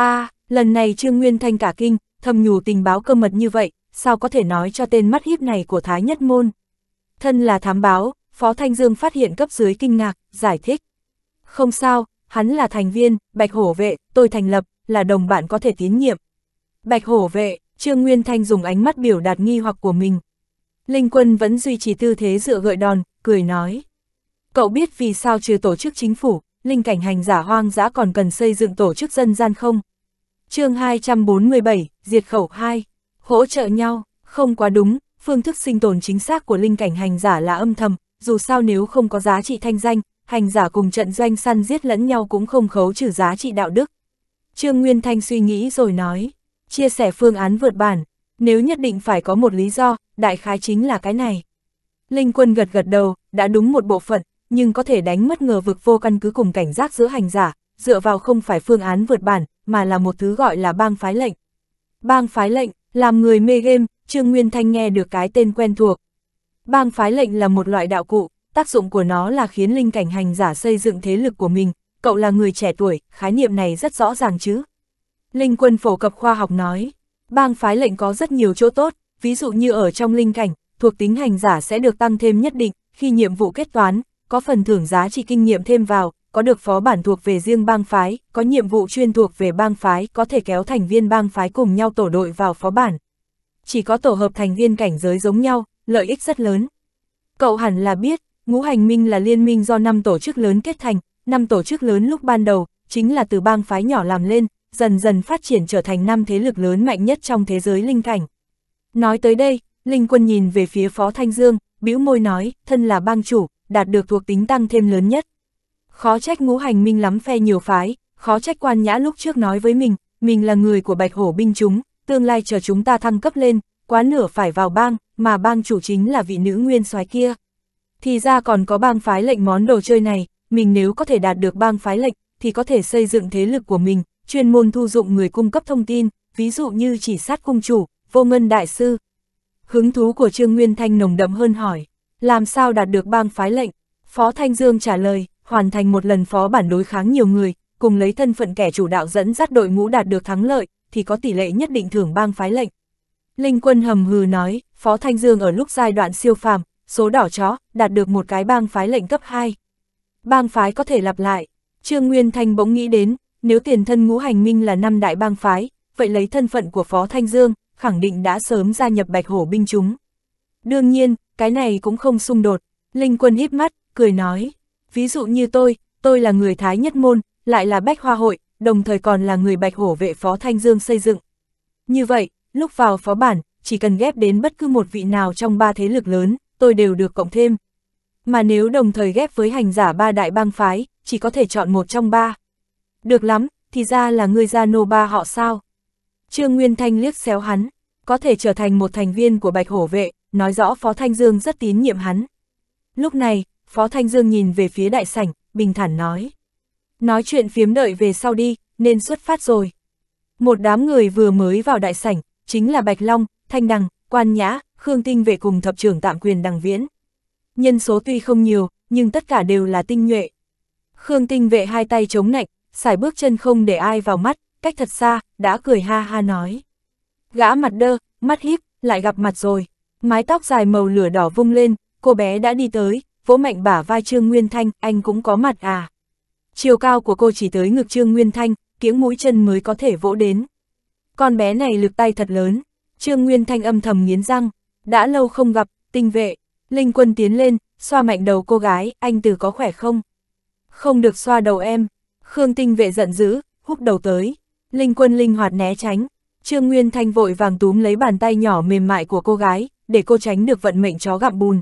a à, lần này Trương Nguyên Thanh cả kinh, thầm nhủ tình báo cơ mật như vậy, sao có thể nói cho tên mắt hiếp này của Thái Nhất Môn. Thân là thám báo, Phó Thanh Dương phát hiện cấp dưới kinh ngạc, giải thích. Không sao, hắn là thành viên, Bạch Hổ Vệ, tôi thành lập, là đồng bạn có thể tín nhiệm. Bạch Hổ Vệ, Trương Nguyên Thanh dùng ánh mắt biểu đạt nghi hoặc của mình. Linh Quân vẫn duy trì tư thế dựa gợi đòn, cười nói. Cậu biết vì sao trừ tổ chức chính phủ, linh cảnh hành giả hoang dã còn cần xây dựng tổ chức dân gian không? chương 247, diệt khẩu 2, hỗ trợ nhau, không quá đúng, phương thức sinh tồn chính xác của linh cảnh hành giả là âm thầm, dù sao nếu không có giá trị thanh danh, hành giả cùng trận doanh săn giết lẫn nhau cũng không khấu trừ giá trị đạo đức. Trương Nguyên Thanh suy nghĩ rồi nói, chia sẻ phương án vượt bản, nếu nhất định phải có một lý do, đại khái chính là cái này. Linh quân gật gật đầu, đã đúng một bộ phận, nhưng có thể đánh mất ngờ vực vô căn cứ cùng cảnh giác giữa hành giả, dựa vào không phải phương án vượt bản, mà là một thứ gọi là bang phái lệnh. Bang phái lệnh, làm người mê game, Trương Nguyên Thanh nghe được cái tên quen thuộc. Bang phái lệnh là một loại đạo cụ, tác dụng của nó là khiến linh cảnh hành giả xây dựng thế lực của mình, cậu là người trẻ tuổi, khái niệm này rất rõ ràng chứ. Linh quân phổ cập khoa học nói, bang phái lệnh có rất nhiều chỗ tốt, ví dụ như ở trong linh cảnh, thuộc tính hành giả sẽ được tăng thêm nhất định, khi nhiệm vụ kết toán, có phần thưởng giá trị kinh nghiệm thêm vào, có được phó bản thuộc về riêng bang phái, có nhiệm vụ chuyên thuộc về bang phái có thể kéo thành viên bang phái cùng nhau tổ đội vào phó bản. Chỉ có tổ hợp thành viên cảnh giới giống nhau, lợi ích rất lớn. Cậu hẳn là biết, ngũ hành minh là liên minh do năm tổ chức lớn kết thành, năm tổ chức lớn lúc ban đầu, chính là từ bang phái nhỏ làm lên, dần dần phát triển trở thành năm thế lực lớn mạnh nhất trong thế giới linh cảnh. Nói tới đây, Linh Quân nhìn về phía Phó Thanh Dương, bĩu môi nói, thân là bang chủ, đạt được thuộc tính tăng thêm lớn nhất. Khó trách ngũ hành minh lắm phe nhiều phái, khó trách quan nhã lúc trước nói với mình, mình là người của bạch hổ binh chúng, tương lai chờ chúng ta thăng cấp lên, quá nửa phải vào bang, mà bang chủ chính là vị nữ nguyên soái kia. Thì ra còn có bang phái lệnh món đồ chơi này, mình nếu có thể đạt được bang phái lệnh, thì có thể xây dựng thế lực của mình, chuyên môn thu dụng người cung cấp thông tin, ví dụ như chỉ sát cung chủ, vô ngân đại sư. Hứng thú của Trương Nguyên Thanh nồng đậm hơn hỏi, làm sao đạt được bang phái lệnh? Phó Thanh Dương trả lời, hoàn thành một lần phó bản đối kháng nhiều người, cùng lấy thân phận kẻ chủ đạo dẫn dắt đội ngũ đạt được thắng lợi, thì có tỷ lệ nhất định thưởng bang phái lệnh. Linh quân hầm hừ nói, Phó Thanh Dương ở lúc giai đoạn siêu phàm, số đỏ chó, đạt được một cái bang phái lệnh cấp 2. Bang phái có thể lặp lại, Trương Nguyên Thanh bỗng nghĩ đến, nếu tiền thân ngũ hành minh là năm đại bang phái, vậy lấy thân phận của Phó Thanh Dương, khẳng định đã sớm gia nhập bạch hổ binh chúng. Đương nhiên, cái này cũng không xung đột, Linh quân híp mắt, cười nói, ví dụ như tôi, tôi là người Thái Nhất Môn, lại là Bách Hoa Hội, đồng thời còn là người Bạch Hổ vệ Phó Thanh Dương xây dựng. Như vậy, lúc vào phó bản, chỉ cần ghép đến bất cứ một vị nào trong ba thế lực lớn, tôi đều được cộng thêm. Mà nếu đồng thời ghép với hành giả ba đại bang phái, chỉ có thể chọn một trong ba. Được lắm, thì ra là người gia nô ba họ sao. Trương Nguyên Thanh liếc xéo hắn, có thể trở thành một thành viên của Bạch Hổ Vệ, nói rõ Phó Thanh Dương rất tín nhiệm hắn. Lúc này, Phó Thanh Dương nhìn về phía đại sảnh, bình thản nói. Nói chuyện phiếm đợi về sau đi, nên xuất phát rồi. Một đám người vừa mới vào đại sảnh, chính là Bạch Long, Thanh Đằng, Quan Nhã, Khương Tinh về cùng thập trưởng tạm quyền Đằng Viễn. Nhân số tuy không nhiều, nhưng tất cả đều là tinh nhuệ. Khương Tinh vệ hai tay chống nạnh, xài bước chân không để ai vào mắt, cách thật xa, đã cười ha ha nói. Gã mặt đơ, mắt híp, lại gặp mặt rồi. Mái tóc dài màu lửa đỏ vung lên, cô bé đã đi tới, vỗ mạnh bả vai Trương Nguyên Thanh, anh cũng có mặt à. Chiều cao của cô chỉ tới ngực Trương Nguyên Thanh, kiếng mũi chân mới có thể vỗ đến. Con bé này lực tay thật lớn, Trương Nguyên Thanh âm thầm nghiến răng, đã lâu không gặp, tinh vệ, Linh Quân tiến lên, xoa mạnh đầu cô gái, anh từ có khỏe không? Không được xoa đầu em, Khương tinh vệ giận dữ, húc đầu tới, Linh Quân linh hoạt né tránh, Trương Nguyên Thanh vội vàng túm lấy bàn tay nhỏ mềm mại của cô gái, để cô tránh được vận mệnh chó gặm bùn.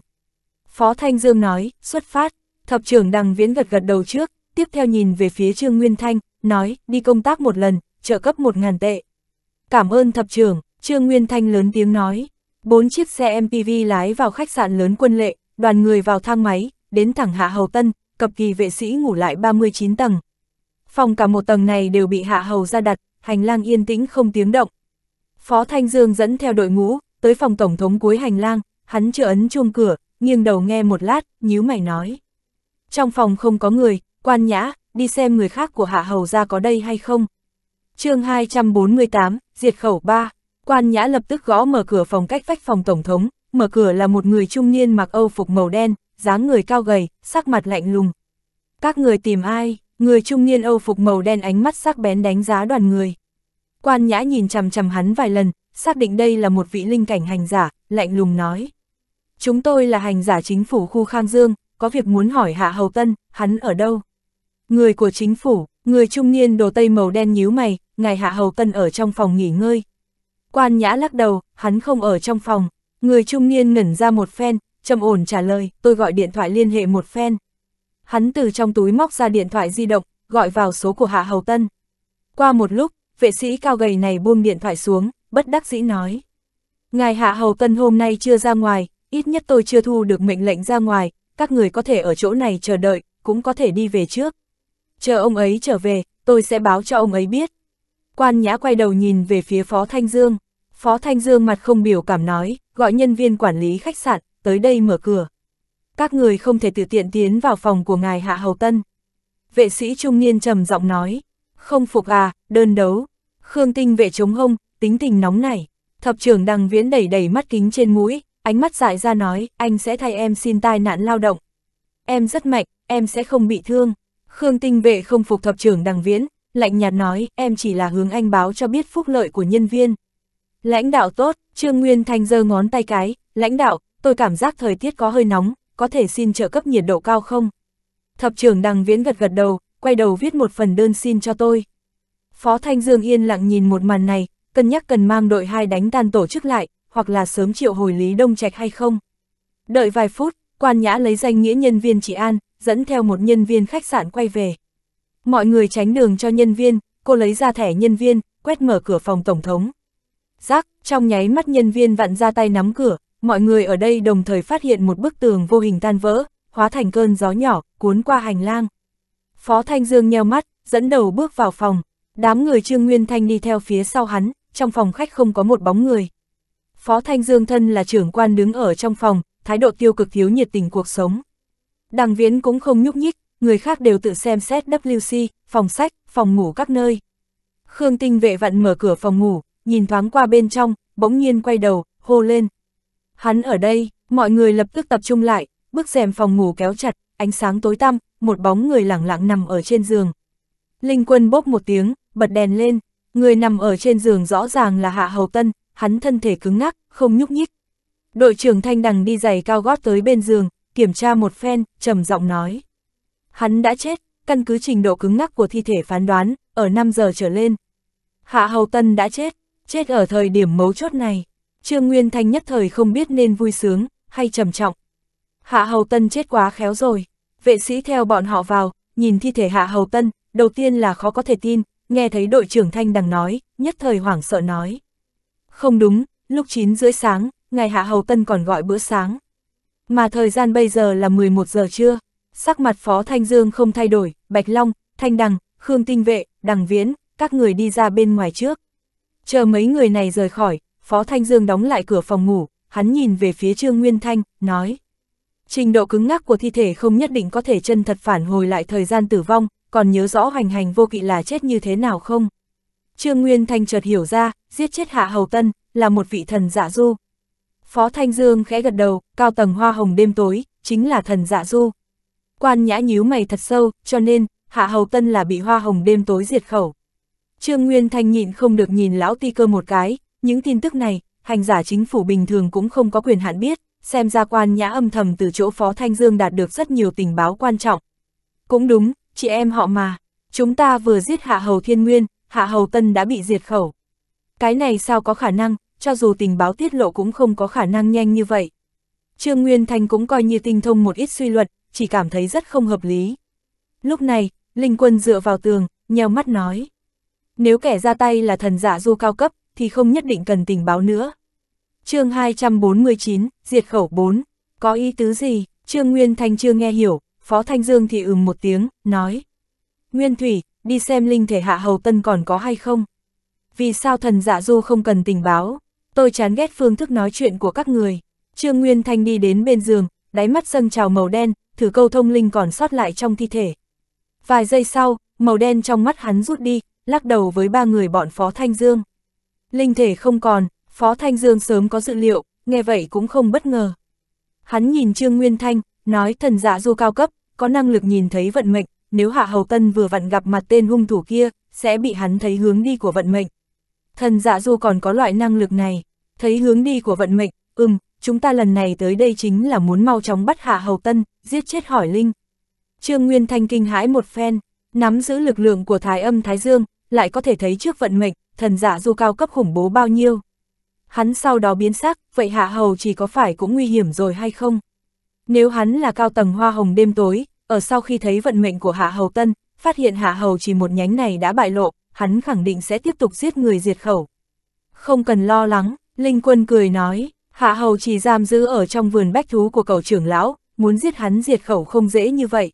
Phó Thanh Dương nói, xuất phát, thập trưởng đằng viễn gật gật đầu trước, tiếp theo nhìn về phía Trương Nguyên Thanh, nói, đi công tác một lần, trợ cấp một ngàn tệ. Cảm ơn thập trưởng, Trương Nguyên Thanh lớn tiếng nói. Bốn chiếc xe MPV lái vào khách sạn lớn quân lệ, đoàn người vào thang máy, đến thẳng Hạ Hầu Tân, cập kỳ vệ sĩ ngủ lại 39 tầng. Phòng cả một tầng này đều bị Hạ Hầu ra đặt, hành lang yên tĩnh không tiếng động. Phó Thanh Dương dẫn theo đội ngũ, tới phòng Tổng thống cuối hành lang, hắn chưa ấn chuông cửa, nghiêng đầu nghe một lát, nhíu mày nói. Trong phòng không có người, quan nhã, đi xem người khác của hạ hầu ra có đây hay không. chương 248, diệt khẩu 3, quan nhã lập tức gõ mở cửa phòng cách vách phòng tổng thống, mở cửa là một người trung niên mặc âu phục màu đen, dáng người cao gầy, sắc mặt lạnh lùng. Các người tìm ai, người trung niên âu phục màu đen ánh mắt sắc bén đánh giá đoàn người. Quan nhã nhìn chằm chằm hắn vài lần, xác định đây là một vị linh cảnh hành giả, lạnh lùng nói chúng tôi là hành giả chính phủ khu Khang Dương, có việc muốn hỏi Hạ Hầu Tân, hắn ở đâu? Người của chính phủ, người trung niên đồ tây màu đen nhíu mày, ngài Hạ Hầu Tân ở trong phòng nghỉ ngơi. Quan Nhã lắc đầu, hắn không ở trong phòng, người trung niên ngẩn ra một phen, trầm ổn trả lời, tôi gọi điện thoại liên hệ một phen. Hắn từ trong túi móc ra điện thoại di động, gọi vào số của Hạ Hầu Tân. Qua một lúc, vệ sĩ cao gầy này buông điện thoại xuống, bất đắc dĩ nói. Ngài Hạ Hầu Tân hôm nay chưa ra ngoài, ít nhất tôi chưa thu được mệnh lệnh ra ngoài, các người có thể ở chỗ này chờ đợi, cũng có thể đi về trước. Chờ ông ấy trở về, tôi sẽ báo cho ông ấy biết. Quan Nhã quay đầu nhìn về phía Phó Thanh Dương. Phó Thanh Dương mặt không biểu cảm nói, gọi nhân viên quản lý khách sạn, tới đây mở cửa. Các người không thể tự tiện tiến vào phòng của ngài Hạ Hầu Tân. Vệ sĩ trung niên trầm giọng nói, không phục à, đơn đấu. Khương Tinh vệ chống hông, tính tình nóng này. Thập trưởng đằng viễn đẩy đẩy mắt kính trên mũi, ánh mắt dại ra nói, anh sẽ thay em xin tai nạn lao động. Em rất mạnh, em sẽ không bị thương. Khương Tinh Vệ không phục thập trưởng Đằng Viễn, lạnh nhạt nói, em chỉ là hướng anh báo cho biết phúc lợi của nhân viên. Lãnh đạo tốt, Trương Nguyên Thanh giơ ngón tay cái, lãnh đạo, tôi cảm giác thời tiết có hơi nóng, có thể xin trợ cấp nhiệt độ cao không? Thập trưởng Đằng Viễn gật gật đầu, quay đầu viết một phần đơn xin cho tôi. Phó Thanh Dương yên lặng nhìn một màn này, cân nhắc cần mang đội hai đánh tan tổ chức lại, hoặc là sớm triệu hồi Lý Đông Trạch hay không. Đợi vài phút, quan nhã lấy danh nghĩa nhân viên chị an, dẫn theo một nhân viên khách sạn quay về. Mọi người tránh đường cho nhân viên, cô lấy ra thẻ nhân viên, quét mở cửa phòng tổng thống. Giác, trong nháy mắt nhân viên vặn ra tay nắm cửa, mọi người ở đây đồng thời phát hiện một bức tường vô hình tan vỡ, hóa thành cơn gió nhỏ, cuốn qua hành lang. Phó Thanh Dương nheo mắt, dẫn đầu bước vào phòng, đám người Trương Nguyên Thanh đi theo phía sau hắn, trong phòng khách không có một bóng người. Phó Thanh Dương thân là trưởng quan đứng ở trong phòng, thái độ tiêu cực thiếu nhiệt tình cuộc sống. Đằng Viễn cũng không nhúc nhích, người khác đều tự xem xét WC, phòng sách, phòng ngủ các nơi. Khương Tinh vệ vặn mở cửa phòng ngủ, nhìn thoáng qua bên trong, bỗng nhiên quay đầu, hô lên. Hắn ở đây, mọi người lập tức tập trung lại, bước rèm phòng ngủ kéo chặt, ánh sáng tối tăm, một bóng người lẳng lặng nằm ở trên giường. Linh quân bốc một tiếng, bật đèn lên, người nằm ở trên giường rõ ràng là Hạ Hầu Tân, hắn thân thể cứng ngắc, không nhúc nhích. Đội trưởng Thanh Đằng đi giày cao gót tới bên giường, kiểm tra một phen, trầm giọng nói. Hắn đã chết, căn cứ trình độ cứng ngắc của thi thể phán đoán, ở 5 giờ trở lên. Hạ Hầu Tân đã chết, chết ở thời điểm mấu chốt này. Trương Nguyên Thanh nhất thời không biết nên vui sướng, hay trầm trọng. Hạ Hầu Tân chết quá khéo rồi. Vệ sĩ theo bọn họ vào, nhìn thi thể Hạ Hầu Tân, đầu tiên là khó có thể tin, nghe thấy đội trưởng Thanh Đằng nói, nhất thời hoảng sợ nói. Không đúng, lúc 9 rưỡi sáng, ngày Hạ Hầu Tân còn gọi bữa sáng. Mà thời gian bây giờ là 11 giờ trưa, sắc mặt Phó Thanh Dương không thay đổi, Bạch Long, Thanh Đằng, Khương Tinh Vệ, Đằng Viễn, các người đi ra bên ngoài trước. Chờ mấy người này rời khỏi, Phó Thanh Dương đóng lại cửa phòng ngủ, hắn nhìn về phía Trương Nguyên Thanh, nói. Trình độ cứng ngắc của thi thể không nhất định có thể chân thật phản hồi lại thời gian tử vong, còn nhớ rõ hoành hành vô kỵ là chết như thế nào không? Trương Nguyên Thanh chợt hiểu ra, giết chết Hạ Hầu Tân, là một vị thần giả dạ du. Phó Thanh Dương khẽ gật đầu, cao tầng hoa hồng đêm tối, chính là thần giả dạ du. Quan nhã nhíu mày thật sâu, cho nên, Hạ Hầu Tân là bị hoa hồng đêm tối diệt khẩu. Trương Nguyên Thanh nhịn không được nhìn lão ti cơ một cái, những tin tức này, hành giả chính phủ bình thường cũng không có quyền hạn biết, xem ra quan nhã âm thầm từ chỗ Phó Thanh Dương đạt được rất nhiều tình báo quan trọng. Cũng đúng, chị em họ mà, chúng ta vừa giết Hạ Hầu Thiên Nguyên, Hạ Hầu Tân đã bị diệt khẩu. Cái này sao có khả năng, cho dù tình báo tiết lộ cũng không có khả năng nhanh như vậy. Trương Nguyên Thanh cũng coi như tinh thông một ít suy luận, chỉ cảm thấy rất không hợp lý. Lúc này, Linh Quân dựa vào tường, nheo mắt nói. Nếu kẻ ra tay là thần giả du cao cấp, thì không nhất định cần tình báo nữa. chương 249, diệt khẩu 4, có ý tứ gì, Trương Nguyên Thanh chưa nghe hiểu, Phó Thanh Dương thì ừm một tiếng, nói. Nguyên Thủy, đi xem linh thể hạ hầu tân còn có hay không. Vì sao thần dạ du không cần tình báo, tôi chán ghét phương thức nói chuyện của các người. Trương Nguyên Thanh đi đến bên giường, đáy mắt dâng trào màu đen, thử câu thông linh còn sót lại trong thi thể. Vài giây sau, màu đen trong mắt hắn rút đi, lắc đầu với ba người bọn Phó Thanh Dương. Linh thể không còn, Phó Thanh Dương sớm có dự liệu, nghe vậy cũng không bất ngờ. Hắn nhìn Trương Nguyên Thanh, nói thần dạ du cao cấp, có năng lực nhìn thấy vận mệnh, nếu Hạ Hầu Tân vừa vặn gặp mặt tên hung thủ kia, sẽ bị hắn thấy hướng đi của vận mệnh. Thần dạ du còn có loại năng lực này, thấy hướng đi của vận mệnh, ừm, chúng ta lần này tới đây chính là muốn mau chóng bắt Hạ Hầu Tân, giết chết hỏi Linh. Trương Nguyên Thanh kinh hãi một phen, nắm giữ lực lượng của Thái âm Thái Dương, lại có thể thấy trước vận mệnh, thần giả dạ du cao cấp khủng bố bao nhiêu. Hắn sau đó biến sắc, vậy Hạ Hầu chỉ có phải cũng nguy hiểm rồi hay không? Nếu hắn là cao tầng hoa hồng đêm tối, ở sau khi thấy vận mệnh của Hạ Hầu Tân, phát hiện Hạ Hầu chỉ một nhánh này đã bại lộ, hắn khẳng định sẽ tiếp tục giết người diệt khẩu. Không cần lo lắng, Linh Quân cười nói, Hạ Hầu chỉ giam giữ ở trong vườn bách thú của cầu trưởng lão, muốn giết hắn diệt khẩu không dễ như vậy.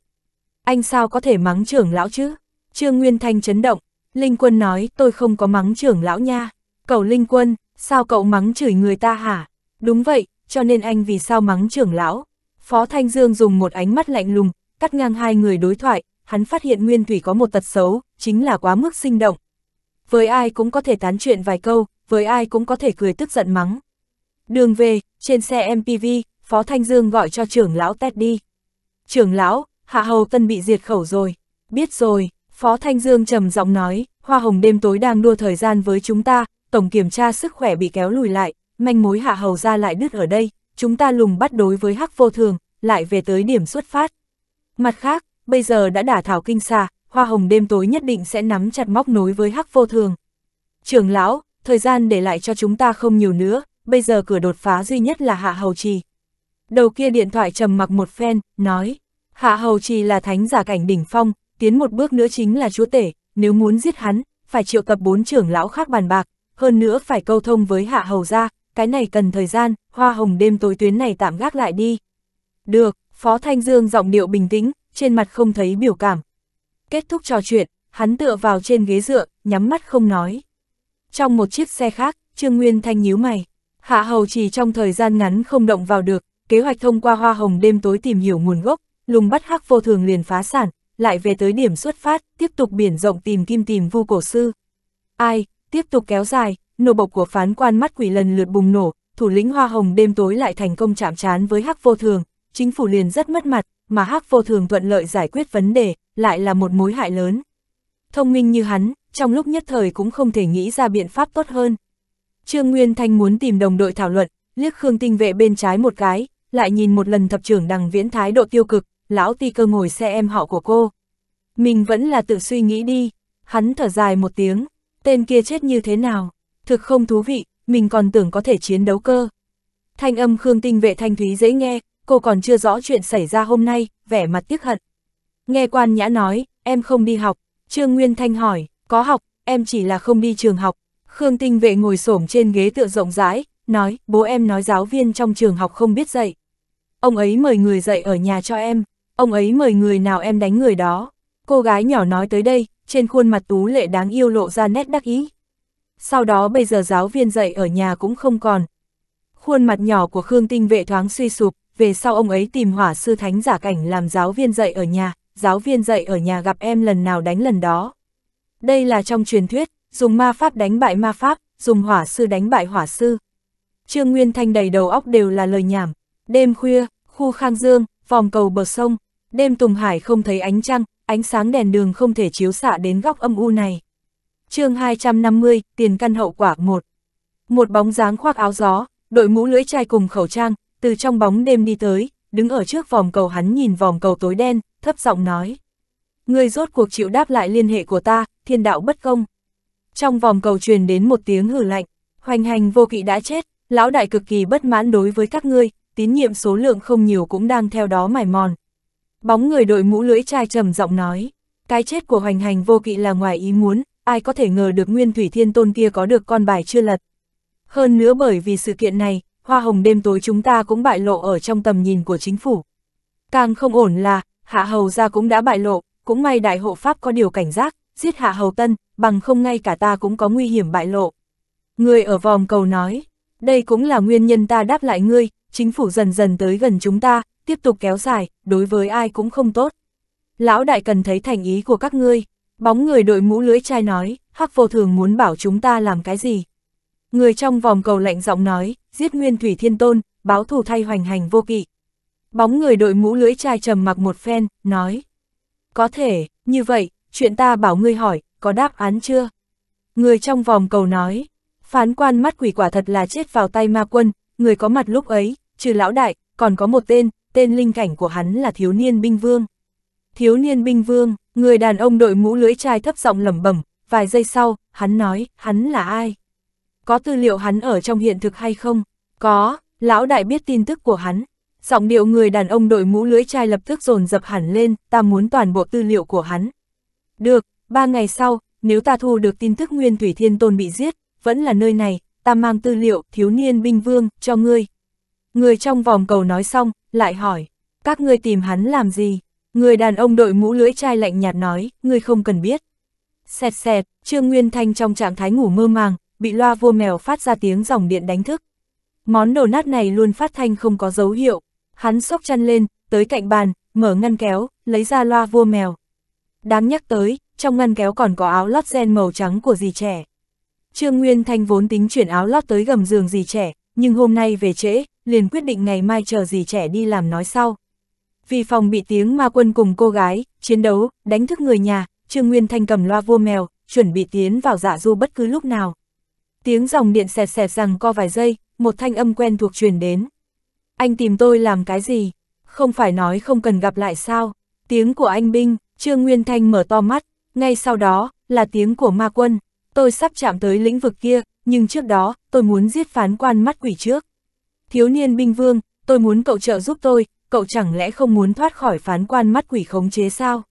Anh sao có thể mắng trưởng lão chứ? Trương Nguyên Thanh chấn động, Linh Quân nói tôi không có mắng trưởng lão nha. Cậu Linh Quân, sao cậu mắng chửi người ta hả? Đúng vậy, cho nên anh vì sao mắng trưởng lão? Phó Thanh Dương dùng một ánh mắt lạnh lùng, cắt ngang hai người đối thoại, hắn phát hiện Nguyên Thủy có một tật xấu, chính là quá mức sinh động. Với ai cũng có thể tán chuyện vài câu, với ai cũng có thể cười tức giận mắng. Đường về, trên xe MPV, Phó Thanh Dương gọi cho trưởng lão Tét đi. Trưởng lão, Hạ Hầu Tân bị diệt khẩu rồi. Biết rồi, Phó Thanh Dương trầm giọng nói, Hoa Hồng đêm tối đang đua thời gian với chúng ta, tổng kiểm tra sức khỏe bị kéo lùi lại, manh mối Hạ Hầu ra lại đứt ở đây, chúng ta lùng bắt đối với Hắc Vô Thường, lại về tới điểm xuất phát. Mặt khác, bây giờ đã đả thảo kinh xa, hoa hồng đêm tối nhất định sẽ nắm chặt móc nối với hắc vô thường. Trưởng lão, thời gian để lại cho chúng ta không nhiều nữa, bây giờ cửa đột phá duy nhất là hạ hầu trì. Đầu kia điện thoại trầm mặc một phen, nói, hạ hầu trì là thánh giả cảnh đỉnh phong, tiến một bước nữa chính là chúa tể, nếu muốn giết hắn, phải triệu tập bốn trưởng lão khác bàn bạc, hơn nữa phải câu thông với hạ hầu ra, cái này cần thời gian, hoa hồng đêm tối tuyến này tạm gác lại đi. Được, Phó Thanh Dương giọng điệu bình tĩnh, trên mặt không thấy biểu cảm. Kết thúc trò chuyện, hắn tựa vào trên ghế dựa, nhắm mắt không nói. Trong một chiếc xe khác, Trương Nguyên Thanh nhíu mày. Hạ hầu chỉ trong thời gian ngắn không động vào được, kế hoạch thông qua hoa hồng đêm tối tìm hiểu nguồn gốc, lùng bắt hắc vô thường liền phá sản, lại về tới điểm xuất phát, tiếp tục biển rộng tìm kim tìm vu cổ sư. Ai, tiếp tục kéo dài, nổ bộc của phán quan mắt quỷ lần lượt bùng nổ, thủ lĩnh hoa hồng đêm tối lại thành công chạm trán với hắc vô thường, chính phủ liền rất mất mặt, mà hắc vô thường thuận lợi giải quyết vấn đề, lại là một mối hại lớn. Thông minh như hắn, trong lúc nhất thời cũng không thể nghĩ ra biện pháp tốt hơn. Trương Nguyên Thanh muốn tìm đồng đội thảo luận, liếc Khương Tinh Vệ bên trái một cái, lại nhìn một lần thập trưởng đằng viễn thái độ tiêu cực, lão ti cơ ngồi xe em họ của cô. Mình vẫn là tự suy nghĩ đi, hắn thở dài một tiếng, tên kia chết như thế nào, thực không thú vị, mình còn tưởng có thể chiến đấu cơ. Thanh âm Khương Tinh Vệ thanh thúy dễ nghe, cô còn chưa rõ chuyện xảy ra hôm nay, vẻ mặt tiếc hận. Nghe quan nhã nói, em không đi học, Trương Nguyên Thanh hỏi, có học, em chỉ là không đi trường học. Khương Tinh Vệ ngồi xổm trên ghế tựa rộng rãi, nói, bố em nói giáo viên trong trường học không biết dạy. Ông ấy mời người dạy ở nhà cho em, ông ấy mời người nào em đánh người đó. Cô gái nhỏ nói tới đây, trên khuôn mặt tú lệ đáng yêu lộ ra nét đắc ý. Sau đó bây giờ giáo viên dạy ở nhà cũng không còn. Khuôn mặt nhỏ của Khương Tinh Vệ thoáng suy sụp, về sau ông ấy tìm hỏa sư thánh giả cảnh làm giáo viên dạy ở nhà, giáo viên dạy ở nhà gặp em lần nào đánh lần đó. Đây là trong truyền thuyết, dùng ma pháp đánh bại ma pháp, dùng hỏa sư đánh bại hỏa sư. Trương Nguyên Thanh đầy đầu óc đều là lời nhảm, đêm khuya, khu Khang Dương, vòng cầu bờ sông, đêm Tùng Hải không thấy ánh trăng, ánh sáng đèn đường không thể chiếu xạ đến góc âm u này. chương 250, tiền căn hậu quả 1. Một bóng dáng khoác áo gió, đội mũ lưỡi chai cùng khẩu trang, từ trong bóng đêm đi tới, đứng ở trước vòm cầu hắn nhìn vòm cầu tối đen, thấp giọng nói. người rốt cuộc chịu đáp lại liên hệ của ta, thiên đạo bất công. Trong vòng cầu truyền đến một tiếng hử lạnh, hoành hành vô kỵ đã chết, lão đại cực kỳ bất mãn đối với các ngươi, tín nhiệm số lượng không nhiều cũng đang theo đó mải mòn. Bóng người đội mũ lưỡi trai trầm giọng nói, cái chết của hoành hành vô kỵ là ngoài ý muốn, ai có thể ngờ được nguyên thủy thiên tôn kia có được con bài chưa lật. Hơn nữa bởi vì sự kiện này, hoa hồng đêm tối chúng ta cũng bại lộ ở trong tầm nhìn của chính phủ. Càng không ổn là, hạ hầu ra cũng đã bại lộ, cũng may đại hộ pháp có điều cảnh giác, giết hạ hầu tân, bằng không ngay cả ta cũng có nguy hiểm bại lộ. Người ở vòm cầu nói, đây cũng là nguyên nhân ta đáp lại ngươi, chính phủ dần dần tới gần chúng ta, tiếp tục kéo dài, đối với ai cũng không tốt. Lão đại cần thấy thành ý của các ngươi, bóng người đội mũ lưới chai nói, hắc vô thường muốn bảo chúng ta làm cái gì. Người trong vòng cầu lạnh giọng nói, giết nguyên thủy thiên tôn, báo thù thay hoành hành vô kỵ. Bóng người đội mũ lưỡi chai trầm mặc một phen, nói. Có thể, như vậy, chuyện ta bảo ngươi hỏi, có đáp án chưa? Người trong vòng cầu nói, phán quan mắt quỷ quả thật là chết vào tay ma quân, người có mặt lúc ấy, trừ lão đại, còn có một tên, tên linh cảnh của hắn là thiếu niên binh vương. Thiếu niên binh vương, người đàn ông đội mũ lưỡi chai thấp giọng lẩm bẩm, vài giây sau, hắn nói, hắn là ai? có tư liệu hắn ở trong hiện thực hay không? Có, lão đại biết tin tức của hắn. Giọng điệu người đàn ông đội mũ lưới chai lập tức dồn dập hẳn lên, ta muốn toàn bộ tư liệu của hắn. Được, ba ngày sau, nếu ta thu được tin tức Nguyên Thủy Thiên Tôn bị giết, vẫn là nơi này, ta mang tư liệu thiếu niên binh vương cho ngươi. Người trong vòng cầu nói xong, lại hỏi, các ngươi tìm hắn làm gì? Người đàn ông đội mũ lưỡi chai lạnh nhạt nói, ngươi không cần biết. Xẹt xẹt, Trương Nguyên Thanh trong trạng thái ngủ mơ màng, bị loa vua mèo phát ra tiếng dòng điện đánh thức. Món đồ nát này luôn phát thanh không có dấu hiệu. Hắn sốc chăn lên, tới cạnh bàn, mở ngăn kéo, lấy ra loa vua mèo. Đáng nhắc tới, trong ngăn kéo còn có áo lót gen màu trắng của dì trẻ. Trương Nguyên Thanh vốn tính chuyển áo lót tới gầm giường dì trẻ, nhưng hôm nay về trễ, liền quyết định ngày mai chờ dì trẻ đi làm nói sau. Vì phòng bị tiếng ma quân cùng cô gái, chiến đấu, đánh thức người nhà, Trương Nguyên Thanh cầm loa vua mèo, chuẩn bị tiến vào dạ du bất cứ lúc nào. Tiếng dòng điện xẹt xẹt rằng co vài giây, một thanh âm quen thuộc truyền đến. Anh tìm tôi làm cái gì? Không phải nói không cần gặp lại sao? Tiếng của anh binh, Trương Nguyên Thanh mở to mắt, ngay sau đó, là tiếng của ma quân. Tôi sắp chạm tới lĩnh vực kia, nhưng trước đó, tôi muốn giết phán quan mắt quỷ trước. Thiếu niên binh vương, tôi muốn cậu trợ giúp tôi, cậu chẳng lẽ không muốn thoát khỏi phán quan mắt quỷ khống chế sao?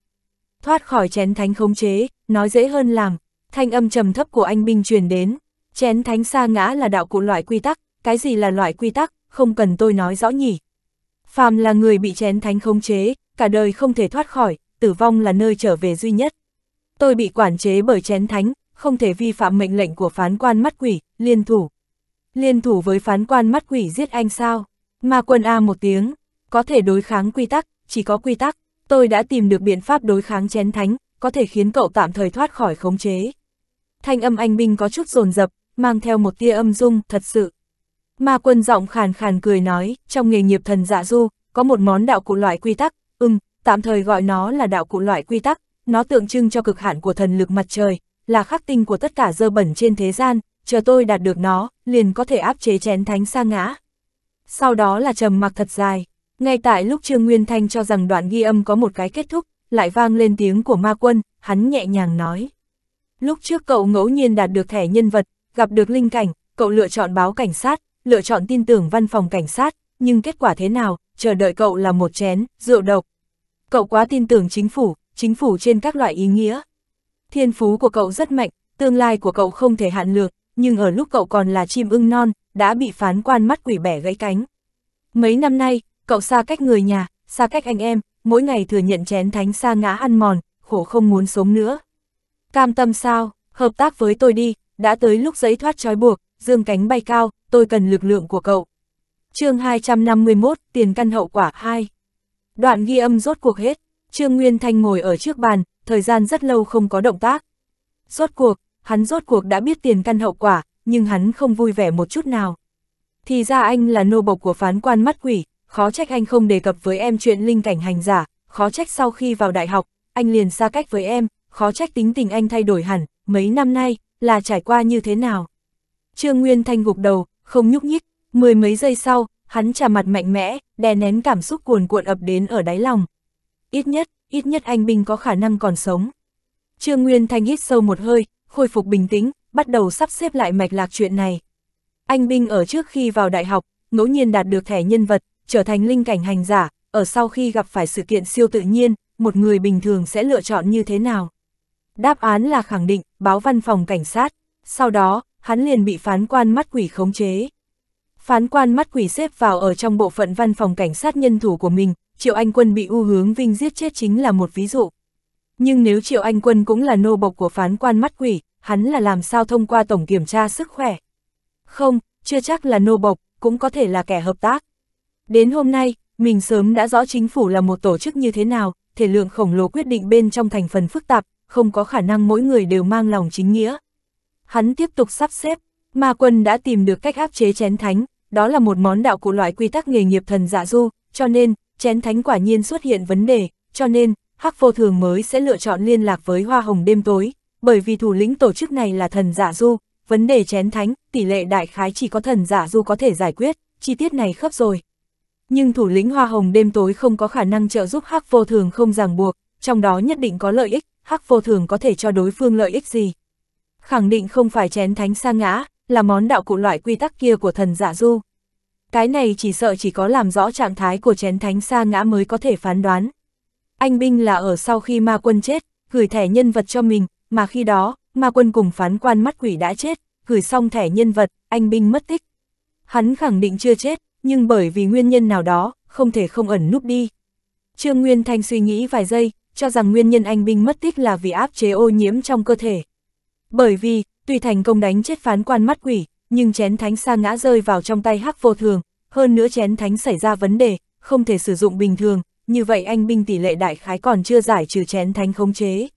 Thoát khỏi chén thánh khống chế, nói dễ hơn làm, thanh âm trầm thấp của anh binh truyền đến, Chén thánh sa ngã là đạo cụ loại quy tắc, cái gì là loại quy tắc, không cần tôi nói rõ nhỉ. Phàm là người bị chén thánh khống chế, cả đời không thể thoát khỏi, tử vong là nơi trở về duy nhất. Tôi bị quản chế bởi chén thánh, không thể vi phạm mệnh lệnh của phán quan mắt quỷ, liên thủ. Liên thủ với phán quan mắt quỷ giết anh sao? Ma quân A một tiếng, có thể đối kháng quy tắc, chỉ có quy tắc. Tôi đã tìm được biện pháp đối kháng chén thánh, có thể khiến cậu tạm thời thoát khỏi khống chế. Thanh âm anh binh có chút rồn rập, mang theo một tia âm dung, thật sự. Ma quân giọng khàn khàn cười nói, trong nghề nghiệp thần dạ du, có một món đạo cụ loại quy tắc, ưng, tạm thời gọi nó là đạo cụ loại quy tắc, nó tượng trưng cho cực hạn của thần lực mặt trời, là khắc tinh của tất cả dơ bẩn trên thế gian, chờ tôi đạt được nó, liền có thể áp chế chén thánh sa ngã. Sau đó là trầm mặc thật dài, ngay tại lúc Trương Nguyên Thanh cho rằng đoạn ghi âm có một cái kết thúc, lại vang lên tiếng của ma quân, hắn nhẹ nhàng nói. Lúc trước cậu ngẫu nhiên đạt được thẻ nhân vật, gặp được linh cảnh, cậu lựa chọn báo cảnh sát, lựa chọn tin tưởng văn phòng cảnh sát, nhưng kết quả thế nào, chờ đợi cậu là một chén, rượu độc. Cậu quá tin tưởng chính phủ, chính phủ trên các loại ý nghĩa. Thiên phú của cậu rất mạnh, tương lai của cậu không thể hạn lược, nhưng ở lúc cậu còn là chim ưng non, đã bị phán quan mắt quỷ bẻ gãy cánh. Mấy năm nay, cậu xa cách người nhà, xa cách anh em, mỗi ngày thừa nhận chén thánh xa ngã ăn mòn, khổ không muốn sống nữa. Cam tâm sao, hợp tác với tôi đi, đã tới lúc giấy thoát trói buộc, dương cánh bay cao, tôi cần lực lượng của cậu. chương 251, tiền căn hậu quả 2. Đoạn ghi âm rốt cuộc hết, Trương Nguyên Thanh ngồi ở trước bàn, thời gian rất lâu không có động tác. Rốt cuộc, hắn rốt cuộc đã biết tiền căn hậu quả, nhưng hắn không vui vẻ một chút nào. Thì ra anh là nô bộc của phán quan mắt quỷ, khó trách anh không đề cập với em chuyện linh cảnh hành giả, khó trách sau khi vào đại học, anh liền xa cách với em, khó trách tính tình anh thay đổi hẳn, mấy năm nay, là trải qua như thế nào. Trương Nguyên Thanh gục đầu, không nhúc nhích, mười mấy giây sau, hắn trả mặt mạnh mẽ, đè nén cảm xúc cuồn cuộn ập đến ở đáy lòng. Ít nhất, ít nhất anh binh có khả năng còn sống. Trương Nguyên Thanh hít sâu một hơi, khôi phục bình tĩnh, bắt đầu sắp xếp lại mạch lạc chuyện này. Anh binh ở trước khi vào đại học, ngẫu nhiên đạt được thẻ nhân vật, trở thành linh cảnh hành giả, ở sau khi gặp phải sự kiện siêu tự nhiên, một người bình thường sẽ lựa chọn như thế nào. Đáp án là khẳng định, báo văn phòng cảnh sát. Sau đó, hắn liền bị phán quan mắt quỷ khống chế. Phán quan mắt quỷ xếp vào ở trong bộ phận văn phòng cảnh sát nhân thủ của mình, Triệu Anh Quân bị U Hướng Vinh giết chết chính là một ví dụ. Nhưng nếu Triệu Anh Quân cũng là nô bộc của phán quan mắt quỷ, hắn là làm sao thông qua tổng kiểm tra sức khỏe? Không, chưa chắc là nô bộc, cũng có thể là kẻ hợp tác. Đến hôm nay, mình sớm đã rõ chính phủ là một tổ chức như thế nào, thể lượng khổng lồ quyết định bên trong thành phần phức tạp, không có khả năng mỗi người đều mang lòng chính nghĩa. Hắn tiếp tục sắp xếp, ma quân đã tìm được cách áp chế chén thánh, đó là một món đạo cụ loại quy tắc nghề nghiệp thần giả dạ du, cho nên, chén thánh quả nhiên xuất hiện vấn đề, cho nên, Hắc vô thường mới sẽ lựa chọn liên lạc với Hoa Hồng đêm tối, bởi vì thủ lĩnh tổ chức này là thần giả dạ du, vấn đề chén thánh, tỷ lệ đại khái chỉ có thần giả dạ du có thể giải quyết, chi tiết này khớp rồi. Nhưng thủ lĩnh Hoa Hồng đêm tối không có khả năng trợ giúp Hắc vô thường không ràng buộc, trong đó nhất định có lợi ích, hắc vô thường có thể cho đối phương lợi ích gì. Khẳng định không phải chén thánh sa ngã, là món đạo cụ loại quy tắc kia của thần giả dạ du. Cái này chỉ sợ chỉ có làm rõ trạng thái của chén thánh sa ngã mới có thể phán đoán. Anh binh là ở sau khi ma quân chết, gửi thẻ nhân vật cho mình, mà khi đó, ma quân cùng phán quan mắt quỷ đã chết, gửi xong thẻ nhân vật, anh binh mất tích. Hắn khẳng định chưa chết, nhưng bởi vì nguyên nhân nào đó, không thể không ẩn núp đi. Trương Nguyên Thanh suy nghĩ vài giây, cho rằng nguyên nhân anh binh mất tích là vì áp chế ô nhiễm trong cơ thể. Bởi vì, tuy thành công đánh chết phán quan mắt quỷ, nhưng chén thánh sa ngã rơi vào trong tay hắc vô thường, hơn nữa chén thánh xảy ra vấn đề, không thể sử dụng bình thường, như vậy anh binh tỷ lệ đại khái còn chưa giải trừ chén thánh khống chế.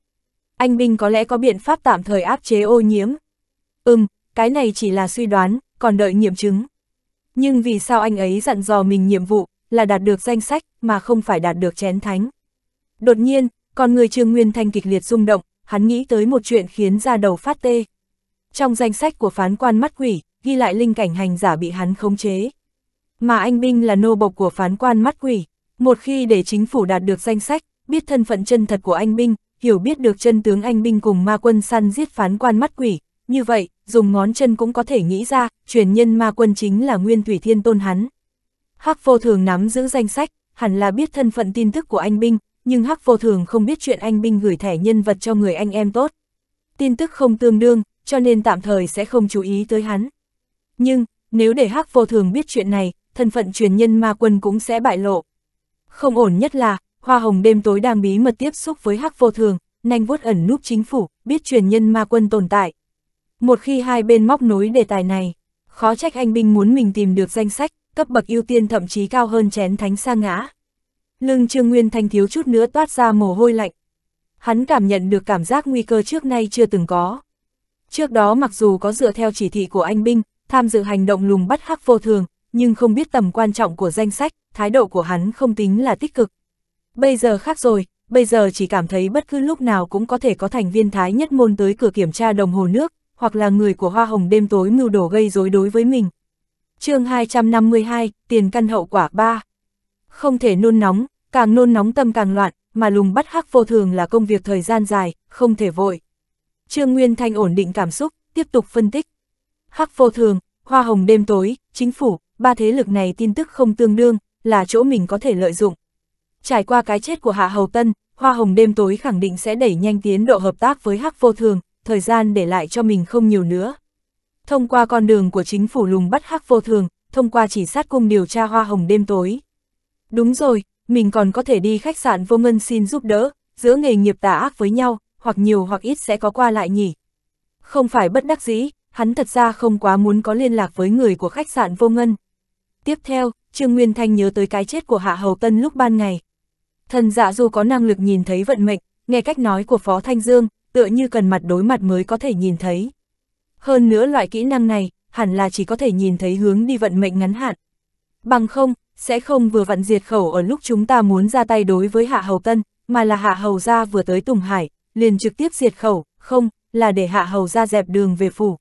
Anh binh có lẽ có biện pháp tạm thời áp chế ô nhiễm. Ừm, cái này chỉ là suy đoán, còn đợi nghiệm chứng. Nhưng vì sao anh ấy dặn dò mình nhiệm vụ là đạt được danh sách mà không phải đạt được chén thánh? Đột nhiên, còn người Trương Nguyên Thanh kịch liệt rung động, hắn nghĩ tới một chuyện khiến ra đầu phát tê. Trong danh sách của phán quan mắt quỷ, ghi lại linh cảnh hành giả bị hắn khống chế. Mà anh Binh là nô bộc của phán quan mắt quỷ. Một khi để chính phủ đạt được danh sách, biết thân phận chân thật của anh Binh, hiểu biết được chân tướng anh Binh cùng ma quân săn giết phán quan mắt quỷ. Như vậy, dùng ngón chân cũng có thể nghĩ ra, truyền nhân ma quân chính là Nguyên Thủy Thiên Tôn hắn. Hắc vô thường nắm giữ danh sách, hẳn là biết thân phận tin tức của anh Binh, nhưng Hắc Vô Thường không biết chuyện anh binh gửi thẻ nhân vật cho người anh em tốt. Tin tức không tương đương, cho nên tạm thời sẽ không chú ý tới hắn. Nhưng, nếu để Hắc Vô Thường biết chuyện này, thân phận truyền nhân ma quân cũng sẽ bại lộ. Không ổn nhất là, Hoa Hồng đêm tối đang bí mật tiếp xúc với Hắc Vô Thường, nhanh vuốt ẩn núp chính phủ, biết truyền nhân ma quân tồn tại. Một khi hai bên móc nối đề tài này, khó trách anh binh muốn mình tìm được danh sách, cấp bậc ưu tiên thậm chí cao hơn chén thánh sa ngã lưng Trương Nguyên Thanh thiếu chút nữa toát ra mồ hôi lạnh. Hắn cảm nhận được cảm giác nguy cơ trước nay chưa từng có. Trước đó mặc dù có dựa theo chỉ thị của anh binh, tham dự hành động lùng bắt hắc vô thường, nhưng không biết tầm quan trọng của danh sách, thái độ của hắn không tính là tích cực. Bây giờ khác rồi, bây giờ chỉ cảm thấy bất cứ lúc nào cũng có thể có thành viên thái nhất môn tới cửa kiểm tra đồng hồ nước, hoặc là người của Hoa Hồng đêm tối mưu đồ gây rối đối với mình. chương 252, tiền căn hậu quả 3 không thể nôn nóng, càng nôn nóng tâm càng loạn, mà lùng bắt hắc vô thường là công việc thời gian dài, không thể vội. Trương Nguyên Thanh ổn định cảm xúc, tiếp tục phân tích. Hắc vô thường, hoa hồng đêm tối, chính phủ, ba thế lực này tin tức không tương đương, là chỗ mình có thể lợi dụng. Trải qua cái chết của Hạ Hầu Tân, hoa hồng đêm tối khẳng định sẽ đẩy nhanh tiến độ hợp tác với hắc vô thường, thời gian để lại cho mình không nhiều nữa. Thông qua con đường của chính phủ lùng bắt hắc vô thường, thông qua chỉ sát cung điều tra hoa hồng đêm tối, Đúng rồi, mình còn có thể đi khách sạn vô ngân xin giúp đỡ, giữa nghề nghiệp tà ác với nhau, hoặc nhiều hoặc ít sẽ có qua lại nhỉ. Không phải bất đắc dĩ, hắn thật ra không quá muốn có liên lạc với người của khách sạn vô ngân. Tiếp theo, Trương Nguyên Thanh nhớ tới cái chết của Hạ Hầu Tân lúc ban ngày. Thần dạ dù có năng lực nhìn thấy vận mệnh, nghe cách nói của Phó Thanh Dương, tựa như cần mặt đối mặt mới có thể nhìn thấy. Hơn nữa loại kỹ năng này, hẳn là chỉ có thể nhìn thấy hướng đi vận mệnh ngắn hạn. Bằng không, sẽ không vừa vặn diệt khẩu ở lúc chúng ta muốn ra tay đối với Hạ Hầu Tân, mà là Hạ Hầu gia vừa tới Tùng Hải, liền trực tiếp diệt khẩu, không, là để Hạ Hầu gia dẹp đường về phủ.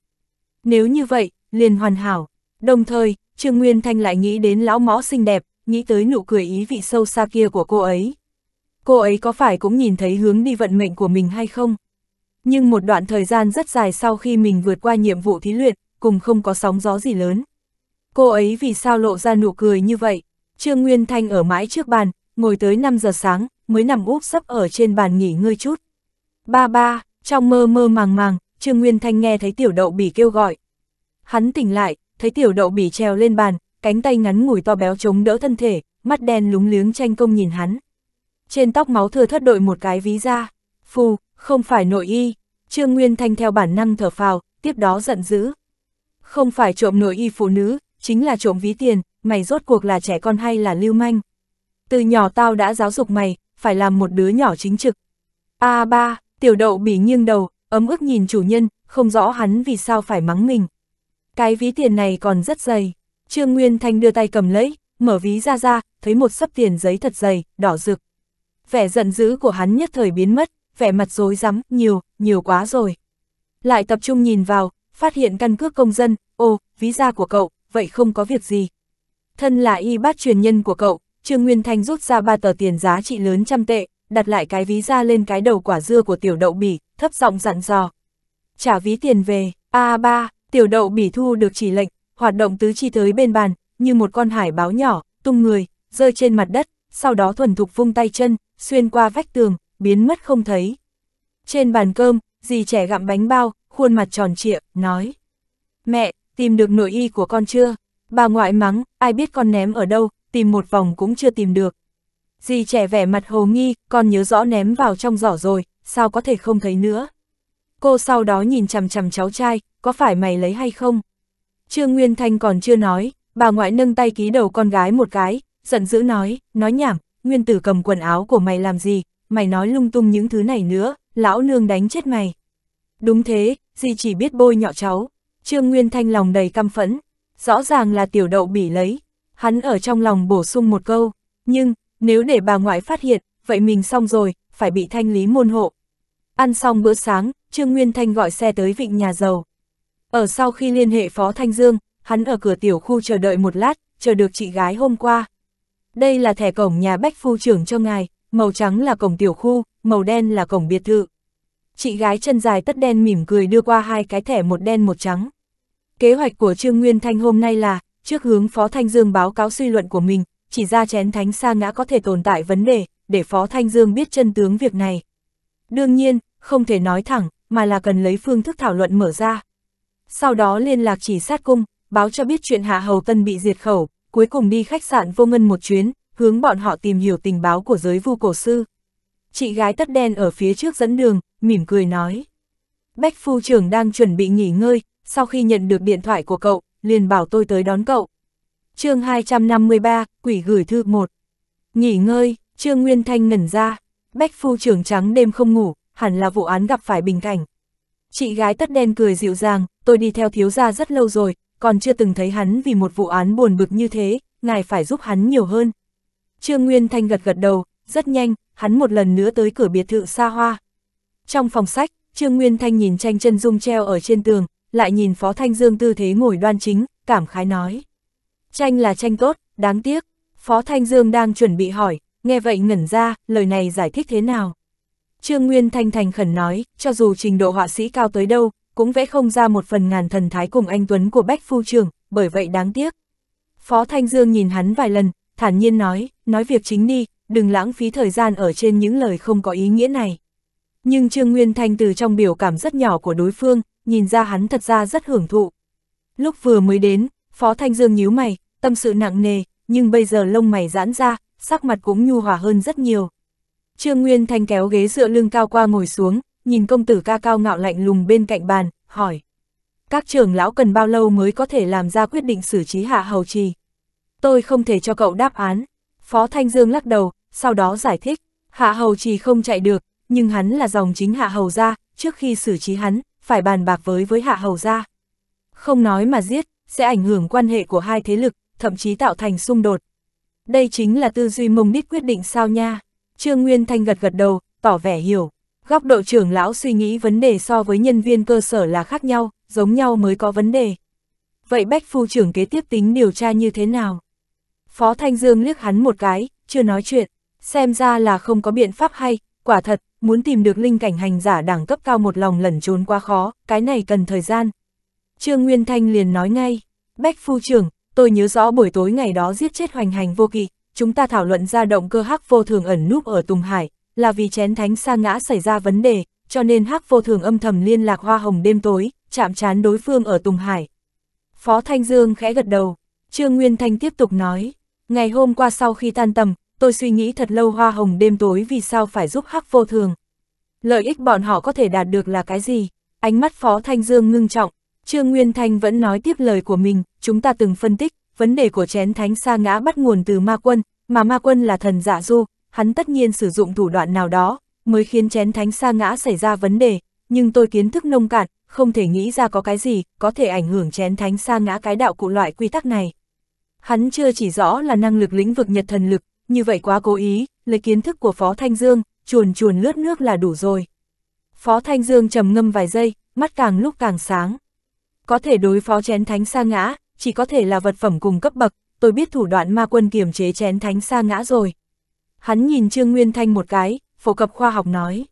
Nếu như vậy, liền hoàn hảo. Đồng thời, Trương Nguyên Thanh lại nghĩ đến lão mõ xinh đẹp, nghĩ tới nụ cười ý vị sâu xa kia của cô ấy. Cô ấy có phải cũng nhìn thấy hướng đi vận mệnh của mình hay không? Nhưng một đoạn thời gian rất dài sau khi mình vượt qua nhiệm vụ thí luyện, cùng không có sóng gió gì lớn. Cô ấy vì sao lộ ra nụ cười như vậy? Trương Nguyên Thanh ở mãi trước bàn, ngồi tới 5 giờ sáng, mới nằm úp sấp ở trên bàn nghỉ ngơi chút. Ba ba, trong mơ mơ màng màng, Trương Nguyên Thanh nghe thấy tiểu đậu bỉ kêu gọi. Hắn tỉnh lại, thấy tiểu đậu bỉ trèo lên bàn, cánh tay ngắn ngủi to béo chống đỡ thân thể, mắt đen lúng liếng tranh công nhìn hắn. Trên tóc máu thừa thất đội một cái ví ra. Phù, không phải nội y. Trương Nguyên Thanh theo bản năng thở phào, tiếp đó giận dữ. Không phải trộm nội y phụ nữ, chính là trộm ví tiền, mày rốt cuộc là trẻ con hay là lưu manh. Từ nhỏ tao đã giáo dục mày, phải làm một đứa nhỏ chính trực. a à, ba, tiểu đậu bị nghiêng đầu, ấm ức nhìn chủ nhân, không rõ hắn vì sao phải mắng mình. Cái ví tiền này còn rất dày. Trương Nguyên Thanh đưa tay cầm lấy, mở ví ra ra, thấy một sấp tiền giấy thật dày, đỏ rực. Vẻ giận dữ của hắn nhất thời biến mất, vẻ mặt rối rắm, nhiều, nhiều quá rồi. Lại tập trung nhìn vào, phát hiện căn cước công dân, ô, ví da của cậu, vậy không có việc gì. Thân là y bát truyền nhân của cậu, Trương Nguyên Thanh rút ra ba tờ tiền giá trị lớn trăm tệ, đặt lại cái ví ra lên cái đầu quả dưa của tiểu đậu bỉ, thấp giọng dặn dò. Trả ví tiền về, A3, tiểu đậu bỉ thu được chỉ lệnh, hoạt động tứ chi tới bên bàn, như một con hải báo nhỏ, tung người, rơi trên mặt đất, sau đó thuần thục vung tay chân, xuyên qua vách tường, biến mất không thấy. Trên bàn cơm, dì trẻ gặm bánh bao, khuôn mặt tròn trịa, nói. Mẹ, tìm được nội y của con chưa? Bà ngoại mắng, ai biết con ném ở đâu, tìm một vòng cũng chưa tìm được. Dì trẻ vẻ mặt hồ nghi, con nhớ rõ ném vào trong giỏ rồi, sao có thể không thấy nữa. Cô sau đó nhìn chằm chằm cháu trai, có phải mày lấy hay không? Trương Nguyên Thanh còn chưa nói, bà ngoại nâng tay ký đầu con gái một cái, giận dữ nói, nói nhảm, Nguyên tử cầm quần áo của mày làm gì, mày nói lung tung những thứ này nữa, lão nương đánh chết mày. Đúng thế, dì chỉ biết bôi nhọ cháu, Trương Nguyên Thanh lòng đầy căm phẫn, rõ ràng là tiểu đậu bỉ lấy. Hắn ở trong lòng bổ sung một câu, nhưng, nếu để bà ngoại phát hiện, vậy mình xong rồi, phải bị thanh lý môn hộ. Ăn xong bữa sáng, Trương Nguyên Thanh gọi xe tới vịnh nhà giàu. Ở sau khi liên hệ Phó Thanh Dương, hắn ở cửa tiểu khu chờ đợi một lát, chờ được chị gái hôm qua. Đây là thẻ cổng nhà Bách Phu trưởng cho ngài, màu trắng là cổng tiểu khu, màu đen là cổng biệt thự. Chị gái chân dài tất đen mỉm cười đưa qua hai cái thẻ một đen một trắng. Kế hoạch của Trương Nguyên Thanh hôm nay là, trước hướng Phó Thanh Dương báo cáo suy luận của mình, chỉ ra chén thánh sa ngã có thể tồn tại vấn đề, để Phó Thanh Dương biết chân tướng việc này. Đương nhiên, không thể nói thẳng, mà là cần lấy phương thức thảo luận mở ra. Sau đó liên lạc chỉ sát cung, báo cho biết chuyện Hạ Hầu Tân bị diệt khẩu, cuối cùng đi khách sạn vô ngân một chuyến, hướng bọn họ tìm hiểu tình báo của giới vu cổ sư. Chị gái tất đen ở phía trước dẫn đường, mỉm cười nói. Bách phu trưởng đang chuẩn bị nghỉ ngơi, sau khi nhận được điện thoại của cậu, liền bảo tôi tới đón cậu. chương 253, quỷ gửi thư 1. Nghỉ ngơi, Trương Nguyên Thanh ngẩn ra, Bách Phu trưởng trắng đêm không ngủ, hẳn là vụ án gặp phải bình cảnh. Chị gái tất đen cười dịu dàng, tôi đi theo thiếu gia rất lâu rồi, còn chưa từng thấy hắn vì một vụ án buồn bực như thế, ngài phải giúp hắn nhiều hơn. Trương Nguyên Thanh gật gật đầu, rất nhanh, hắn một lần nữa tới cửa biệt thự xa hoa. Trong phòng sách, Trương Nguyên Thanh nhìn tranh chân dung treo ở trên tường, lại nhìn Phó Thanh Dương tư thế ngồi đoan chính, cảm khái nói. Tranh là tranh tốt, đáng tiếc. Phó Thanh Dương đang chuẩn bị hỏi, nghe vậy ngẩn ra, lời này giải thích thế nào? Trương Nguyên Thanh Thành khẩn nói, cho dù trình độ họa sĩ cao tới đâu, cũng vẽ không ra một phần ngàn thần thái cùng anh Tuấn của Bách Phu Trường, bởi vậy đáng tiếc. Phó Thanh Dương nhìn hắn vài lần, thản nhiên nói, nói việc chính đi, đừng lãng phí thời gian ở trên những lời không có ý nghĩa này. Nhưng Trương Nguyên Thanh từ trong biểu cảm rất nhỏ của đối phương, nhìn ra hắn thật ra rất hưởng thụ. Lúc vừa mới đến, Phó Thanh Dương nhíu mày, tâm sự nặng nề, nhưng bây giờ lông mày giãn ra, sắc mặt cũng nhu hòa hơn rất nhiều. Trương Nguyên Thanh kéo ghế dựa lưng cao qua ngồi xuống, nhìn công tử ca cao ngạo lạnh lùng bên cạnh bàn, hỏi. Các trưởng lão cần bao lâu mới có thể làm ra quyết định xử trí hạ hầu trì? Tôi không thể cho cậu đáp án. Phó Thanh Dương lắc đầu, sau đó giải thích. Hạ hầu trì không chạy được, nhưng hắn là dòng chính hạ hầu ra, trước khi xử trí hắn, phải bàn bạc với với Hạ Hầu ra. Không nói mà giết, sẽ ảnh hưởng quan hệ của hai thế lực, thậm chí tạo thành xung đột. Đây chính là tư duy mông nít quyết định sao nha. Trương Nguyên Thanh gật gật đầu, tỏ vẻ hiểu. Góc độ trưởng lão suy nghĩ vấn đề so với nhân viên cơ sở là khác nhau, giống nhau mới có vấn đề. Vậy Bách Phu trưởng kế tiếp tính điều tra như thế nào? Phó Thanh Dương liếc hắn một cái, chưa nói chuyện. Xem ra là không có biện pháp hay, Quả thật, muốn tìm được linh cảnh hành giả đẳng cấp cao một lòng lẩn trốn quá khó, cái này cần thời gian. Trương Nguyên Thanh liền nói ngay, Bách Phu trưởng, tôi nhớ rõ buổi tối ngày đó giết chết hoành hành vô kỵ, chúng ta thảo luận ra động cơ hắc vô thường ẩn núp ở Tùng Hải, là vì chén thánh sa ngã xảy ra vấn đề, cho nên hắc vô thường âm thầm liên lạc hoa hồng đêm tối, chạm trán đối phương ở Tùng Hải. Phó Thanh Dương khẽ gật đầu, Trương Nguyên Thanh tiếp tục nói, ngày hôm qua sau khi tan tầm, tôi suy nghĩ thật lâu hoa hồng đêm tối vì sao phải giúp hắc vô thường. Lợi ích bọn họ có thể đạt được là cái gì? Ánh mắt Phó Thanh Dương ngưng trọng, Trương Nguyên Thanh vẫn nói tiếp lời của mình, chúng ta từng phân tích, vấn đề của chén thánh sa ngã bắt nguồn từ ma quân, mà ma quân là thần dạ du, hắn tất nhiên sử dụng thủ đoạn nào đó, mới khiến chén thánh sa ngã xảy ra vấn đề, nhưng tôi kiến thức nông cạn, không thể nghĩ ra có cái gì, có thể ảnh hưởng chén thánh sa ngã cái đạo cụ loại quy tắc này. Hắn chưa chỉ rõ là năng lực lĩnh vực nhật thần lực, như vậy quá cố ý, lấy kiến thức của Phó Thanh Dương, chuồn chuồn lướt nước là đủ rồi. Phó Thanh Dương trầm ngâm vài giây, mắt càng lúc càng sáng. Có thể đối phó chén thánh sa ngã, chỉ có thể là vật phẩm cùng cấp bậc, tôi biết thủ đoạn ma quân kiềm chế chén thánh sa ngã rồi. Hắn nhìn Trương Nguyên Thanh một cái, phổ cập khoa học nói.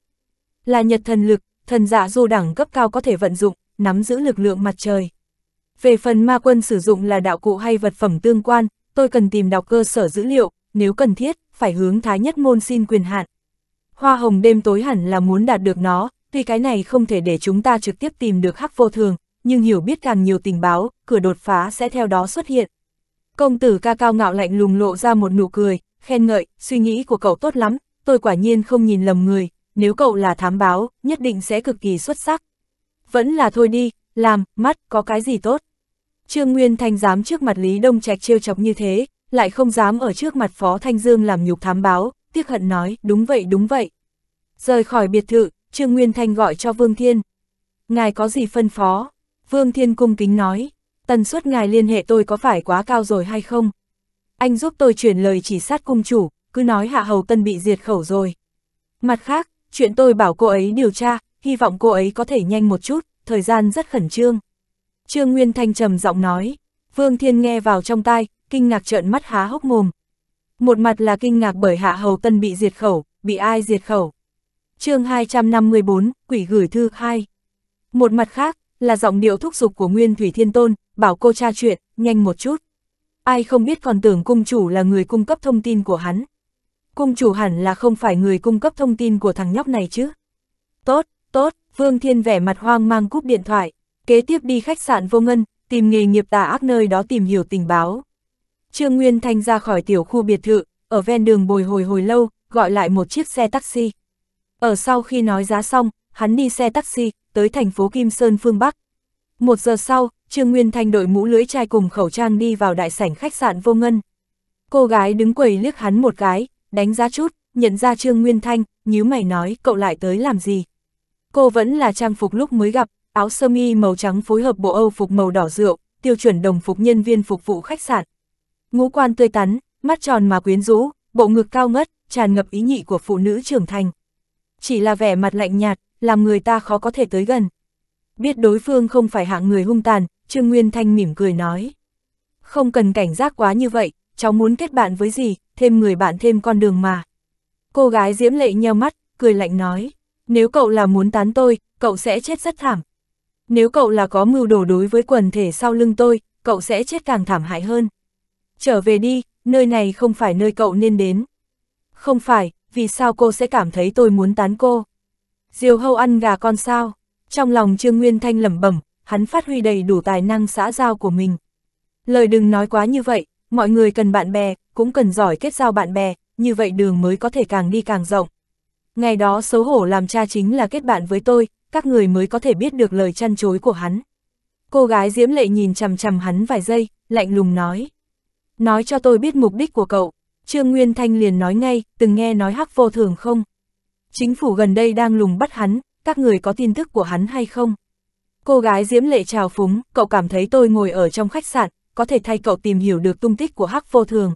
Là nhật thần lực, thần dạ du đẳng cấp cao có thể vận dụng, nắm giữ lực lượng mặt trời. Về phần ma quân sử dụng là đạo cụ hay vật phẩm tương quan, tôi cần tìm đọc cơ sở dữ liệu, nếu cần thiết, phải hướng Thái Nhất Môn xin quyền hạn. Hoa hồng đêm tối hẳn là muốn đạt được nó, tuy cái này không thể để chúng ta trực tiếp tìm được hắc vô thường, nhưng hiểu biết càng nhiều tình báo, cửa đột phá sẽ theo đó xuất hiện. Công tử ca cao ngạo lạnh lùng lộ ra một nụ cười, khen ngợi, suy nghĩ của cậu tốt lắm, tôi quả nhiên không nhìn lầm người, nếu cậu là thám báo, nhất định sẽ cực kỳ xuất sắc. Vẫn là thôi đi, làm, mắt, có cái gì tốt. Trương Nguyên Thanh dám trước mặt Lý Đông Trạch trêu chọc như thế, lại không dám ở trước mặt Phó Thanh Dương làm nhục thám báo, tiếc hận nói, đúng vậy đúng vậy. Rời khỏi biệt thự, Trương Nguyên Thanh gọi cho Vương Thiên. Ngài có gì phân phó? Vương Thiên cung kính nói, tần suất ngài liên hệ tôi có phải quá cao rồi hay không? Anh giúp tôi chuyển lời chỉ sát cung chủ, cứ nói hạ hầu tân bị diệt khẩu rồi. Mặt khác, chuyện tôi bảo cô ấy điều tra, hy vọng cô ấy có thể nhanh một chút, thời gian rất khẩn trương. Trương Nguyên Thanh trầm giọng nói, Vương Thiên nghe vào trong tai, kinh ngạc trợn mắt há hốc mồm. Một mặt là kinh ngạc bởi Hạ Hầu Tân bị diệt khẩu, bị ai diệt khẩu. chương 254, Quỷ gửi thư 2. Một mặt khác, là giọng điệu thúc giục của Nguyên Thủy Thiên Tôn, bảo cô tra chuyện, nhanh một chút. Ai không biết còn tưởng cung chủ là người cung cấp thông tin của hắn. Cung chủ hẳn là không phải người cung cấp thông tin của thằng nhóc này chứ. Tốt, tốt, Vương Thiên vẻ mặt hoang mang cúp điện thoại, kế tiếp đi khách sạn vô ngân, tìm nghề nghiệp tà ác nơi đó tìm hiểu tình báo. Trương Nguyên Thanh ra khỏi tiểu khu biệt thự, ở ven đường bồi hồi hồi lâu, gọi lại một chiếc xe taxi. Ở sau khi nói giá xong, hắn đi xe taxi, tới thành phố Kim Sơn phương Bắc. Một giờ sau, Trương Nguyên Thanh đội mũ lưới chai cùng khẩu trang đi vào đại sảnh khách sạn vô ngân. Cô gái đứng quầy liếc hắn một cái, đánh giá chút, nhận ra Trương Nguyên Thanh, nhíu mày nói cậu lại tới làm gì. Cô vẫn là trang phục lúc mới gặp, áo sơ mi màu trắng phối hợp bộ Âu phục màu đỏ rượu, tiêu chuẩn đồng phục nhân viên phục vụ khách sạn, Ngũ quan tươi tắn, mắt tròn mà quyến rũ, bộ ngực cao ngất, tràn ngập ý nhị của phụ nữ trưởng thành. Chỉ là vẻ mặt lạnh nhạt, làm người ta khó có thể tới gần. Biết đối phương không phải hạng người hung tàn, Trương Nguyên Thanh mỉm cười nói. Không cần cảnh giác quá như vậy, cháu muốn kết bạn với gì, thêm người bạn thêm con đường mà. Cô gái diễm lệ nheo mắt, cười lạnh nói. Nếu cậu là muốn tán tôi, cậu sẽ chết rất thảm. Nếu cậu là có mưu đồ đối với quần thể sau lưng tôi, cậu sẽ chết càng thảm hại hơn trở về đi, nơi này không phải nơi cậu nên đến. Không phải, vì sao cô sẽ cảm thấy tôi muốn tán cô? Diều hâu ăn gà con sao? Trong lòng Trương Nguyên Thanh lẩm bẩm, hắn phát huy đầy đủ tài năng xã giao của mình. Lời đừng nói quá như vậy, mọi người cần bạn bè, cũng cần giỏi kết giao bạn bè, như vậy đường mới có thể càng đi càng rộng. Ngày đó xấu hổ làm cha chính là kết bạn với tôi, các người mới có thể biết được lời chăn chối của hắn. Cô gái diễm lệ nhìn chằm chằm hắn vài giây, lạnh lùng nói. Nói cho tôi biết mục đích của cậu. Trương Nguyên Thanh liền nói ngay, từng nghe nói hắc vô thường không? Chính phủ gần đây đang lùng bắt hắn, các người có tin tức của hắn hay không? Cô gái diễm lệ trào phúng, cậu cảm thấy tôi ngồi ở trong khách sạn, có thể thay cậu tìm hiểu được tung tích của hắc vô thường.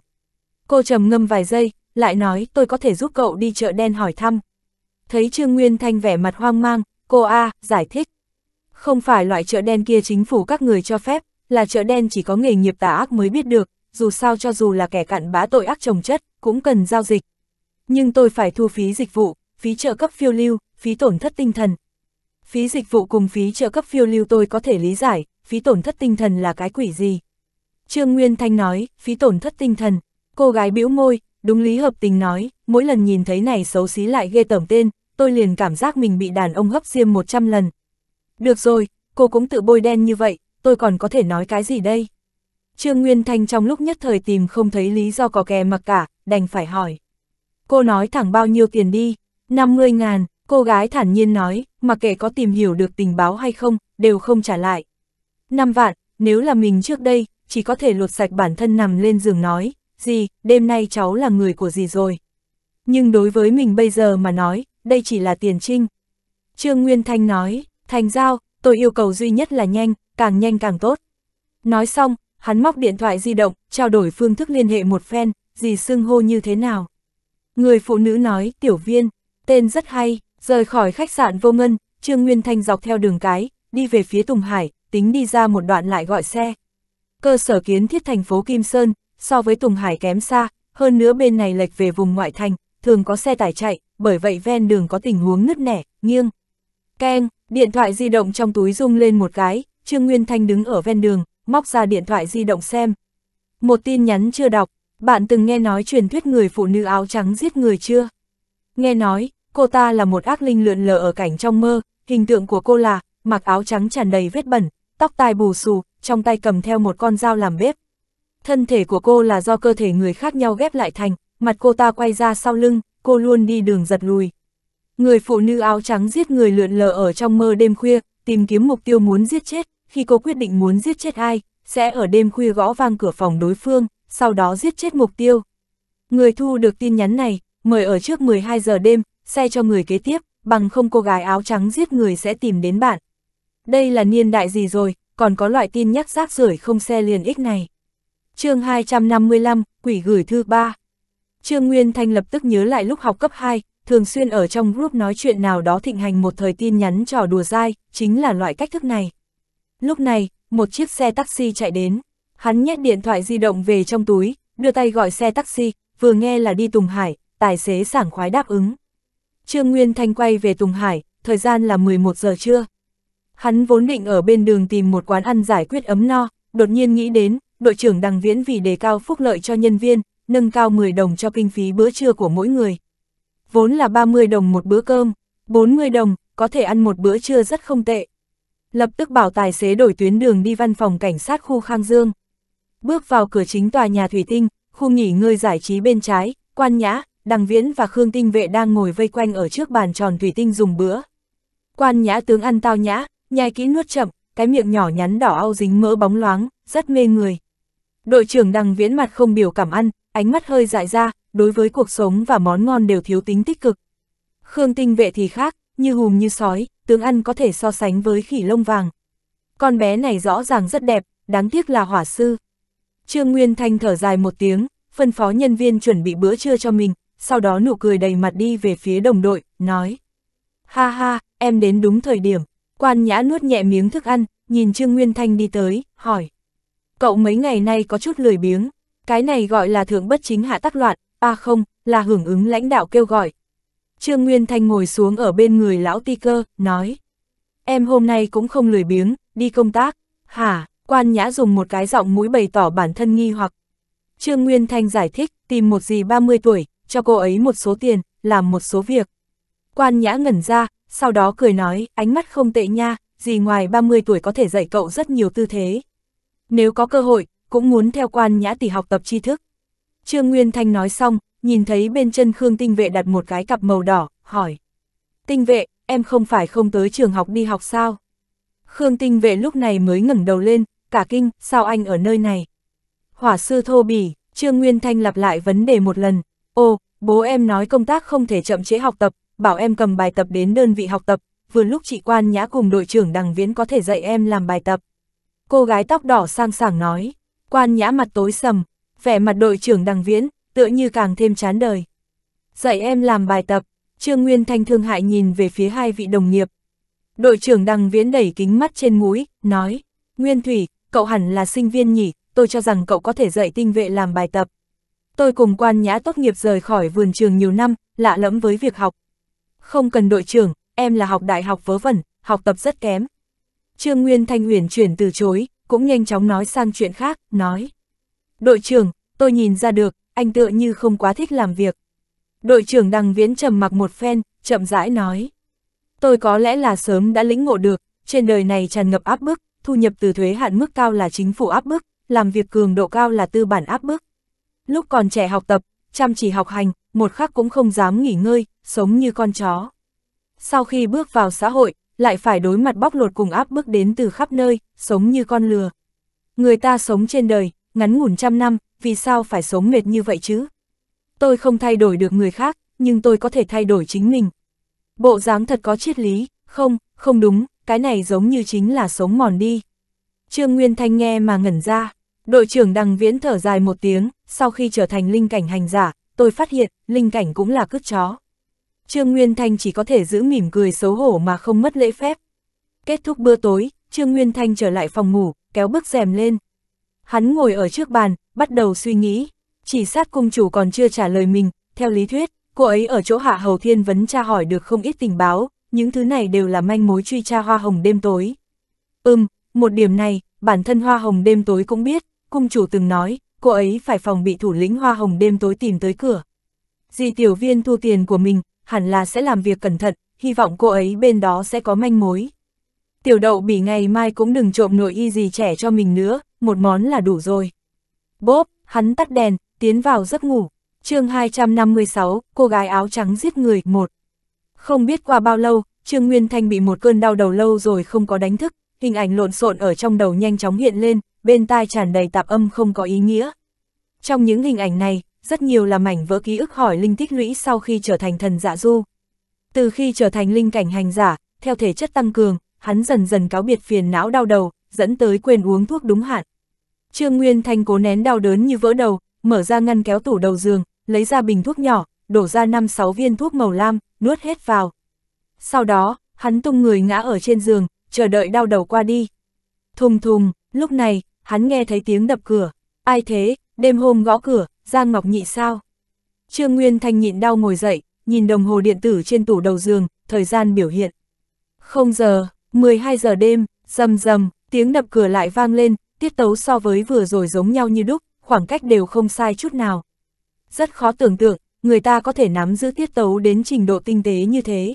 Cô trầm ngâm vài giây, lại nói tôi có thể giúp cậu đi chợ đen hỏi thăm. Thấy Trương Nguyên Thanh vẻ mặt hoang mang, cô A, giải thích. Không phải loại chợ đen kia chính phủ các người cho phép, là chợ đen chỉ có nghề nghiệp tà ác mới biết được, dù sao cho dù là kẻ cặn bã tội ác trồng chất, cũng cần giao dịch. Nhưng tôi phải thu phí dịch vụ, phí trợ cấp phiêu lưu, phí tổn thất tinh thần. Phí dịch vụ cùng phí trợ cấp phiêu lưu tôi có thể lý giải, phí tổn thất tinh thần là cái quỷ gì? Trương Nguyên Thanh nói, phí tổn thất tinh thần. Cô gái bĩu môi, đúng lý hợp tình nói, mỗi lần nhìn thấy này xấu xí lại ghê tởm tên, tôi liền cảm giác mình bị đàn ông hấp diêm 100 lần. Được rồi, cô cũng tự bôi đen như vậy, tôi còn có thể nói cái gì đây? Trương Nguyên Thanh trong lúc nhất thời tìm không thấy lý do có kè mặc cả, đành phải hỏi. Cô nói thẳng bao nhiêu tiền đi, 50 ngàn, cô gái thản nhiên nói, mà kệ có tìm hiểu được tình báo hay không, đều không trả lại. 5 vạn, nếu là mình trước đây, chỉ có thể lột sạch bản thân nằm lên giường nói, gì, đêm nay cháu là người của gì rồi. Nhưng đối với mình bây giờ mà nói, đây chỉ là tiền trinh. Trương Nguyên Thanh nói, Thành Giao, tôi yêu cầu duy nhất là nhanh, càng nhanh càng tốt. Nói xong, hắn móc điện thoại di động, trao đổi phương thức liên hệ một phen, gì xưng hô như thế nào. Người phụ nữ nói, tiểu viên, tên rất hay, rời khỏi khách sạn vô ngân, Trương Nguyên Thanh dọc theo đường cái, đi về phía Tùng Hải, tính đi ra một đoạn lại gọi xe. Cơ sở kiến thiết thành phố Kim Sơn, so với Tùng Hải kém xa, hơn nữa bên này lệch về vùng ngoại thành, thường có xe tải chạy, bởi vậy ven đường có tình huống nứt nẻ, nghiêng. Keng, điện thoại di động trong túi rung lên một cái, Trương Nguyên Thanh đứng ở ven đường, móc ra điện thoại di động xem. Một tin nhắn chưa đọc, bạn từng nghe nói truyền thuyết người phụ nữ áo trắng giết người chưa? Nghe nói, cô ta là một ác linh lượn lờ ở cảnh trong mơ, hình tượng của cô là, mặc áo trắng tràn đầy vết bẩn, tóc tai bù xù, trong tay cầm theo một con dao làm bếp. Thân thể của cô là do cơ thể người khác nhau ghép lại thành, mặt cô ta quay ra sau lưng, cô luôn đi đường giật lùi. Người phụ nữ áo trắng giết người lượn lờ ở trong mơ đêm khuya, tìm kiếm mục tiêu muốn giết chết khi cô quyết định muốn giết chết ai, sẽ ở đêm khuya gõ vang cửa phòng đối phương, sau đó giết chết mục tiêu. Người thu được tin nhắn này, mời ở trước 12 giờ đêm, xe cho người kế tiếp, bằng không cô gái áo trắng giết người sẽ tìm đến bạn. Đây là niên đại gì rồi, còn có loại tin nhắc rác rưởi không xe liền ích này. chương 255, Quỷ gửi thư 3 Trương Nguyên Thanh lập tức nhớ lại lúc học cấp 2, thường xuyên ở trong group nói chuyện nào đó thịnh hành một thời tin nhắn trò đùa dai, chính là loại cách thức này. Lúc này, một chiếc xe taxi chạy đến, hắn nhét điện thoại di động về trong túi, đưa tay gọi xe taxi, vừa nghe là đi Tùng Hải, tài xế sảng khoái đáp ứng. Trương Nguyên Thanh quay về Tùng Hải, thời gian là 11 giờ trưa. Hắn vốn định ở bên đường tìm một quán ăn giải quyết ấm no, đột nhiên nghĩ đến, đội trưởng Đằng Viễn vì đề cao phúc lợi cho nhân viên, nâng cao 10 đồng cho kinh phí bữa trưa của mỗi người. Vốn là 30 đồng một bữa cơm, 40 đồng, có thể ăn một bữa trưa rất không tệ. Lập tức bảo tài xế đổi tuyến đường đi văn phòng cảnh sát khu Khang Dương. Bước vào cửa chính tòa nhà Thủy Tinh, khu nghỉ ngơi giải trí bên trái, Quan Nhã, Đằng Viễn và Khương Tinh Vệ đang ngồi vây quanh ở trước bàn tròn Thủy Tinh dùng bữa. Quan Nhã tướng ăn tao nhã, nhai kỹ nuốt chậm, cái miệng nhỏ nhắn đỏ au dính mỡ bóng loáng, rất mê người. Đội trưởng Đằng Viễn mặt không biểu cảm ăn, ánh mắt hơi dại ra, đối với cuộc sống và món ngon đều thiếu tính tích cực. Khương Tinh Vệ thì khác, như hùm như sói, tướng ăn có thể so sánh với khỉ lông vàng. Con bé này rõ ràng rất đẹp, đáng tiếc là hỏa sư. Trương Nguyên Thanh thở dài một tiếng, phân phó nhân viên chuẩn bị bữa trưa cho mình, sau đó nụ cười đầy mặt đi về phía đồng đội, nói. Ha ha, em đến đúng thời điểm. Quan nhã nuốt nhẹ miếng thức ăn, nhìn Trương Nguyên Thanh đi tới, hỏi. Cậu mấy ngày nay có chút lười biếng, cái này gọi là thượng bất chính hạ tắc loạn, à không, là hưởng ứng lãnh đạo kêu gọi, Trương Nguyên Thanh ngồi xuống ở bên người lão ti cơ, nói. Em hôm nay cũng không lười biếng, đi công tác. Hả, quan nhã dùng một cái giọng mũi bày tỏ bản thân nghi hoặc. Trương Nguyên Thanh giải thích, tìm một dì 30 tuổi, cho cô ấy một số tiền, làm một số việc. Quan nhã ngẩn ra, sau đó cười nói, ánh mắt không tệ nha, dì ngoài 30 tuổi có thể dạy cậu rất nhiều tư thế. Nếu có cơ hội, cũng muốn theo quan nhã tỷ học tập tri thức. Trương Nguyên Thanh nói xong, nhìn thấy bên chân Khương Tinh Vệ đặt một cái cặp màu đỏ, hỏi. Tinh Vệ, em không phải không tới trường học đi học sao? Khương Tinh Vệ lúc này mới ngẩng đầu lên, cả kinh, sao anh ở nơi này? Hỏa sư thô bỉ, Trương Nguyên Thanh lặp lại vấn đề một lần. Ô, bố em nói công tác không thể chậm chế học tập, bảo em cầm bài tập đến đơn vị học tập, vừa lúc chị Quan Nhã cùng đội trưởng Đằng Viễn có thể dạy em làm bài tập. Cô gái tóc đỏ sang sảng nói, Quan Nhã mặt tối sầm, vẻ mặt đội trưởng Đằng Viễn, tựa như càng thêm chán đời. Dạy em làm bài tập, Trương Nguyên Thanh thương hại nhìn về phía hai vị đồng nghiệp. Đội trưởng Đằng Viễn đẩy kính mắt trên mũi, nói, Nguyên Thủy, cậu hẳn là sinh viên nhỉ, tôi cho rằng cậu có thể dạy tinh vệ làm bài tập. Tôi cùng quan nhã tốt nghiệp rời khỏi vườn trường nhiều năm, lạ lẫm với việc học. Không cần đội trưởng, em là học đại học vớ vẩn, học tập rất kém. Trương Nguyên Thanh huyền chuyển từ chối, cũng nhanh chóng nói sang chuyện khác, nói. Đội trưởng, tôi nhìn ra được, anh tựa như không quá thích làm việc. Đội trưởng Đằng Viễn trầm mặc một phen, chậm rãi nói. Tôi có lẽ là sớm đã lĩnh ngộ được, trên đời này tràn ngập áp bức, thu nhập từ thuế hạn mức cao là chính phủ áp bức, làm việc cường độ cao là tư bản áp bức. Lúc còn trẻ học tập, chăm chỉ học hành, một khắc cũng không dám nghỉ ngơi, sống như con chó. Sau khi bước vào xã hội, lại phải đối mặt bóc lột cùng áp bức đến từ khắp nơi, sống như con lừa. Người ta sống trên đời, ngắn ngủn trăm năm, vì sao phải sống mệt như vậy chứ? Tôi không thay đổi được người khác, nhưng tôi có thể thay đổi chính mình. Bộ dáng thật có triết lý, không, không đúng, cái này giống như chính là sống mòn đi. Trương Nguyên Thanh nghe mà ngẩn ra, đội trưởng đằng viễn thở dài một tiếng, sau khi trở thành linh cảnh hành giả, tôi phát hiện, linh cảnh cũng là cướp chó. Trương Nguyên Thanh chỉ có thể giữ mỉm cười xấu hổ mà không mất lễ phép. Kết thúc bữa tối, Trương Nguyên Thanh trở lại phòng ngủ, kéo bức rèm lên. Hắn ngồi ở trước bàn, bắt đầu suy nghĩ. Chỉ sát cung chủ còn chưa trả lời mình, theo lý thuyết, cô ấy ở chỗ hạ hầu thiên vấn tra hỏi được không ít tình báo, những thứ này đều là manh mối truy tra hoa hồng đêm tối. Ừm, một điểm này, bản thân hoa hồng đêm tối cũng biết, cung chủ từng nói, cô ấy phải phòng bị thủ lĩnh hoa hồng đêm tối tìm tới cửa. Di tiểu viên thu tiền của mình, hẳn là sẽ làm việc cẩn thận, hy vọng cô ấy bên đó sẽ có manh mối. Tiểu đậu bỉ ngày mai cũng đừng trộm nội y gì trẻ cho mình nữa, một món là đủ rồi. Bốp, hắn tắt đèn, tiến vào giấc ngủ. chương 256, cô gái áo trắng giết người, một. Không biết qua bao lâu, Trương Nguyên Thanh bị một cơn đau đầu lâu rồi không có đánh thức, hình ảnh lộn xộn ở trong đầu nhanh chóng hiện lên, bên tai tràn đầy tạp âm không có ý nghĩa. Trong những hình ảnh này, rất nhiều là mảnh vỡ ký ức hỏi linh tích lũy sau khi trở thành thần dạ du. Từ khi trở thành linh cảnh hành giả, theo thể chất tăng cường, hắn dần dần cáo biệt phiền não đau đầu, dẫn tới quên uống thuốc đúng hạn, Trương Nguyên Thanh cố nén đau đớn như vỡ đầu, mở ra ngăn kéo tủ đầu giường, lấy ra bình thuốc nhỏ, đổ ra 5-6 viên thuốc màu lam, nuốt hết vào. Sau đó, hắn tung người ngã ở trên giường, chờ đợi đau đầu qua đi. Thùng thùng, lúc này, hắn nghe thấy tiếng đập cửa. Ai thế, đêm hôm gõ cửa, Giang Ngọc Nhị sao? Trương Nguyên Thanh nhịn đau ngồi dậy, nhìn đồng hồ điện tử trên tủ đầu giường, thời gian biểu hiện. không giờ, 12 giờ đêm, rầm rầm, tiếng đập cửa lại vang lên, tiết tấu so với vừa rồi giống nhau như đúc, khoảng cách đều không sai chút nào. Rất khó tưởng tượng, người ta có thể nắm giữ tiết tấu đến trình độ tinh tế như thế.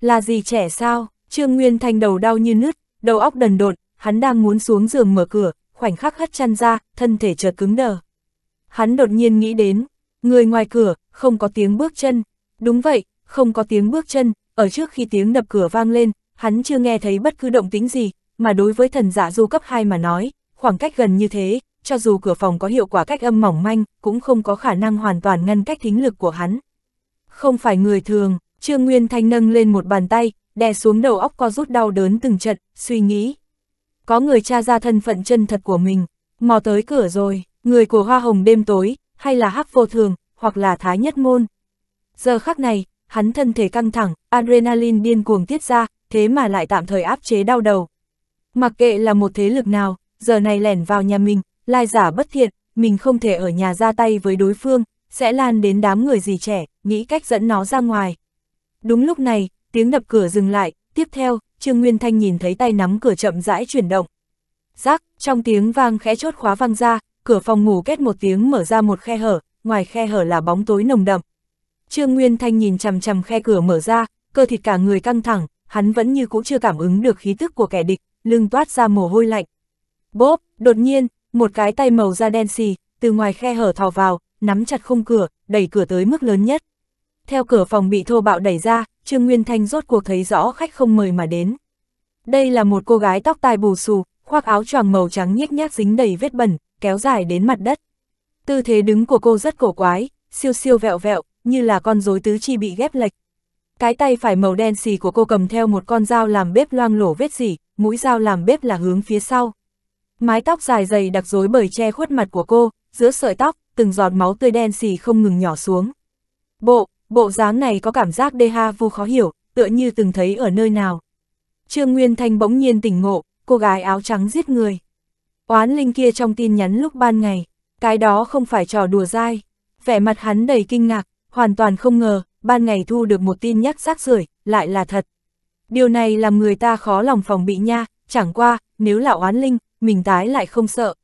Là gì trẻ sao? Trương Nguyên Thanh đầu đau như nứt, đầu óc đần độn, hắn đang muốn xuống giường mở cửa, khoảnh khắc hất chăn ra, thân thể chợt cứng đờ. Hắn đột nhiên nghĩ đến, người ngoài cửa, không có tiếng bước chân. Đúng vậy, không có tiếng bước chân, ở trước khi tiếng đập cửa vang lên, hắn chưa nghe thấy bất cứ động tính gì, mà đối với thần giả du cấp 2 mà nói, khoảng cách gần như thế, cho dù cửa phòng có hiệu quả cách âm mỏng manh, cũng không có khả năng hoàn toàn ngăn cách thính lực của hắn. Không phải người thường, Trương Nguyên Thanh nâng lên một bàn tay, đè xuống đầu óc co rút đau đớn từng trận, suy nghĩ. Có người tra ra thân phận chân thật của mình, mò tới cửa rồi, người của Hoa Hồng đêm tối, hay là hắc vô thường, hoặc là thái nhất môn. Giờ khắc này, hắn thân thể căng thẳng, adrenaline điên cuồng tiết ra, thế mà lại tạm thời áp chế đau đầu. Mặc kệ là một thế lực nào, giờ này lẻn vào nhà mình, lai giả bất thiện, mình không thể ở nhà ra tay với đối phương, sẽ lan đến đám người gì trẻ, nghĩ cách dẫn nó ra ngoài. Đúng lúc này, tiếng đập cửa dừng lại, tiếp theo, Trương Nguyên Thanh nhìn thấy tay nắm cửa chậm rãi chuyển động. Rác, trong tiếng vang khẽ chốt khóa vang ra, cửa phòng ngủ kết một tiếng mở ra một khe hở, ngoài khe hở là bóng tối nồng đậm. Trương Nguyên Thanh nhìn chằm chằm khe cửa mở ra, cơ thịt cả người căng thẳng, hắn vẫn như cũ chưa cảm ứng được khí tức của kẻ địch, lưng toát ra mồ hôi lạnh. Bốp, đột nhiên, một cái tay màu da đen xì, từ ngoài khe hở thò vào, nắm chặt khung cửa, đẩy cửa tới mức lớn nhất. Theo cửa phòng bị thô bạo đẩy ra, Trương Nguyên Thanh rốt cuộc thấy rõ khách không mời mà đến. Đây là một cô gái tóc tai bù xù, khoác áo choàng màu trắng nhếch nhác dính đầy vết bẩn, kéo dài đến mặt đất. Tư thế đứng của cô rất cổ quái, siêu siêu vẹo vẹo, như là con rối tứ chi bị ghép lệch. Cái tay phải màu đen xì của cô cầm theo một con dao làm bếp loang lổ vết dỉ, mũi dao làm bếp là hướng phía sau. Mái tóc dài dày đặc rối bởi che khuất mặt của cô, giữa sợi tóc, từng giọt máu tươi đen xì không ngừng nhỏ xuống. Bộ, bộ dáng này có cảm giác Deha vu khó hiểu, tựa như từng thấy ở nơi nào. Trương Nguyên Thanh bỗng nhiên tỉnh ngộ, cô gái áo trắng giết người. Oán linh kia trong tin nhắn lúc ban ngày, cái đó không phải trò đùa dai. Vẻ mặt hắn đầy kinh ngạc, hoàn toàn không ngờ, ban ngày thu được một tin nhắc rác rưởi lại là thật. Điều này làm người ta khó lòng phòng bị nha, chẳng qua, nếu là oán linh, mình tái lại không sợ.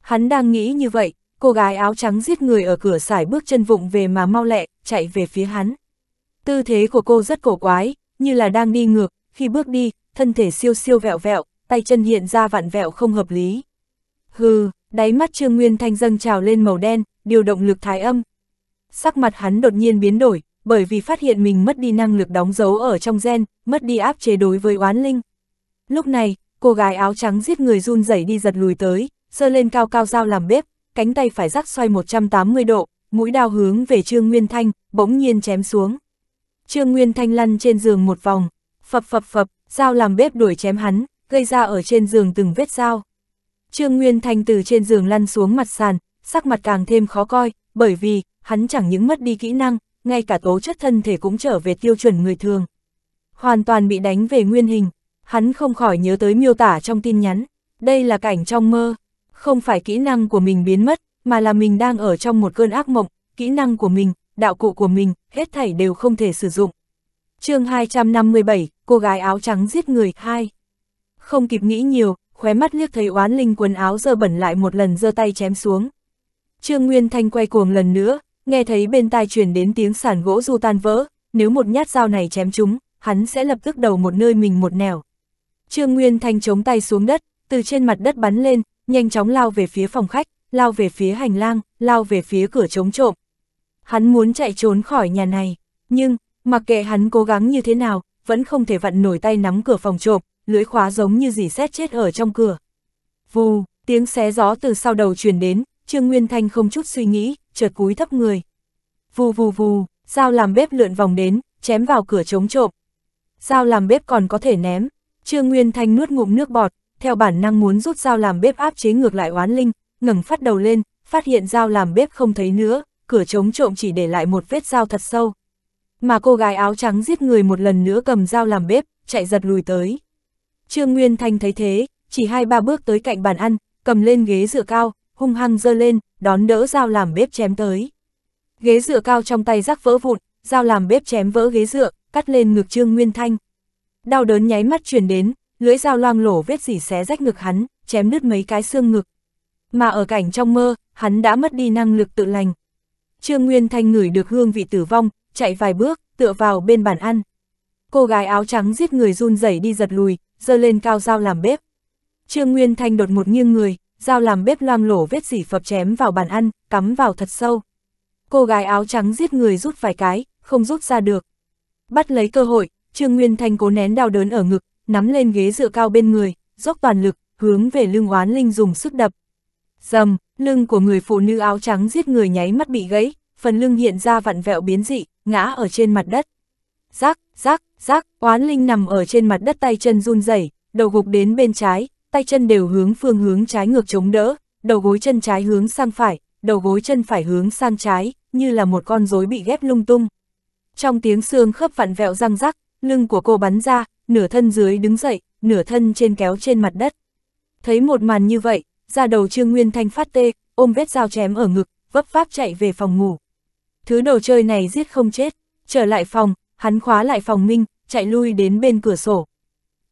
Hắn đang nghĩ như vậy, cô gái áo trắng giết người ở cửa sải bước chân vụng về mà mau lẹ, chạy về phía hắn. Tư thế của cô rất cổ quái, như là đang đi ngược, khi bước đi, thân thể siêu siêu vẹo vẹo, tay chân hiện ra vặn vẹo không hợp lý. Hừ, đáy mắt Trương Nguyên Thanh dâng trào lên màu đen, điều động lực thái âm. Sắc mặt hắn đột nhiên biến đổi, bởi vì phát hiện mình mất đi năng lực đóng dấu ở trong gen, mất đi áp chế đối với oán linh. Lúc này, cô gái áo trắng giết người run rẩy đi giật lùi tới, giơ lên cao cao dao làm bếp, cánh tay phải rắc xoay 180 độ, mũi đao hướng về Trương Nguyên Thanh, bỗng nhiên chém xuống. Trương Nguyên Thanh lăn trên giường một vòng, phập phập phập, dao làm bếp đuổi chém hắn, gây ra ở trên giường từng vết dao. Trương Nguyên Thanh từ trên giường lăn xuống mặt sàn, sắc mặt càng thêm khó coi, bởi vì, hắn chẳng những mất đi kỹ năng, ngay cả tố chất thân thể cũng trở về tiêu chuẩn người thường. Hoàn toàn bị đánh về nguyên hình, hắn không khỏi nhớ tới miêu tả trong tin nhắn, đây là cảnh trong mơ, không phải kỹ năng của mình biến mất, mà là mình đang ở trong một cơn ác mộng, kỹ năng của mình, đạo cụ của mình, hết thảy đều không thể sử dụng. chương 257, cô gái áo trắng giết người, 2. Không kịp nghĩ nhiều, khóe mắt liếc thấy oán linh quần áo dơ bẩn lại một lần giơ tay chém xuống. Trương Nguyên Thanh quay cuồng lần nữa, nghe thấy bên tai truyền đến tiếng sàn gỗ du tan vỡ, nếu một nhát dao này chém chúng, hắn sẽ lập tức đầu một nơi mình một nẻo. Trương Nguyên Thanh chống tay xuống đất, từ trên mặt đất bắn lên, nhanh chóng lao về phía phòng khách, lao về phía hành lang, lao về phía cửa chống trộm. Hắn muốn chạy trốn khỏi nhà này, nhưng, mặc kệ hắn cố gắng như thế nào, vẫn không thể vặn nổi tay nắm cửa phòng trộm, lưỡi khóa giống như dì xét chết ở trong cửa. Vù, tiếng xé gió từ sau đầu truyền đến, Trương Nguyên Thanh không chút suy nghĩ, chợt cúi thấp người. Vù vù vù, dao làm bếp lượn vòng đến, chém vào cửa chống trộm. Dao làm bếp còn có thể ném, Trương Nguyên Thanh nuốt ngụm nước bọt, theo bản năng muốn rút dao làm bếp áp chế ngược lại oán linh, ngẩng phát đầu lên, phát hiện dao làm bếp không thấy nữa, cửa chống trộm chỉ để lại một vết dao thật sâu. Mà cô gái áo trắng giết người một lần nữa cầm dao làm bếp, chạy giật lùi tới. Trương Nguyên Thanh thấy thế, chỉ hai ba bước tới cạnh bàn ăn, cầm lên ghế dựa cao, hung hăng giơ lên, đón đỡ dao làm bếp chém tới. Ghế dựa cao trong tay rắc vỡ vụn, dao làm bếp chém vỡ ghế dựa, cắt lên ngực Trương Nguyên Thanh. Đau đớn nháy mắt truyền đến, lưỡi dao loang lổ vết dỉ xé rách ngực hắn, chém đứt mấy cái xương ngực. Mà ở cảnh trong mơ, hắn đã mất đi năng lực tự lành. Trương Nguyên Thanh ngửi được hương vị tử vong, chạy vài bước, tựa vào bên bàn ăn. Cô gái áo trắng giết người run rẩy đi giật lùi, giơ lên cao dao làm bếp. Trương Nguyên Thanh đột một nghiêng người, dao làm bếp loang lổ vết dỉ phập chém vào bàn ăn, cắm vào thật sâu. Cô gái áo trắng giết người rút vài cái, không rút ra được. Bắt lấy cơ hội, Trương Nguyên Thanh cố nén đau đớn ở ngực, nắm lên ghế dựa cao bên người, dốc toàn lực, hướng về lưng oán linh dùng sức đập. Dầm, lưng của người phụ nữ áo trắng giết người nháy mắt bị gãy, phần lưng hiện ra vặn vẹo biến dị, ngã ở trên mặt đất. Rác, rác, rác, oán linh nằm ở trên mặt đất tay chân run rẩy, đầu gục đến bên trái, tay chân đều hướng phương hướng trái ngược chống đỡ, đầu gối chân trái hướng sang phải, đầu gối chân phải hướng sang trái, như là một con rối bị ghép lung tung. Trong tiếng xương khớp vặn vẹo răng rắc, lưng của cô bắn ra, nửa thân dưới đứng dậy, nửa thân trên kéo trên mặt đất. Thấy một màn như vậy, ra đầu Trương Nguyên Thanh phát tê, ôm vết dao chém ở ngực, vấp pháp chạy về phòng ngủ. Thứ đồ chơi này giết không chết, trở lại phòng, hắn khóa lại phòng Minh, chạy lui đến bên cửa sổ.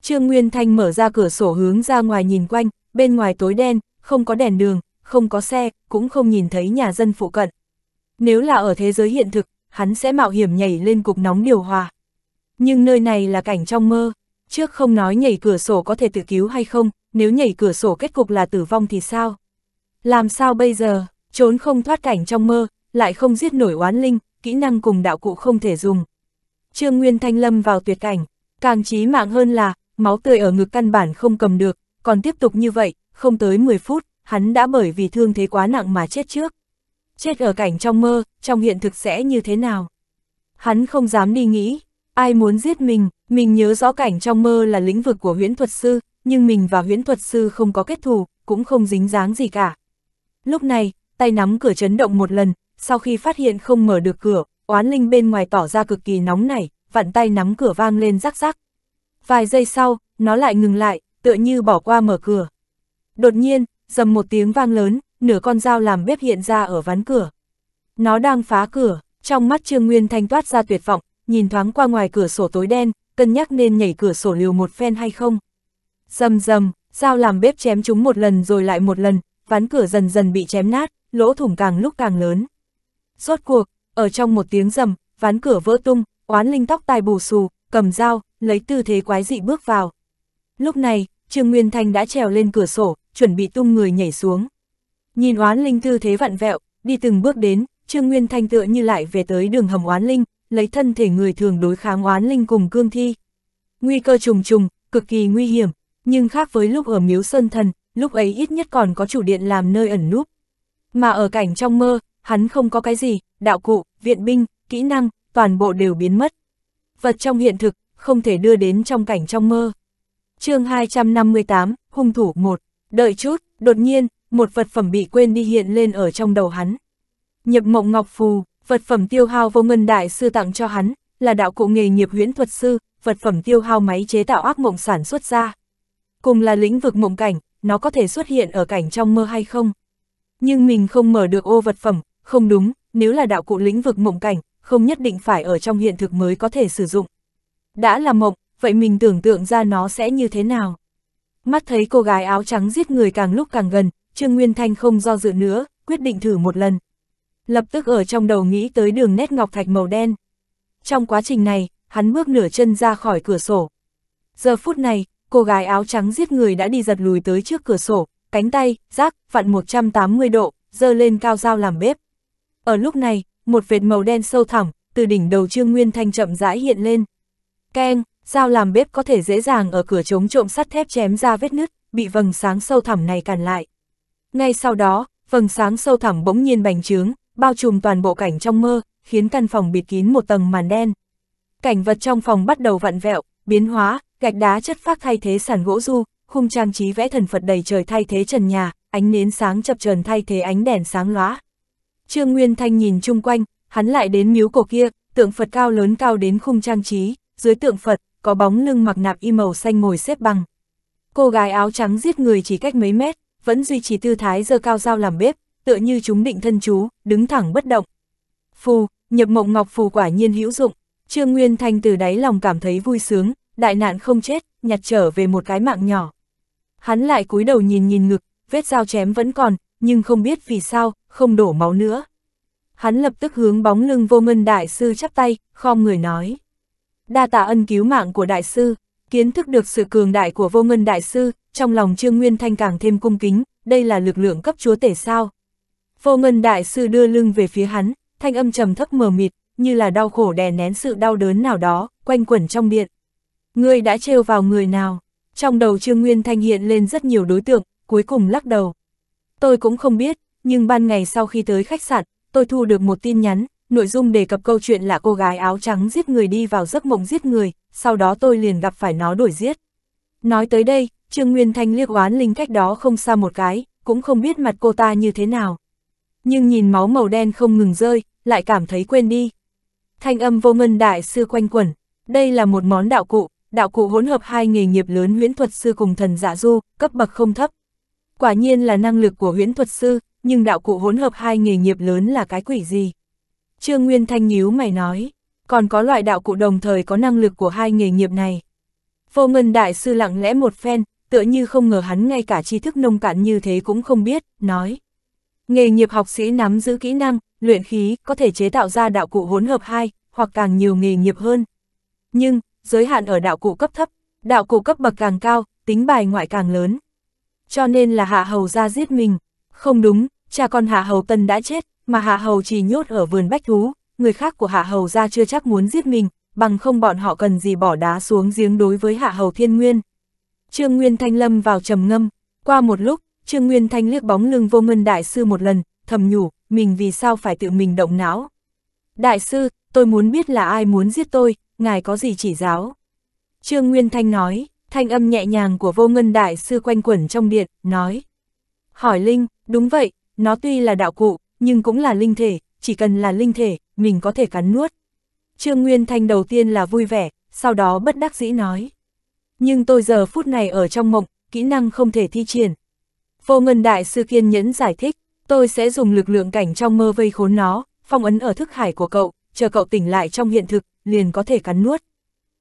Trương Nguyên Thanh mở ra cửa sổ hướng ra ngoài nhìn quanh, bên ngoài tối đen, không có đèn đường, không có xe, cũng không nhìn thấy nhà dân phụ cận. Nếu là ở thế giới hiện thực, hắn sẽ mạo hiểm nhảy lên cục nóng điều hòa. Nhưng nơi này là cảnh trong mơ, trước không nói nhảy cửa sổ có thể tự cứu hay không, nếu nhảy cửa sổ kết cục là tử vong thì sao? Làm sao bây giờ, trốn không thoát cảnh trong mơ, lại không giết nổi oán linh, kỹ năng cùng đạo cụ không thể dùng. Trương Nguyên Thanh Lâm vào tuyệt cảnh, càng chí mạng hơn là, máu tươi ở ngực căn bản không cầm được, còn tiếp tục như vậy, không tới 10 phút, hắn đã bởi vì thương thế quá nặng mà chết trước. Chết ở cảnh trong mơ, trong hiện thực sẽ như thế nào? Hắn không dám đi nghĩ, Ai muốn giết mình, mình nhớ rõ cảnh trong mơ là lĩnh vực của huyễn thuật sư, nhưng mình và huyễn thuật sư không có kết thù, cũng không dính dáng gì cả. Lúc này, tay nắm cửa chấn động một lần, sau khi phát hiện không mở được cửa, oán linh bên ngoài tỏ ra cực kỳ nóng nảy, vặn tay nắm cửa vang lên rắc rắc. Vài giây sau, nó lại ngừng lại, tựa như bỏ qua mở cửa. Đột nhiên, dầm một tiếng vang lớn, nửa con dao làm bếp hiện ra ở ván cửa. Nó đang phá cửa, trong mắt Trương Nguyên Thanh toát ra tuyệt vọng, nhìn thoáng qua ngoài cửa sổ tối đen, cân nhắc nên nhảy cửa sổ liều một phen hay không. Dầm dầm, dao làm bếp chém chúng một lần rồi lại một lần, ván cửa dần dần bị chém nát, lỗ thủng càng lúc càng lớn. Rốt cuộc, ở trong một tiếng rầm, ván cửa vỡ tung, oán linh tóc tai bù xù, cầm dao, lấy tư thế quái dị bước vào. Lúc này, Trương Nguyên Thanh đã trèo lên cửa sổ, chuẩn bị tung người nhảy xuống. Nhìn oán linh tư thế vặn vẹo, đi từng bước đến, Trương Nguyên Thanh tựa như lại về tới đường hầm oán linh, lấy thân thể người thường đối kháng oán linh cùng cương thi. Nguy cơ trùng trùng, cực kỳ nguy hiểm, nhưng khác với lúc ở miếu sơn thần, lúc ấy ít nhất còn có chủ điện làm nơi ẩn núp. Mà ở cảnh trong mơ, hắn không có cái gì, đạo cụ, viện binh, kỹ năng, toàn bộ đều biến mất. Vật trong hiện thực, không thể đưa đến trong cảnh trong mơ. chương 258, hung thủ 1, đợi chút, đột nhiên, một vật phẩm bị quên đi hiện lên ở trong đầu hắn. Nhập mộng ngọc phù, Vật phẩm tiêu hao vô ngân đại sư tặng cho hắn, là đạo cụ nghề nghiệp huyễn thuật sư, vật phẩm tiêu hao máy chế tạo ác mộng sản xuất ra. Cùng là lĩnh vực mộng cảnh, nó có thể xuất hiện ở cảnh trong mơ hay không? Nhưng mình không mở được ô vật phẩm, không đúng, nếu là đạo cụ lĩnh vực mộng cảnh, không nhất định phải ở trong hiện thực mới có thể sử dụng. Đã là mộng, vậy mình tưởng tượng ra nó sẽ như thế nào? Mắt thấy cô gái áo trắng giết người càng lúc càng gần, Trương Nguyên Thanh không do dự nữa, quyết định thử một lần lập tức ở trong đầu nghĩ tới đường nét ngọc thạch màu đen. Trong quá trình này, hắn bước nửa chân ra khỏi cửa sổ. Giờ phút này, cô gái áo trắng giết người đã đi giật lùi tới trước cửa sổ, cánh tay, rác, vặn 180 độ, dơ lên cao dao làm bếp. Ở lúc này, một vệt màu đen sâu thẳm, từ đỉnh đầu Trương Nguyên Thanh chậm rãi hiện lên. Keng, dao làm bếp có thể dễ dàng ở cửa chống trộm sắt thép chém ra vết nứt, bị vầng sáng sâu thẳm này cản lại. Ngay sau đó, vầng sáng sâu thẳm bỗng nhiên bành trướng, bao trùm toàn bộ cảnh trong mơ, khiến căn phòng bịt kín một tầng màn đen. Cảnh vật trong phòng bắt đầu vặn vẹo, biến hóa, gạch đá chất phác thay thế sàn gỗ du, khung trang trí vẽ thần Phật đầy trời thay thế trần nhà, ánh nến sáng chập chờn thay thế ánh đèn sáng lóa. Trương Nguyên Thanh nhìn chung quanh, hắn lại đến miếu cổ kia, tượng Phật cao lớn cao đến khung trang trí, dưới tượng Phật, có bóng lưng mặc nạp y màu xanh ngồi xếp bằng. Cô gái áo trắng giết người chỉ cách mấy mét, vẫn duy trì tư thái dơ cao dao làm bếp, tựa như chúng định thân chú, đứng thẳng bất động. Phù, nhập mộng ngọc phù quả nhiên hữu dụng, Trương Nguyên Thanh từ đáy lòng cảm thấy vui sướng, đại nạn không chết, nhặt trở về một cái mạng nhỏ. Hắn lại cúi đầu nhìn nhìn ngực, vết dao chém vẫn còn, nhưng không biết vì sao, không đổ máu nữa. Hắn lập tức hướng bóng lưng vô ngân đại sư chắp tay, khom người nói. Đa tạ ân cứu mạng của đại sư, kiến thức được sự cường đại của vô ngân đại sư, trong lòng Trương Nguyên Thanh càng thêm cung kính, đây là lực lượng cấp chúa tể sao. Vô ngân đại sư đưa lưng về phía hắn, thanh âm trầm thấp mờ mịt, như là đau khổ đè nén sự đau đớn nào đó, quanh quẩn trong điện. Ngươi đã trêu vào người nào? Trong đầu Trương Nguyên Thanh hiện lên rất nhiều đối tượng, cuối cùng lắc đầu. Tôi cũng không biết, nhưng ban ngày sau khi tới khách sạn, tôi thu được một tin nhắn, nội dung đề cập câu chuyện là cô gái áo trắng giết người đi vào giấc mộng giết người, sau đó tôi liền gặp phải nó đuổi giết. Nói tới đây, Trương Nguyên Thanh liếc oán linh cách đó không xa một cái, cũng không biết mặt cô ta như thế nào nhưng nhìn máu màu đen không ngừng rơi, lại cảm thấy quên đi. Thanh âm vô ngân đại sư quanh quẩn, đây là một món đạo cụ, đạo cụ hỗn hợp hai nghề nghiệp lớn huyễn thuật sư cùng thần giả dạ du, cấp bậc không thấp. Quả nhiên là năng lực của huyễn thuật sư, nhưng đạo cụ hỗn hợp hai nghề nghiệp lớn là cái quỷ gì? Trương Nguyên Thanh nhíu mày nói, còn có loại đạo cụ đồng thời có năng lực của hai nghề nghiệp này. Vô ngân đại sư lặng lẽ một phen, tựa như không ngờ hắn ngay cả tri thức nông cạn như thế cũng không biết, nói. Nghề nghiệp học sĩ nắm giữ kỹ năng, luyện khí có thể chế tạo ra đạo cụ hỗn hợp hai hoặc càng nhiều nghề nghiệp hơn. Nhưng, giới hạn ở đạo cụ cấp thấp, đạo cụ cấp bậc càng cao, tính bài ngoại càng lớn. Cho nên là hạ hầu ra giết mình. Không đúng, cha con hạ hầu tân đã chết, mà hạ hầu chỉ nhốt ở vườn bách thú, người khác của hạ hầu ra chưa chắc muốn giết mình, bằng không bọn họ cần gì bỏ đá xuống giếng đối với hạ hầu thiên nguyên. Trương Nguyên Thanh Lâm vào trầm ngâm, qua một lúc, Trương Nguyên Thanh liếc bóng lưng vô ngân đại sư một lần, thầm nhủ, mình vì sao phải tự mình động não. Đại sư, tôi muốn biết là ai muốn giết tôi, ngài có gì chỉ giáo. Trương Nguyên Thanh nói, thanh âm nhẹ nhàng của vô ngân đại sư quanh quẩn trong điện, nói. Hỏi Linh, đúng vậy, nó tuy là đạo cụ, nhưng cũng là linh thể, chỉ cần là linh thể, mình có thể cắn nuốt. Trương Nguyên Thanh đầu tiên là vui vẻ, sau đó bất đắc dĩ nói. Nhưng tôi giờ phút này ở trong mộng, kỹ năng không thể thi triển, Vô ngân đại sư kiên nhẫn giải thích, tôi sẽ dùng lực lượng cảnh trong mơ vây khốn nó, phong ấn ở thức hải của cậu, chờ cậu tỉnh lại trong hiện thực, liền có thể cắn nuốt.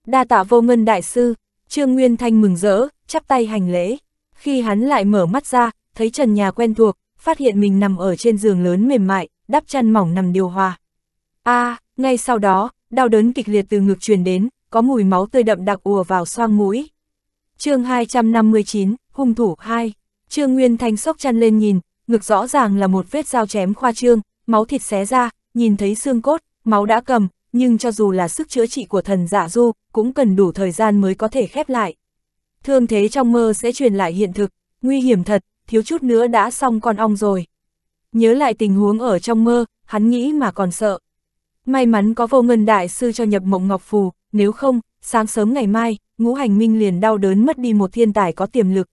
Đa tạ vô ngân đại sư, Trương Nguyên Thanh mừng rỡ, chắp tay hành lễ. Khi hắn lại mở mắt ra, thấy trần nhà quen thuộc, phát hiện mình nằm ở trên giường lớn mềm mại, đắp chăn mỏng nằm điều hòa. a à, ngay sau đó, đau đớn kịch liệt từ ngực truyền đến, có mùi máu tươi đậm đặc ùa vào xoang mũi. chương 259, hung thủ 2 Trương Nguyên Thanh sốc chăn lên nhìn, ngực rõ ràng là một vết dao chém khoa trương, máu thịt xé ra, nhìn thấy xương cốt, máu đã cầm, nhưng cho dù là sức chữa trị của thần giả dạ du, cũng cần đủ thời gian mới có thể khép lại. Thương thế trong mơ sẽ truyền lại hiện thực, nguy hiểm thật, thiếu chút nữa đã xong con ong rồi. Nhớ lại tình huống ở trong mơ, hắn nghĩ mà còn sợ. May mắn có vô ngân đại sư cho nhập mộng ngọc phù, nếu không, sáng sớm ngày mai, ngũ hành minh liền đau đớn mất đi một thiên tài có tiềm lực,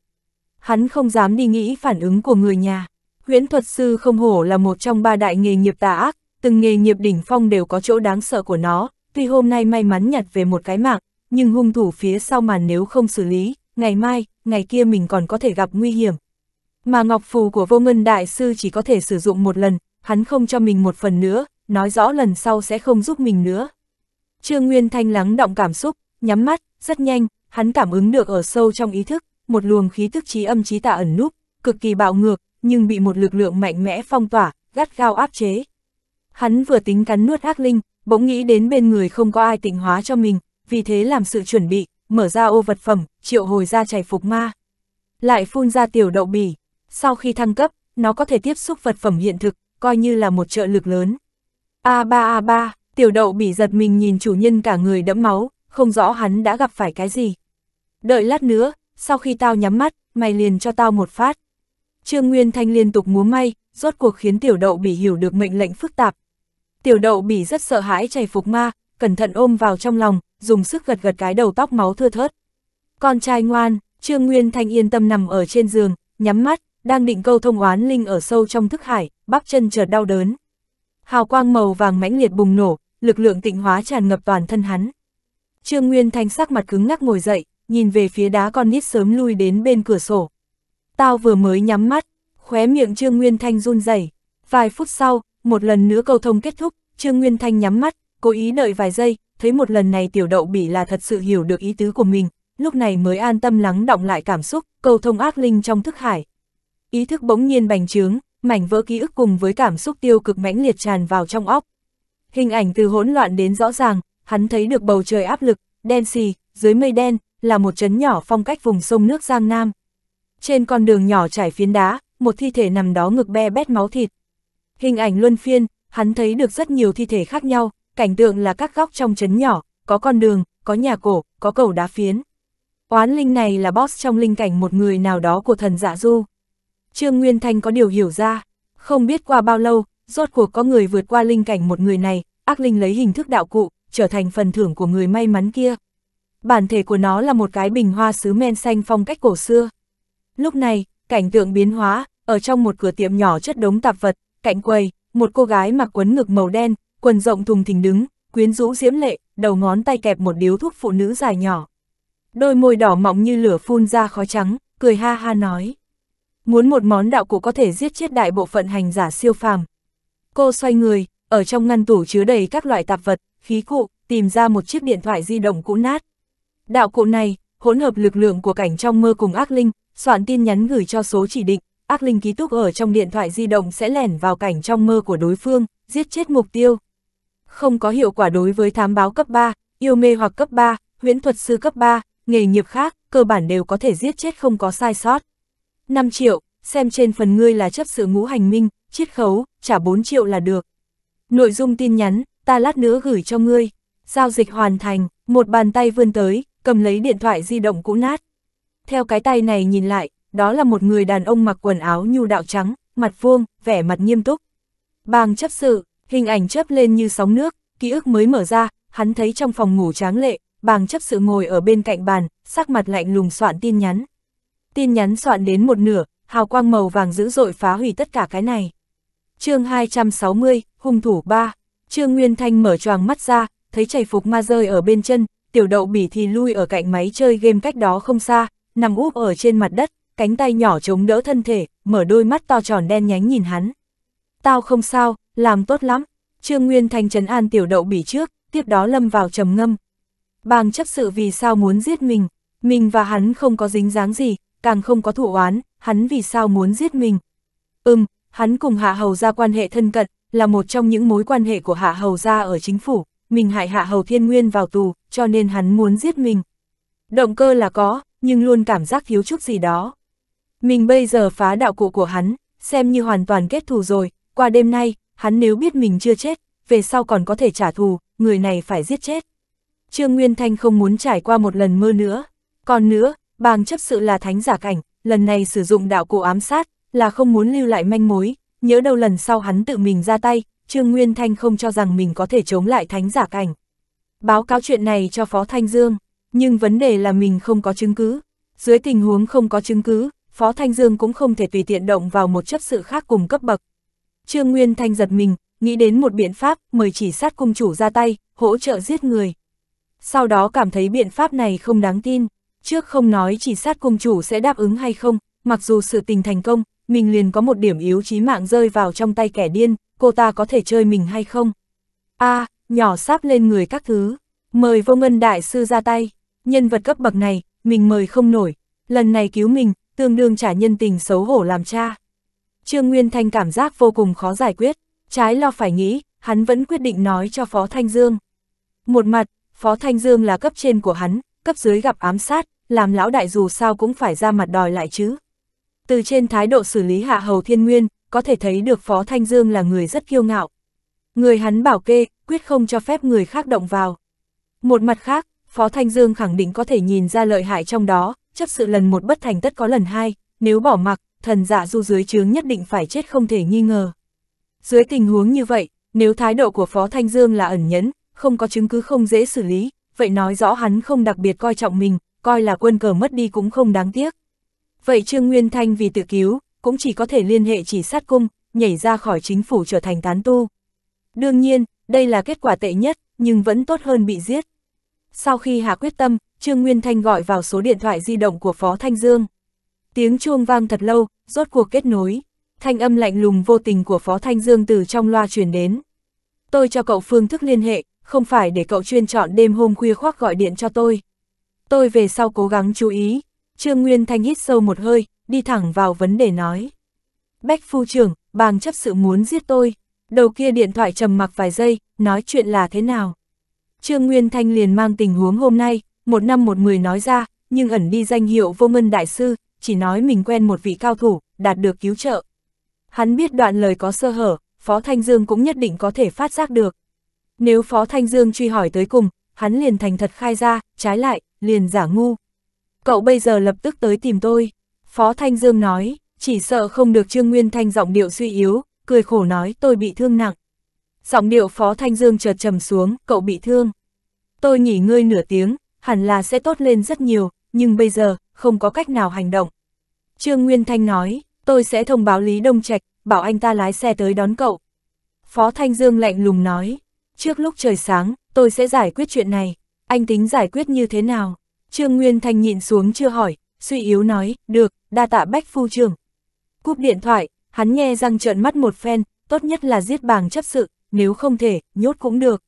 hắn không dám đi nghĩ phản ứng của người nhà. Huyễn thuật sư không hổ là một trong ba đại nghề nghiệp tà ác, từng nghề nghiệp đỉnh phong đều có chỗ đáng sợ của nó, tuy hôm nay may mắn nhặt về một cái mạng, nhưng hung thủ phía sau màn nếu không xử lý, ngày mai, ngày kia mình còn có thể gặp nguy hiểm. Mà ngọc phù của vô ngân đại sư chỉ có thể sử dụng một lần, hắn không cho mình một phần nữa, nói rõ lần sau sẽ không giúp mình nữa. Trương Nguyên Thanh lắng động cảm xúc, nhắm mắt, rất nhanh, hắn cảm ứng được ở sâu trong ý thức, một luồng khí tức trí âm trí tà ẩn núp, cực kỳ bạo ngược, nhưng bị một lực lượng mạnh mẽ phong tỏa, gắt gao áp chế. Hắn vừa tính cắn nuốt ác linh, bỗng nghĩ đến bên người không có ai tịnh hóa cho mình, vì thế làm sự chuẩn bị, mở ra ô vật phẩm, triệu hồi ra chảy phục ma. Lại phun ra tiểu đậu bỉ, sau khi thăng cấp, nó có thể tiếp xúc vật phẩm hiện thực, coi như là một trợ lực lớn. A3A3, tiểu đậu bỉ giật mình nhìn chủ nhân cả người đẫm máu, không rõ hắn đã gặp phải cái gì. Đợi lát nữa, sau khi tao nhắm mắt, mày liền cho tao một phát. Trương Nguyên Thanh liên tục múa may, rốt cuộc khiến tiểu đậu bỉ hiểu được mệnh lệnh phức tạp. Tiểu đậu bỉ rất sợ hãi chảy phục ma, cẩn thận ôm vào trong lòng, dùng sức gật gật cái đầu tóc máu thưa thớt. Con trai ngoan, Trương Nguyên Thanh yên tâm nằm ở trên giường, nhắm mắt, đang định câu thông oán linh ở sâu trong thức hải, bắp chân chợt đau đớn. Hào quang màu vàng mãnh liệt bùng nổ, lực lượng tịnh hóa tràn ngập toàn thân hắn. Trương Nguyên Thanh sắc mặt cứng ngắc ngồi dậy, nhìn về phía đá con nít sớm lui đến bên cửa sổ. Tao vừa mới nhắm mắt, khóe miệng Trương Nguyên Thanh run rẩy. Vài phút sau, một lần nữa cầu thông kết thúc, Trương Nguyên Thanh nhắm mắt, cố ý đợi vài giây, thấy một lần này tiểu đậu bỉ là thật sự hiểu được ý tứ của mình, lúc này mới an tâm lắng động lại cảm xúc, cầu thông ác linh trong thức hải. Ý thức bỗng nhiên bành trướng, mảnh vỡ ký ức cùng với cảm xúc tiêu cực mãnh liệt tràn vào trong óc. Hình ảnh từ hỗn loạn đến rõ ràng, hắn thấy được bầu trời áp lực, đen xì, dưới mây đen, là một trấn nhỏ phong cách vùng sông nước Giang Nam. Trên con đường nhỏ trải phiến đá, một thi thể nằm đó ngực be bét máu thịt. Hình ảnh luân phiên, hắn thấy được rất nhiều thi thể khác nhau, cảnh tượng là các góc trong trấn nhỏ, có con đường, có nhà cổ, có cầu đá phiến. Oán linh này là boss trong linh cảnh một người nào đó của thần dạ du. Trương Nguyên Thanh có điều hiểu ra, không biết qua bao lâu, rốt cuộc có người vượt qua linh cảnh một người này, ác linh lấy hình thức đạo cụ, trở thành phần thưởng của người may mắn kia bản thể của nó là một cái bình hoa sứ men xanh phong cách cổ xưa. Lúc này, cảnh tượng biến hóa, ở trong một cửa tiệm nhỏ chất đống tạp vật, cạnh quầy, một cô gái mặc quấn ngực màu đen, quần rộng thùng thình đứng, quyến rũ diễm lệ, đầu ngón tay kẹp một điếu thuốc phụ nữ dài nhỏ. Đôi môi đỏ mọng như lửa phun ra khói trắng, cười ha ha nói. Muốn một món đạo cụ có thể giết chết đại bộ phận hành giả siêu phàm. Cô xoay người, ở trong ngăn tủ chứa đầy các loại tạp vật, khí cụ, tìm ra một chiếc điện thoại di động cũ nát. Đạo cụ này, hỗn hợp lực lượng của cảnh trong mơ cùng ác linh, soạn tin nhắn gửi cho số chỉ định, ác linh ký túc ở trong điện thoại di động sẽ lẻn vào cảnh trong mơ của đối phương, giết chết mục tiêu. Không có hiệu quả đối với thám báo cấp 3, yêu mê hoặc cấp 3, huyễn thuật sư cấp 3, nghề nghiệp khác, cơ bản đều có thể giết chết không có sai sót. 5 triệu, xem trên phần ngươi là chấp sự ngũ hành minh, chiết khấu, trả 4 triệu là được. Nội dung tin nhắn, ta lát nữa gửi cho ngươi. Giao dịch hoàn thành, một bàn tay vươn tới, cầm lấy điện thoại di động cũ nát. Theo cái tay này nhìn lại, đó là một người đàn ông mặc quần áo nhu đạo trắng, mặt vuông, vẻ mặt nghiêm túc. Bàng chấp sự, hình ảnh chấp lên như sóng nước, ký ức mới mở ra, hắn thấy trong phòng ngủ tráng lệ, bàng chấp sự ngồi ở bên cạnh bàn, sắc mặt lạnh lùng soạn tin nhắn. Tin nhắn soạn đến một nửa, hào quang màu vàng dữ dội phá hủy tất cả cái này. chương 260, hung thủ 3, Trương Nguyên Thanh mở choàng mắt ra, thấy chảy phục ma rơi ở bên chân, tiểu đậu bỉ thì lui ở cạnh máy chơi game cách đó không xa, nằm úp ở trên mặt đất, cánh tay nhỏ chống đỡ thân thể, mở đôi mắt to tròn đen nhánh nhìn hắn. Tao không sao, làm tốt lắm. Trương Nguyên Thanh trấn an tiểu đậu bỉ trước, tiếp đó lâm vào trầm ngâm. Bàng chấp sự vì sao muốn giết mình, mình và hắn không có dính dáng gì, càng không có thủ oán, hắn vì sao muốn giết mình. Ừm, hắn cùng Hạ Hầu ra quan hệ thân cận, là một trong những mối quan hệ của Hạ Hầu ra ở chính phủ, mình hại hạ hầu thiên nguyên vào tù, cho nên hắn muốn giết mình. Động cơ là có, nhưng luôn cảm giác thiếu chút gì đó. Mình bây giờ phá đạo cụ của hắn, xem như hoàn toàn kết thù rồi, qua đêm nay, hắn nếu biết mình chưa chết, về sau còn có thể trả thù, người này phải giết chết. Trương Nguyên Thanh không muốn trải qua một lần mơ nữa. Còn nữa, bàng chấp sự là thánh giả cảnh, lần này sử dụng đạo cụ ám sát, là không muốn lưu lại manh mối, nhớ đâu lần sau hắn tự mình ra tay, Trương Nguyên Thanh không cho rằng mình có thể chống lại thánh giả cảnh. Báo cáo chuyện này cho Phó Thanh Dương, nhưng vấn đề là mình không có chứng cứ. Dưới tình huống không có chứng cứ, Phó Thanh Dương cũng không thể tùy tiện động vào một chấp sự khác cùng cấp bậc. Trương Nguyên Thanh giật mình, nghĩ đến một biện pháp, mời chỉ sát cung chủ ra tay, hỗ trợ giết người. Sau đó cảm thấy biện pháp này không đáng tin, trước không nói chỉ sát cung chủ sẽ đáp ứng hay không, mặc dù sự tình thành công, mình liền có một điểm yếu chí mạng rơi vào trong tay kẻ điên, cô ta có thể chơi mình hay không? a à, nhỏ sáp lên người các thứ, mời vô ngân đại sư ra tay, nhân vật cấp bậc này, mình mời không nổi, lần này cứu mình, tương đương trả nhân tình xấu hổ làm cha. Trương Nguyên Thanh cảm giác vô cùng khó giải quyết, trái lo phải nghĩ, hắn vẫn quyết định nói cho Phó Thanh Dương. Một mặt, Phó Thanh Dương là cấp trên của hắn, cấp dưới gặp ám sát, làm lão đại dù sao cũng phải ra mặt đòi lại chứ. Từ trên thái độ xử lý hạ hầu thiên nguyên, có thể thấy được Phó Thanh Dương là người rất kiêu ngạo. Người hắn bảo kê, quyết không cho phép người khác động vào. Một mặt khác, Phó Thanh Dương khẳng định có thể nhìn ra lợi hại trong đó, chấp sự lần một bất thành tất có lần hai, nếu bỏ mặc, thần dạ du dưới chướng nhất định phải chết không thể nghi ngờ. Dưới tình huống như vậy, nếu thái độ của Phó Thanh Dương là ẩn nhẫn, không có chứng cứ không dễ xử lý, vậy nói rõ hắn không đặc biệt coi trọng mình, coi là quân cờ mất đi cũng không đáng tiếc. Vậy Trương Nguyên Thanh vì tự cứu, cũng chỉ có thể liên hệ chỉ sát cung, nhảy ra khỏi chính phủ trở thành tán tu. Đương nhiên, đây là kết quả tệ nhất, nhưng vẫn tốt hơn bị giết. Sau khi hạ quyết tâm, Trương Nguyên Thanh gọi vào số điện thoại di động của Phó Thanh Dương. Tiếng chuông vang thật lâu, rốt cuộc kết nối. Thanh âm lạnh lùng vô tình của Phó Thanh Dương từ trong loa truyền đến. Tôi cho cậu phương thức liên hệ, không phải để cậu chuyên chọn đêm hôm khuya khoác gọi điện cho tôi. Tôi về sau cố gắng chú ý. Trương Nguyên Thanh hít sâu một hơi, đi thẳng vào vấn đề nói. Bách phu trưởng, bàng chấp sự muốn giết tôi. Đầu kia điện thoại trầm mặc vài giây, nói chuyện là thế nào. Trương Nguyên Thanh liền mang tình huống hôm nay, một năm một người nói ra, nhưng ẩn đi danh hiệu vô ngân đại sư, chỉ nói mình quen một vị cao thủ, đạt được cứu trợ. Hắn biết đoạn lời có sơ hở, Phó Thanh Dương cũng nhất định có thể phát giác được. Nếu Phó Thanh Dương truy hỏi tới cùng, hắn liền thành thật khai ra, trái lại, liền giả ngu. Cậu bây giờ lập tức tới tìm tôi. Phó Thanh Dương nói, chỉ sợ không được Trương Nguyên Thanh giọng điệu suy yếu, cười khổ nói tôi bị thương nặng. Giọng điệu Phó Thanh Dương chợt trầm xuống, cậu bị thương. Tôi nghỉ ngơi nửa tiếng, hẳn là sẽ tốt lên rất nhiều, nhưng bây giờ, không có cách nào hành động. Trương Nguyên Thanh nói, tôi sẽ thông báo Lý Đông Trạch, bảo anh ta lái xe tới đón cậu. Phó Thanh Dương lạnh lùng nói, trước lúc trời sáng, tôi sẽ giải quyết chuyện này, anh tính giải quyết như thế nào? Trương Nguyên Thanh nhịn xuống chưa hỏi, suy yếu nói, được, đa tạ bách phu trường. Cúp điện thoại, hắn nghe răng trợn mắt một phen, tốt nhất là giết bàng chấp sự, nếu không thể, nhốt cũng được.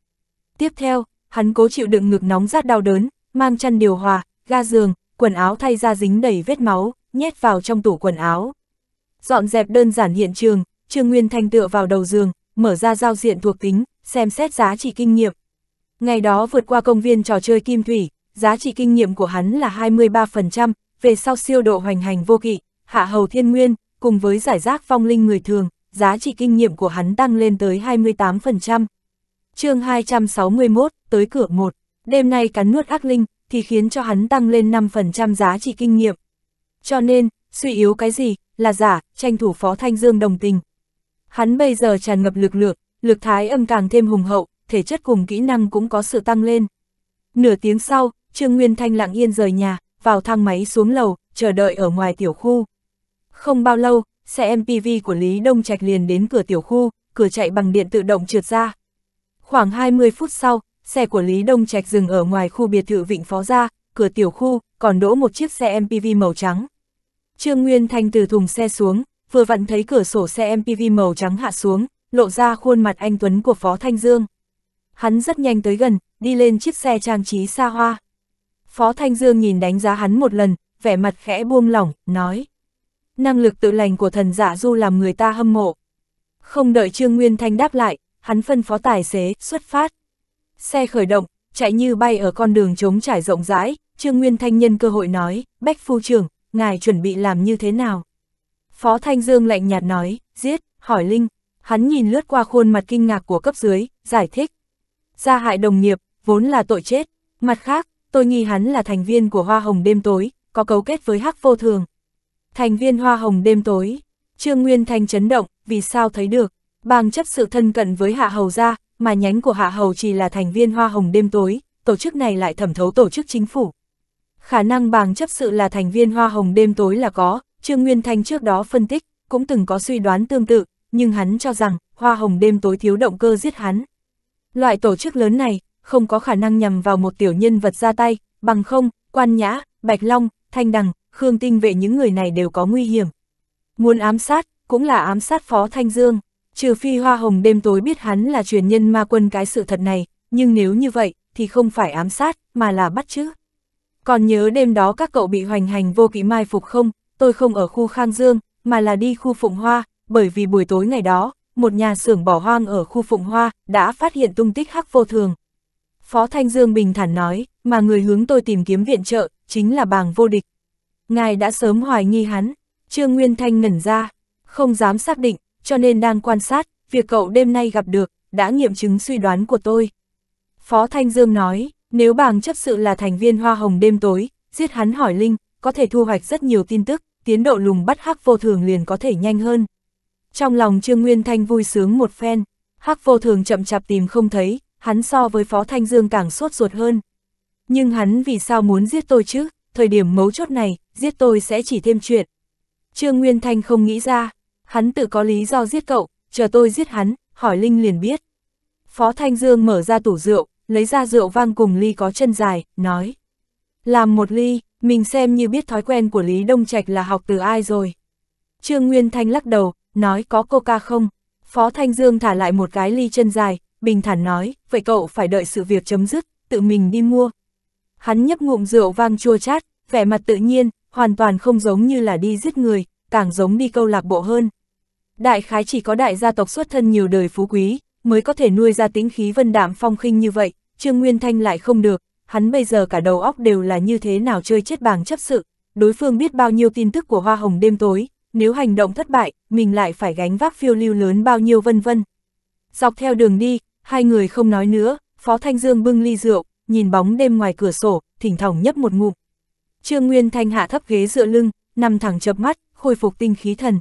Tiếp theo, hắn cố chịu đựng ngực nóng rát đau đớn, mang chăn điều hòa, ga giường, quần áo thay ra dính đầy vết máu, nhét vào trong tủ quần áo. Dọn dẹp đơn giản hiện trường, Trương Nguyên Thanh tựa vào đầu giường, mở ra giao diện thuộc tính, xem xét giá trị kinh nghiệm. Ngày đó vượt qua công viên trò chơi Kim Thủy, giá trị kinh nghiệm của hắn là 23%, về sau siêu độ hoành hành vô kỵ, hạ hầu thiên nguyên, cùng với giải rác phong linh người thường, giá trị kinh nghiệm của hắn tăng lên tới 28%. chương 261, tới cửa 1, đêm nay cắn nuốt ác linh, thì khiến cho hắn tăng lên 5% giá trị kinh nghiệm. Cho nên, suy yếu cái gì, là giả, tranh thủ phó thanh dương đồng tình. Hắn bây giờ tràn ngập lực lượng, lực thái âm càng thêm hùng hậu, thể chất cùng kỹ năng cũng có sự tăng lên. Nửa tiếng sau, Trương Nguyên Thanh lặng yên rời nhà, vào thang máy xuống lầu, chờ đợi ở ngoài tiểu khu. Không bao lâu, xe MPV của Lý Đông Trạch liền đến cửa tiểu khu, cửa chạy bằng điện tự động trượt ra. Khoảng 20 phút sau, xe của Lý Đông Trạch dừng ở ngoài khu biệt thự Vịnh Phó Gia, cửa tiểu khu, còn đỗ một chiếc xe MPV màu trắng. Trương Nguyên Thanh từ thùng xe xuống, vừa vặn thấy cửa sổ xe MPV màu trắng hạ xuống, lộ ra khuôn mặt anh Tuấn của Phó Thanh Dương. Hắn rất nhanh tới gần, đi lên chiếc xe trang trí xa hoa. Phó Thanh Dương nhìn đánh giá hắn một lần, vẻ mặt khẽ buông lỏng, nói. Năng lực tự lành của thần giả du làm người ta hâm mộ. Không đợi Trương Nguyên Thanh đáp lại, hắn phân phó tài xế, xuất phát. Xe khởi động, chạy như bay ở con đường trống trải rộng rãi, Trương Nguyên Thanh nhân cơ hội nói, Bách Phu trưởng, ngài chuẩn bị làm như thế nào? Phó Thanh Dương lạnh nhạt nói, giết, hỏi Linh. Hắn nhìn lướt qua khuôn mặt kinh ngạc của cấp dưới, giải thích. Gia hại đồng nghiệp, vốn là tội chết. Mặt khác, tôi nghi hắn là thành viên của Hoa Hồng Đêm Tối, có cấu kết với Hắc Vô Thường. Thành viên Hoa Hồng Đêm Tối, Trương Nguyên Thanh chấn động, vì sao thấy được, bang chấp sự thân cận với Hạ Hầu ra, mà nhánh của Hạ Hầu chỉ là thành viên Hoa Hồng Đêm Tối, tổ chức này lại thẩm thấu tổ chức chính phủ. Khả năng bàng chấp sự là thành viên Hoa Hồng Đêm Tối là có, Trương Nguyên Thanh trước đó phân tích, cũng từng có suy đoán tương tự, nhưng hắn cho rằng, Hoa Hồng Đêm Tối thiếu động cơ giết hắn. Loại tổ chức lớn này, không có khả năng nhằm vào một tiểu nhân vật ra tay, bằng không, quan nhã, bạch long, thanh đằng, khương tinh vệ những người này đều có nguy hiểm. Muốn ám sát, cũng là ám sát phó thanh dương, trừ phi hoa hồng đêm tối biết hắn là truyền nhân ma quân cái sự thật này, nhưng nếu như vậy, thì không phải ám sát, mà là bắt chứ. Còn nhớ đêm đó các cậu bị hoành hành vô kỵ mai phục không, tôi không ở khu Khang Dương, mà là đi khu Phụng Hoa, bởi vì buổi tối ngày đó, một nhà xưởng bỏ hoang ở khu Phụng Hoa đã phát hiện tung tích hắc vô thường, Phó Thanh Dương bình thản nói, mà người hướng tôi tìm kiếm viện trợ, chính là bàng vô địch. Ngài đã sớm hoài nghi hắn, Trương Nguyên Thanh ngẩn ra, không dám xác định, cho nên đang quan sát, việc cậu đêm nay gặp được, đã nghiệm chứng suy đoán của tôi. Phó Thanh Dương nói, nếu bàng chấp sự là thành viên hoa hồng đêm tối, giết hắn hỏi Linh, có thể thu hoạch rất nhiều tin tức, tiến độ lùng bắt hắc vô thường liền có thể nhanh hơn. Trong lòng Trương Nguyên Thanh vui sướng một phen, hắc vô thường chậm chạp tìm không thấy, hắn so với Phó Thanh Dương càng sốt ruột hơn. Nhưng hắn vì sao muốn giết tôi chứ, thời điểm mấu chốt này, giết tôi sẽ chỉ thêm chuyện. Trương Nguyên Thanh không nghĩ ra, hắn tự có lý do giết cậu, chờ tôi giết hắn, hỏi Linh liền biết. Phó Thanh Dương mở ra tủ rượu, lấy ra rượu vang cùng ly có chân dài, nói. Làm một ly, mình xem như biết thói quen của Lý Đông Trạch là học từ ai rồi. Trương Nguyên Thanh lắc đầu, nói có coca không. Phó Thanh Dương thả lại một cái ly chân dài, bình thản nói, vậy cậu phải đợi sự việc chấm dứt, tự mình đi mua. Hắn nhấp ngụm rượu vang chua chát, vẻ mặt tự nhiên, hoàn toàn không giống như là đi giết người, càng giống đi câu lạc bộ hơn. Đại khái chỉ có đại gia tộc xuất thân nhiều đời phú quý, mới có thể nuôi ra tính khí vân đạm phong khinh như vậy, Trương Nguyên Thanh lại không được, hắn bây giờ cả đầu óc đều là như thế nào chơi chết bảng chấp sự, đối phương biết bao nhiêu tin tức của hoa hồng đêm tối, nếu hành động thất bại, mình lại phải gánh vác phiêu lưu lớn bao nhiêu vân vân. Dọc theo đường đi, Hai người không nói nữa, Phó Thanh Dương bưng ly rượu, nhìn bóng đêm ngoài cửa sổ, thỉnh thoảng nhấp một ngụm. Trương Nguyên Thanh hạ thấp ghế dựa lưng, nằm thẳng chập mắt, khôi phục tinh khí thần.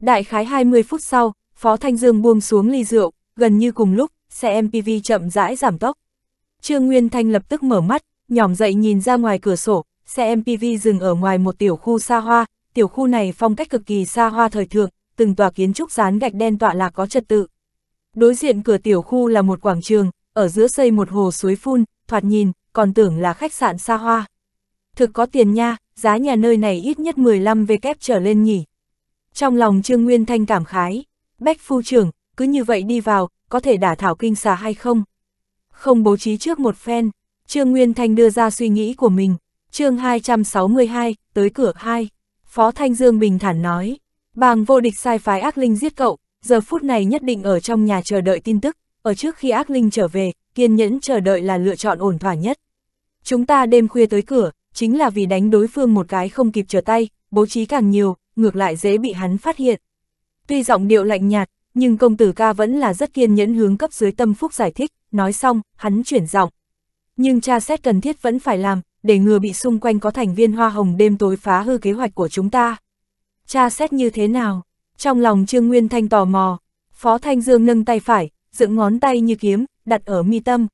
Đại khái 20 phút sau, Phó Thanh Dương buông xuống ly rượu, gần như cùng lúc, xe MPV chậm rãi giảm tốc. Trương Nguyên Thanh lập tức mở mắt, nhỏm dậy nhìn ra ngoài cửa sổ, xe MPV dừng ở ngoài một tiểu khu xa hoa, tiểu khu này phong cách cực kỳ xa hoa thời thượng, từng tòa kiến trúc dán gạch đen tọa lạc có trật tự. Đối diện cửa tiểu khu là một quảng trường, ở giữa xây một hồ suối phun, thoạt nhìn, còn tưởng là khách sạn xa hoa. Thực có tiền nha, giá nhà nơi này ít nhất 15 V kép trở lên nhỉ. Trong lòng Trương Nguyên Thanh cảm khái, Bách phu trưởng, cứ như vậy đi vào, có thể đả thảo kinh xà hay không? Không bố trí trước một phen, Trương Nguyên Thanh đưa ra suy nghĩ của mình. chương 262, tới cửa 2, Phó Thanh Dương bình thản nói, bàng vô địch sai phái ác linh giết cậu, giờ phút này nhất định ở trong nhà chờ đợi tin tức, ở trước khi ác linh trở về, kiên nhẫn chờ đợi là lựa chọn ổn thỏa nhất. Chúng ta đêm khuya tới cửa, chính là vì đánh đối phương một cái không kịp trở tay, bố trí càng nhiều, ngược lại dễ bị hắn phát hiện. Tuy giọng điệu lạnh nhạt, nhưng công tử ca vẫn là rất kiên nhẫn hướng cấp dưới tâm phúc giải thích, nói xong, hắn chuyển giọng. Nhưng tra xét cần thiết vẫn phải làm, để ngừa bị xung quanh có thành viên hoa hồng đêm tối phá hư kế hoạch của chúng ta. Tra xét như thế nào? Trong lòng Trương Nguyên Thanh tò mò, Phó Thanh Dương nâng tay phải, dựng ngón tay như kiếm, đặt ở mi tâm.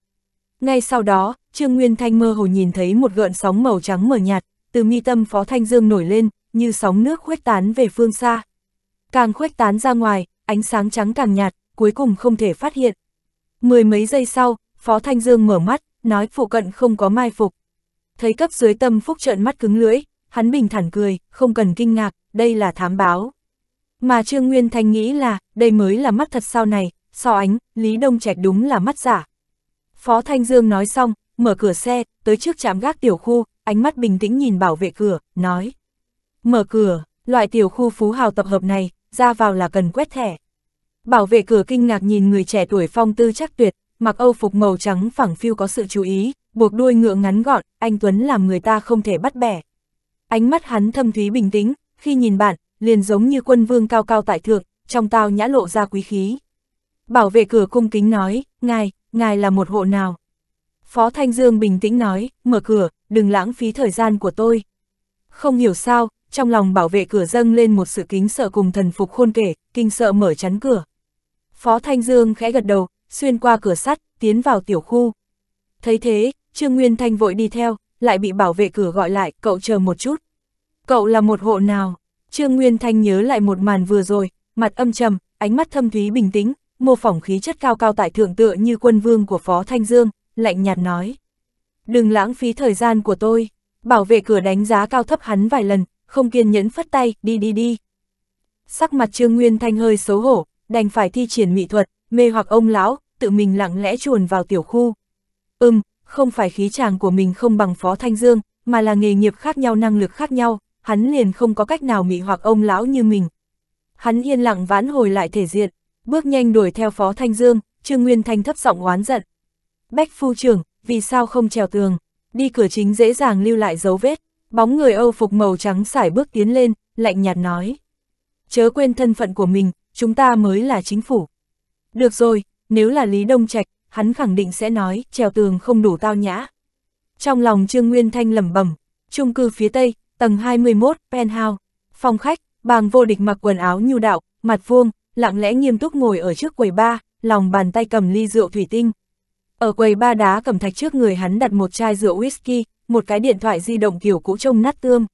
Ngay sau đó, Trương Nguyên Thanh mơ hồ nhìn thấy một gợn sóng màu trắng mờ nhạt, từ mi tâm Phó Thanh Dương nổi lên, như sóng nước khuếch tán về phương xa. Càng khuếch tán ra ngoài, ánh sáng trắng càng nhạt, cuối cùng không thể phát hiện. Mười mấy giây sau, Phó Thanh Dương mở mắt, nói phụ cận không có mai phục. Thấy cấp dưới tâm phúc trợn mắt cứng lưỡi, hắn bình thản cười, không cần kinh ngạc, đây là thám báo. Mà Trương Nguyên Thanh nghĩ là, đây mới là mắt thật sau này, so ánh, Lý Đông Trạch đúng là mắt giả. Phó Thanh Dương nói xong, mở cửa xe, tới trước trạm gác tiểu khu, ánh mắt bình tĩnh nhìn bảo vệ cửa, nói. Mở cửa, loại tiểu khu phú hào tập hợp này, ra vào là cần quét thẻ. Bảo vệ cửa kinh ngạc nhìn người trẻ tuổi phong tư chắc tuyệt, mặc âu phục màu trắng phẳng phiu có sự chú ý, buộc đuôi ngựa ngắn gọn, anh Tuấn làm người ta không thể bắt bẻ. Ánh mắt hắn thâm thúy bình tĩnh, khi nhìn bạn, liền giống như quân vương cao cao tại thượng, trong tao nhã lộ ra quý khí. Bảo vệ cửa cung kính nói, ngài, ngài là một hộ nào? Phó Thanh Dương bình tĩnh nói, mở cửa, đừng lãng phí thời gian của tôi. Không hiểu sao, trong lòng bảo vệ cửa dâng lên một sự kính sợ cùng thần phục khôn kể, kinh sợ mở chắn cửa. Phó Thanh Dương khẽ gật đầu, xuyên qua cửa sắt, tiến vào tiểu khu. Thấy thế, Trương Nguyên Thanh vội đi theo, lại bị bảo vệ cửa gọi lại, cậu chờ một chút. Cậu là một hộ nào? Trương Nguyên Thanh nhớ lại một màn vừa rồi, mặt âm trầm, ánh mắt thâm thúy bình tĩnh, mô phỏng khí chất cao cao tại thượng tựa như quân vương của Phó Thanh Dương, lạnh nhạt nói. Đừng lãng phí thời gian của tôi, bảo vệ cửa đánh giá cao thấp hắn vài lần, không kiên nhẫn phất tay, đi đi đi. Sắc mặt Trương Nguyên Thanh hơi xấu hổ, đành phải thi triển mỹ thuật, mê hoặc ông lão, tự mình lặng lẽ chuồn vào tiểu khu. Ừm, không phải khí chàng của mình không bằng Phó Thanh Dương, mà là nghề nghiệp khác nhau năng lực khác nhau, hắn liền không có cách nào mị hoặc ông lão như mình. Hắn yên lặng ván hồi lại thể diện, bước nhanh đuổi theo Phó Thanh Dương, Trương Nguyên Thanh thấp giọng oán giận. Bách phu trưởng, vì sao không trèo tường, đi cửa chính dễ dàng lưu lại dấu vết, bóng người Âu phục màu trắng xải bước tiến lên, lạnh nhạt nói. Chớ quên thân phận của mình, chúng ta mới là chính phủ. Được rồi, nếu là Lý Đông Trạch, hắn khẳng định sẽ nói, trèo tường không đủ tao nhã. Trong lòng Trương Nguyên Thanh lẩm bẩm, trung cư phía Tây, tầng 21, penthouse, phòng khách, bàng vô địch mặc quần áo nhu đạo, mặt vuông, lặng lẽ nghiêm túc ngồi ở trước quầy ba, lòng bàn tay cầm ly rượu thủy tinh. Ở quầy ba đá cầm thạch trước người hắn đặt một chai rượu whisky, một cái điện thoại di động kiểu cũ trông nát tươm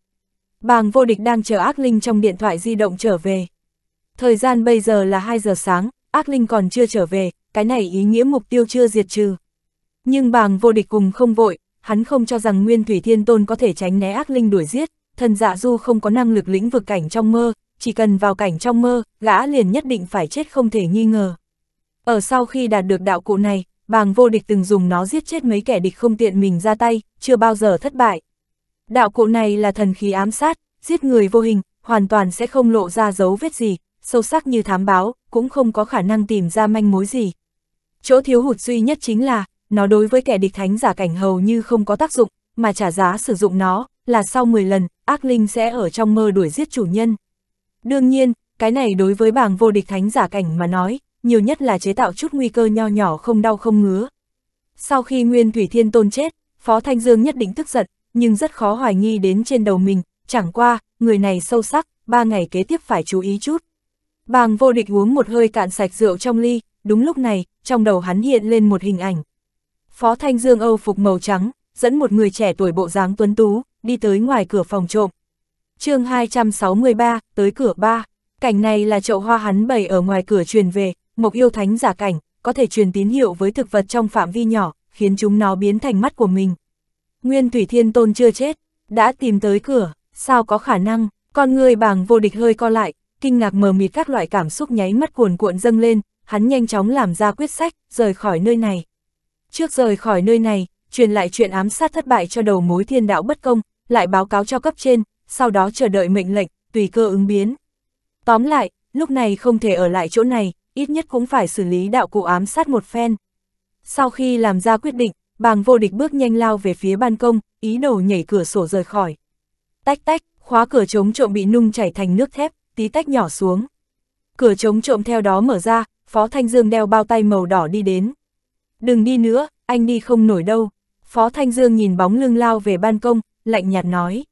Bàng vô địch đang chờ ác linh trong điện thoại di động trở về. Thời gian bây giờ là 2 giờ sáng, ác linh còn chưa trở về, cái này ý nghĩa mục tiêu chưa diệt trừ. Nhưng bàng vô địch cùng không vội, hắn không cho rằng Nguyên Thủy Thiên Tôn có thể tránh né ác linh đuổi giết, thần dạ du không có năng lực lĩnh vực cảnh trong mơ, chỉ cần vào cảnh trong mơ, gã liền nhất định phải chết không thể nghi ngờ. Ở sau khi đạt được đạo cụ này, bàng vô địch từng dùng nó giết chết mấy kẻ địch không tiện mình ra tay, chưa bao giờ thất bại. Đạo cụ này là thần khí ám sát, giết người vô hình, hoàn toàn sẽ không lộ ra dấu vết gì, sâu sắc như thám báo, cũng không có khả năng tìm ra manh mối gì. Chỗ thiếu hụt duy nhất chính là, nó đối với kẻ địch thánh giả cảnh hầu như không có tác dụng, mà trả giá sử dụng nó, là sau 10 lần, ác linh sẽ ở trong mơ đuổi giết chủ nhân. Đương nhiên, cái này đối với bảng vô địch thánh giả cảnh mà nói, nhiều nhất là chế tạo chút nguy cơ nho nhỏ không đau không ngứa. Sau khi Nguyên Thủy Thiên Tôn chết, Phó Thanh Dương nhất định tức giận, nhưng rất khó hoài nghi đến trên đầu mình, chẳng qua, người này sâu sắc, ba ngày kế tiếp phải chú ý chút. Bàng vô địch uống một hơi cạn sạch rượu trong ly, đúng lúc này, trong đầu hắn hiện lên một hình ảnh. Phó Thanh Dương Âu phục màu trắng, dẫn một người trẻ tuổi bộ dáng tuấn tú, đi tới ngoài cửa phòng trộm. chương 263, tới cửa 3, cảnh này là chậu hoa hắn bày ở ngoài cửa truyền về, mộc yêu thánh giả cảnh, có thể truyền tín hiệu với thực vật trong phạm vi nhỏ, khiến chúng nó biến thành mắt của mình. Nguyên Thủy Thiên Tôn chưa chết, đã tìm tới cửa, sao có khả năng, con người bàng vô địch hơi co lại, kinh ngạc mờ mịt các loại cảm xúc nháy mắt cuồn cuộn dâng lên, hắn nhanh chóng làm ra quyết sách, rời khỏi nơi này. Trước rời khỏi nơi này, truyền lại chuyện ám sát thất bại cho đầu mối thiên đạo bất công, lại báo cáo cho cấp trên, sau đó chờ đợi mệnh lệnh, tùy cơ ứng biến. Tóm lại, lúc này không thể ở lại chỗ này, ít nhất cũng phải xử lý đạo cụ ám sát một phen. Sau khi làm ra quyết định, bàng vô địch bước nhanh lao về phía ban công, ý đồ nhảy cửa sổ rời khỏi. Tách tách, khóa cửa chống trộm bị nung chảy thành nước thép, tí tách nhỏ xuống. Cửa chống trộm theo đó mở ra, Phó Thanh Dương đeo bao tay màu đỏ đi đến. Đừng đi nữa, anh đi không nổi đâu. Phó Thanh Dương nhìn bóng lưng lao về ban công, lạnh nhạt nói.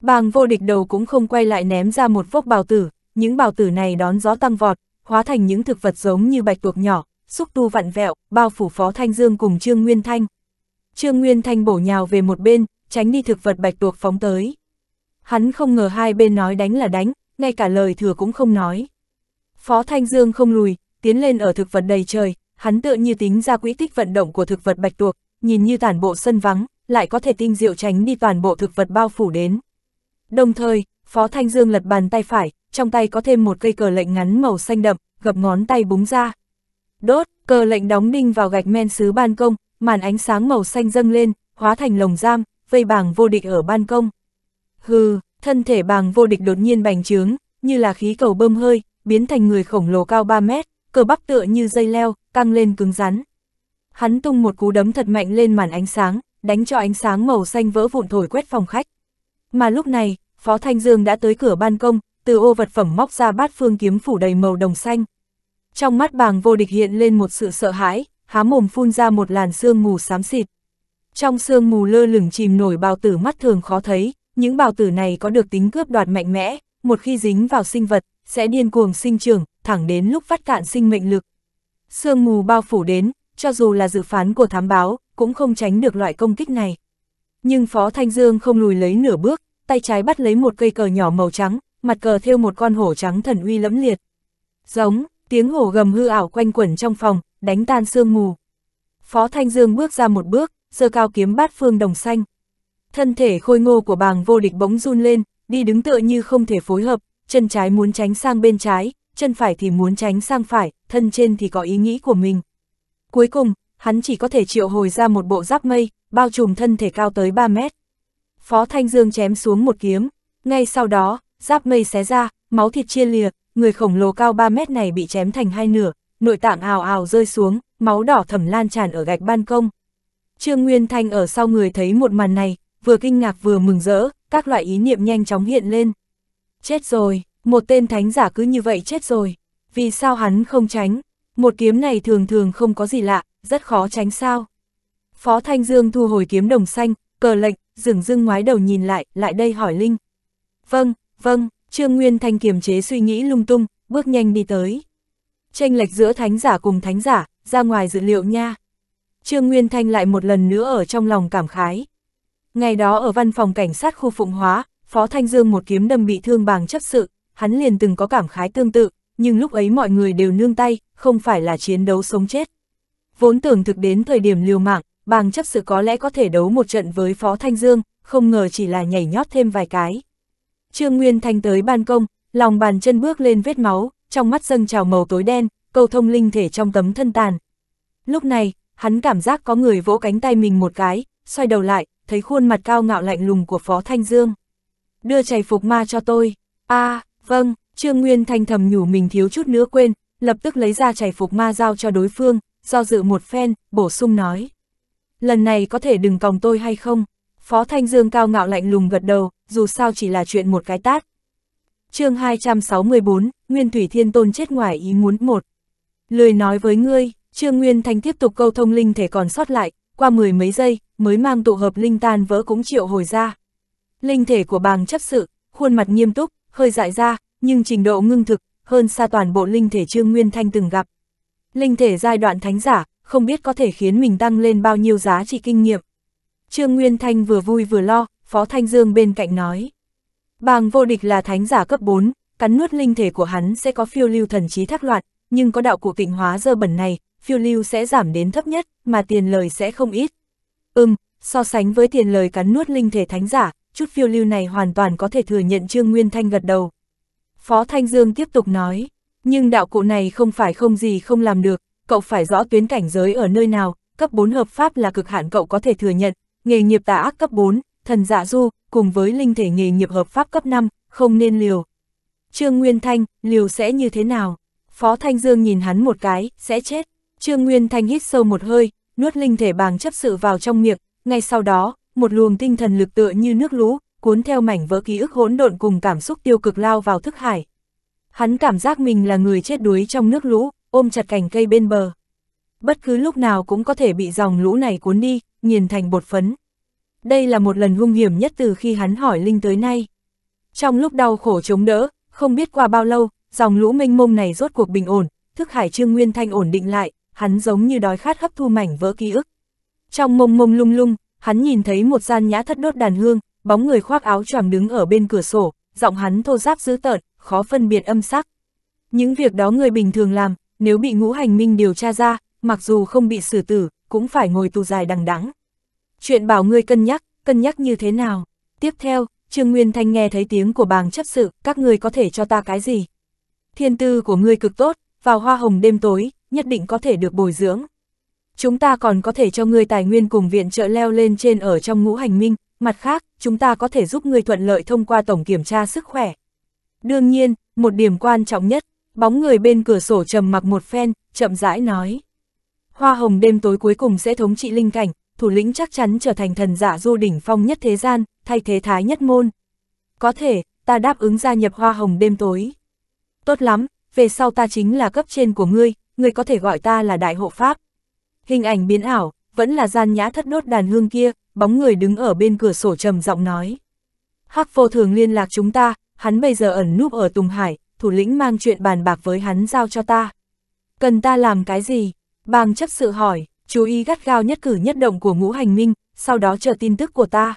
Bàng vô địch đầu cũng không quay lại ném ra một vốc bào tử, những bào tử này đón gió tăng vọt, hóa thành những thực vật giống như bạch tuộc nhỏ, xúc tu vặn vẹo, bao phủ Phó Thanh Dương cùng Trương Nguyên Thanh. Trương Nguyên Thanh bổ nhào về một bên, tránh đi thực vật bạch tuộc phóng tới. Hắn không ngờ hai bên nói đánh là đánh, ngay cả lời thừa cũng không nói. Phó Thanh Dương không lùi, tiến lên ở thực vật đầy trời, hắn tựa như tính ra quỹ tích vận động của thực vật bạch tuộc, nhìn như tản bộ sân vắng, lại có thể tinh diệu tránh đi toàn bộ thực vật bao phủ đến. Đồng thời, Phó Thanh Dương lật bàn tay phải, trong tay có thêm một cây cờ lệnh ngắn màu xanh đậm, gập ngón tay búng ra. Đốt, cờ lệnh đóng đinh vào gạch men xứ ban công, màn ánh sáng màu xanh dâng lên, hóa thành lồng giam, vây bàng vô địch ở ban công. Hừ, thân thể bàng vô địch đột nhiên bành trướng, như là khí cầu bơm hơi, biến thành người khổng lồ cao 3 mét, cờ bắp tựa như dây leo, căng lên cứng rắn hắn tung một cú đấm thật mạnh lên màn ánh sáng, đánh cho ánh sáng màu xanh vỡ vụn thổi quét phòng khách. Mà lúc này, Phó Thanh Dương đã tới cửa ban công, từ ô vật phẩm móc ra bát phương kiếm phủ đầy màu đồng xanh. Trong mắt bàng vô địch hiện lên một sự sợ hãi, há mồm phun ra một làn sương mù xám xịt. Trong sương mù lơ lửng chìm nổi bào tử mắt thường khó thấy, những bào tử này có được tính cướp đoạt mạnh mẽ, một khi dính vào sinh vật, sẽ điên cuồng sinh trưởng, thẳng đến lúc phát cạn sinh mệnh lực. Sương mù bao phủ đến, cho dù là dự phán của thám báo, cũng không tránh được loại công kích này. Nhưng Phó Thanh Dương không lùi lấy nửa bước, tay trái bắt lấy một cây cờ nhỏ màu trắng, mặt cờ thêu một con hổ trắng thần uy lẫm liệt. Giống, tiếng hổ gầm hư ảo quanh quẩn trong phòng, đánh tan sương mù. Phó Thanh Dương bước ra một bước, giơ cao kiếm bát phương đồng xanh. Thân thể khôi ngô của bàng vô địch bỗng run lên, đi đứng tựa như không thể phối hợp, chân trái muốn tránh sang bên trái, chân phải thì muốn tránh sang phải, thân trên thì có ý nghĩ của mình. Cuối cùng, hắn chỉ có thể triệu hồi ra một bộ giáp mây, bao trùm thân thể cao tới 3 mét. Phó Thanh Dương chém xuống một kiếm, ngay sau đó, giáp mây xé ra, máu thịt chia lìa, người khổng lồ cao 3 mét này bị chém thành hai nửa, nội tạng ào ào rơi xuống, máu đỏ thẩm lan tràn ở gạch ban công. Trương Nguyên Thanh ở sau người thấy một màn này, vừa kinh ngạc vừa mừng rỡ, các loại ý niệm nhanh chóng hiện lên. Chết rồi, một tên thánh giả cứ như vậy chết rồi, vì sao hắn không tránh, một kiếm này thường thường không có gì lạ, rất khó tránh sao. Phó Thanh Dương thu hồi kiếm đồng xanh, cờ lệnh, dừng dưng ngoái đầu nhìn lại, lại đây hỏi Linh. Vâng, vâng, Trương Nguyên Thanh kiềm chế suy nghĩ lung tung, bước nhanh đi tới. Tranh lệch giữa thánh giả cùng thánh giả, ra ngoài dự liệu nha. Trương Nguyên Thanh lại một lần nữa ở trong lòng cảm khái. Ngày đó ở văn phòng cảnh sát khu Phụng Hóa, Phó Thanh Dương một kiếm đâm bị thương bàng chấp sự, hắn liền từng có cảm khái tương tự, nhưng lúc ấy mọi người đều nương tay, không phải là chiến đấu sống chết. Vốn tưởng thực đến thời điểm liều mạng, bàng chấp sự có lẽ có thể đấu một trận với Phó Thanh Dương, không ngờ chỉ là nhảy nhót thêm vài cái. Trương Nguyên Thanh tới ban công, lòng bàn chân bước lên vết máu, trong mắt dâng trào màu tối đen, cầu thông linh thể trong tấm thân tàn. Lúc này, hắn cảm giác có người vỗ cánh tay mình một cái, xoay đầu lại, thấy khuôn mặt cao ngạo lạnh lùng của Phó Thanh Dương. Đưa chày phục ma cho tôi. a à, vâng, Trương Nguyên Thanh thầm nhủ mình thiếu chút nữa quên, lập tức lấy ra chảy phục ma giao cho đối phương, do dự một phen, bổ sung nói. Lần này có thể đừng còng tôi hay không? Phó Thanh Dương cao ngạo lạnh lùng gật đầu, dù sao chỉ là chuyện một cái tát. chương 264, Nguyên Thủy Thiên Tôn chết ngoài ý muốn một. Lười nói với ngươi, Trương Nguyên Thanh tiếp tục câu thông linh thể còn sót lại, qua mười mấy giây, mới mang tụ hợp linh tan vỡ cũng triệu hồi ra. Linh thể của bàng chấp sự, khuôn mặt nghiêm túc, hơi dại ra, nhưng trình độ ngưng thực, hơn xa toàn bộ linh thể Trương Nguyên Thanh từng gặp. Linh thể giai đoạn thánh giả, không biết có thể khiến mình tăng lên bao nhiêu giá trị kinh nghiệm. Trương Nguyên Thanh vừa vui vừa lo, Phó Thanh Dương bên cạnh nói. Bàng vô địch là thánh giả cấp 4, cắn nuốt linh thể của hắn sẽ có phiêu lưu thần trí thác loạn nhưng có đạo cụ tịnh hóa dơ bẩn này, phiêu lưu sẽ giảm đến thấp nhất, mà tiền lời sẽ không ít. Ừm, so sánh với tiền lời cắn nuốt linh thể thánh giả, chút phiêu lưu này hoàn toàn có thể thừa nhận Trương Nguyên Thanh gật đầu. Phó Thanh Dương tiếp tục nói, nhưng đạo cụ này không phải không gì không làm được, cậu phải rõ tuyến cảnh giới ở nơi nào, cấp 4 hợp pháp là cực hạn cậu có thể thừa nhận, nghề nghiệp tà ác cấp 4, thần dạ du, cùng với linh thể nghề nghiệp hợp pháp cấp 5, không nên liều. Trương Nguyên Thanh, liều sẽ như thế nào? Phó Thanh Dương nhìn hắn một cái, sẽ chết. Trương Nguyên Thanh hít sâu một hơi, nuốt linh thể bàng chấp sự vào trong miệng, ngay sau đó, một luồng tinh thần lực tựa như nước lũ, cuốn theo mảnh vỡ ký ức hỗn độn cùng cảm xúc tiêu cực lao vào thức hải. Hắn cảm giác mình là người chết đuối trong nước lũ, ôm chặt cành cây bên bờ. Bất cứ lúc nào cũng có thể bị dòng lũ này cuốn đi, nghiền thành bột phấn. Đây là một lần hung hiểm nhất từ khi hắn hỏi Linh tới nay. Trong lúc đau khổ chống đỡ, không biết qua bao lâu, dòng lũ mênh mông này rốt cuộc bình ổn, thức hải trương nguyên thanh ổn định lại, hắn giống như đói khát hấp thu mảnh vỡ ký ức. Trong mông mông lung lung, hắn nhìn thấy một gian nhã thất đốt đàn hương, bóng người khoác áo choàng đứng ở bên cửa sổ, giọng hắn thô giáp dữ tợn, khó phân biệt âm sắc. Những việc đó người bình thường làm, nếu bị ngũ hành minh điều tra ra, mặc dù không bị xử tử, cũng phải ngồi tù dài đằng đẵng. Chuyện bảo ngươi cân nhắc, cân nhắc như thế nào? Tiếp theo, Trương Nguyên Thanh nghe thấy tiếng của bàng chấp sự, các ngươi có thể cho ta cái gì? Thiên tư của ngươi cực tốt, vào hoa hồng đêm tối, nhất định có thể được bồi dưỡng. Chúng ta còn có thể cho ngươi tài nguyên cùng viện trợ leo lên trên ở trong ngũ hành minh, mặt khác, chúng ta có thể giúp người thuận lợi thông qua tổng kiểm tra sức khỏe. Đương nhiên, một điểm quan trọng nhất, bóng người bên cửa sổ trầm mặc một phen, chậm rãi nói. Hoa hồng đêm tối cuối cùng sẽ thống trị linh cảnh, thủ lĩnh chắc chắn trở thành thần giả du đỉnh phong nhất thế gian, thay thế thái nhất môn. Có thể, ta đáp ứng gia nhập hoa hồng đêm tối. Tốt lắm, về sau ta chính là cấp trên của ngươi, ngươi có thể gọi ta là đại hộ pháp. Hình ảnh biến ảo, vẫn là gian nhã thất đốt đàn hương kia, bóng người đứng ở bên cửa sổ trầm giọng nói. Hắc vô thường liên lạc chúng ta, hắn bây giờ ẩn núp ở Tùng Hải, thủ lĩnh mang chuyện bàn bạc với hắn giao cho ta. Cần ta làm cái gì? Bàng chấp sự hỏi, chú ý gắt gao nhất cử nhất động của ngũ hành minh, sau đó chờ tin tức của ta.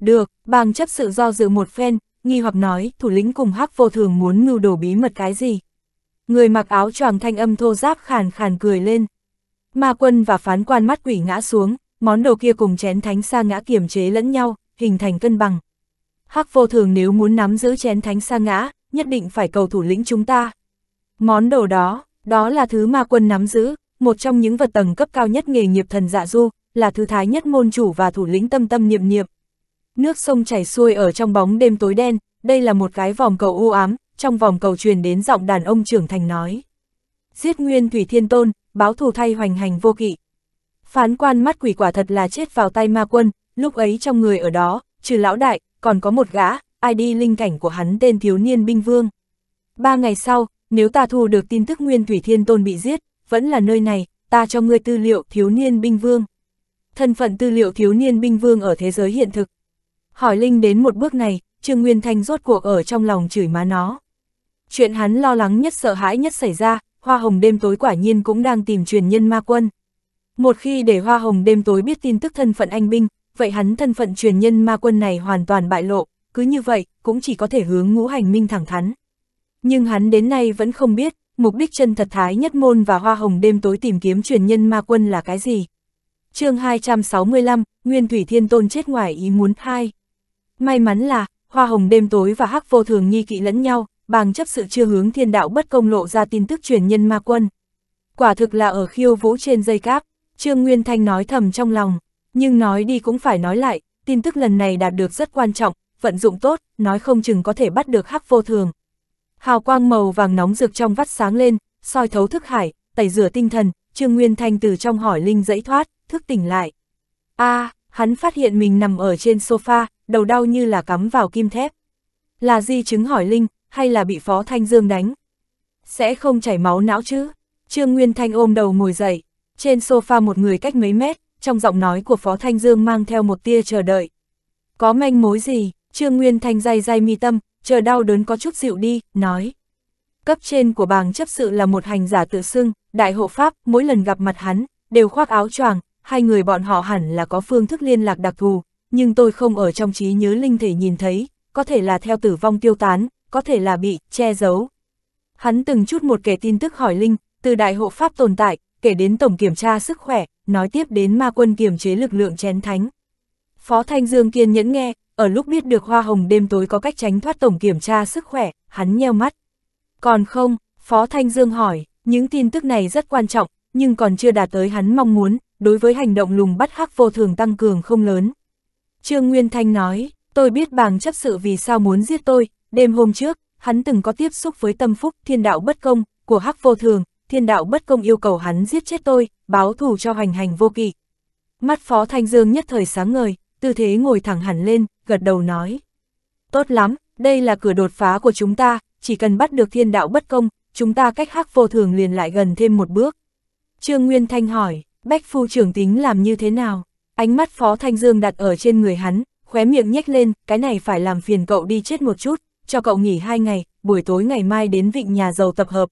Được, bàng chấp sự do dự một phen, nghi hoặc nói, thủ lĩnh cùng hắc vô thường muốn mưu đồ bí mật cái gì? Người mặc áo choàng thanh âm thô giáp khàn khàn cười lên. Ma quân và phán quan mắt quỷ ngã xuống, món đồ kia cùng chén thánh sa ngã kiềm chế lẫn nhau, hình thành cân bằng. Hắc vô thường nếu muốn nắm giữ chén thánh sa ngã, nhất định phải cầu thủ lĩnh chúng ta. Món đồ đó, đó là thứ ma quân nắm giữ, một trong những vật tầng cấp cao nhất nghề nghiệp thần dạ du, là thứ thái nhất môn chủ và thủ lĩnh tâm tâm niệm niệm. Nước sông chảy xuôi ở trong bóng đêm tối đen, đây là một cái vòng cầu u ám, trong vòng cầu truyền đến giọng đàn ông trưởng thành nói. Giết nguyên Thủy Thiên Tôn, báo thù thay hoành hành vô kỵ. Phán quan mắt quỷ quả thật là chết vào tay ma quân, lúc ấy trong người ở đó, trừ lão đại, còn có một gã, ai đi linh cảnh của hắn tên thiếu niên binh vương. Ba ngày sau, nếu ta thu được tin tức Nguyên Thủy Thiên Tôn bị giết, vẫn là nơi này, ta cho ngươi tư liệu thiếu niên binh vương. Thân phận tư liệu thiếu niên binh vương ở thế giới hiện thực. Hỏi Linh đến một bước này, Trương Nguyên Thanh rốt cuộc ở trong lòng chửi má nó. Chuyện hắn lo lắng nhất sợ hãi nhất xảy ra, hoa hồng đêm tối quả nhiên cũng đang tìm truyền nhân ma quân. Một khi để Hoa Hồng đêm tối biết tin tức thân phận anh binh, vậy hắn thân phận truyền nhân ma quân này hoàn toàn bại lộ, cứ như vậy, cũng chỉ có thể hướng ngũ hành minh thẳng thắn. Nhưng hắn đến nay vẫn không biết, mục đích chân thật Thái Nhất Môn và Hoa Hồng đêm tối tìm kiếm truyền nhân ma quân là cái gì. chương 265, Nguyên Thủy Thiên Tôn chết ngoài ý muốn hai May mắn là, Hoa Hồng đêm tối và Hắc Vô Thường nghi kỵ lẫn nhau, bằng chấp sự chưa hướng thiên đạo bất công lộ ra tin tức truyền nhân ma quân. Quả thực là ở khiêu vũ trên dây cáp. Trương Nguyên Thanh nói thầm trong lòng, nhưng nói đi cũng phải nói lại, tin tức lần này đạt được rất quan trọng, vận dụng tốt, nói không chừng có thể bắt được hắc vô thường. Hào quang màu vàng nóng rực trong vắt sáng lên, soi thấu thức hải, tẩy rửa tinh thần, Trương Nguyên Thanh từ trong hỏi linh dẫy thoát, thức tỉnh lại. a à, hắn phát hiện mình nằm ở trên sofa, đầu đau như là cắm vào kim thép. Là di chứng hỏi linh, hay là bị Phó Thanh Dương đánh? Sẽ không chảy máu não chứ? Trương Nguyên Thanh ôm đầu ngồi dậy trên sofa một người cách mấy mét, trong giọng nói của Phó Thanh Dương mang theo một tia chờ đợi. Có manh mối gì, Trương Nguyên Thanh dây dây mi tâm, chờ đau đớn có chút dịu đi, nói. Cấp trên của bàng chấp sự là một hành giả tự xưng, đại hộ pháp, mỗi lần gặp mặt hắn, đều khoác áo choàng, hai người bọn họ hẳn là có phương thức liên lạc đặc thù, nhưng tôi không ở trong trí nhớ linh thể nhìn thấy, có thể là theo tử vong tiêu tán, có thể là bị che giấu. Hắn từng chút một kể tin tức hỏi Linh, từ đại hộ pháp tồn tại, kể đến tổng kiểm tra sức khỏe, nói tiếp đến ma quân kiểm chế lực lượng chén thánh. Phó Thanh Dương kiên nhẫn nghe, ở lúc biết được hoa hồng đêm tối có cách tránh thoát tổng kiểm tra sức khỏe, hắn nheo mắt. Còn không, Phó Thanh Dương hỏi, những tin tức này rất quan trọng, nhưng còn chưa đạt tới hắn mong muốn, đối với hành động lùng bắt hắc vô thường tăng cường không lớn. Trương Nguyên Thanh nói, tôi biết bàng chấp sự vì sao muốn giết tôi, đêm hôm trước, hắn từng có tiếp xúc với tâm phúc thiên đạo bất công của hắc vô thường, thiên đạo bất công yêu cầu hắn giết chết tôi, báo thù cho hành hành vô kỵ. Mắt Phó Thanh Dương nhất thời sáng ngời, tư thế ngồi thẳng hẳn lên, gật đầu nói. Tốt lắm, đây là cửa đột phá của chúng ta, chỉ cần bắt được thiên đạo bất công, chúng ta cách hắc vô thường liền lại gần thêm một bước. Trương Nguyên Thanh hỏi, Bách Phu trưởng tính làm như thế nào? Ánh mắt Phó Thanh Dương đặt ở trên người hắn, khóe miệng nhếch lên, cái này phải làm phiền cậu đi chết một chút, cho cậu nghỉ hai ngày, buổi tối ngày mai đến vịnh nhà giàu tập hợp,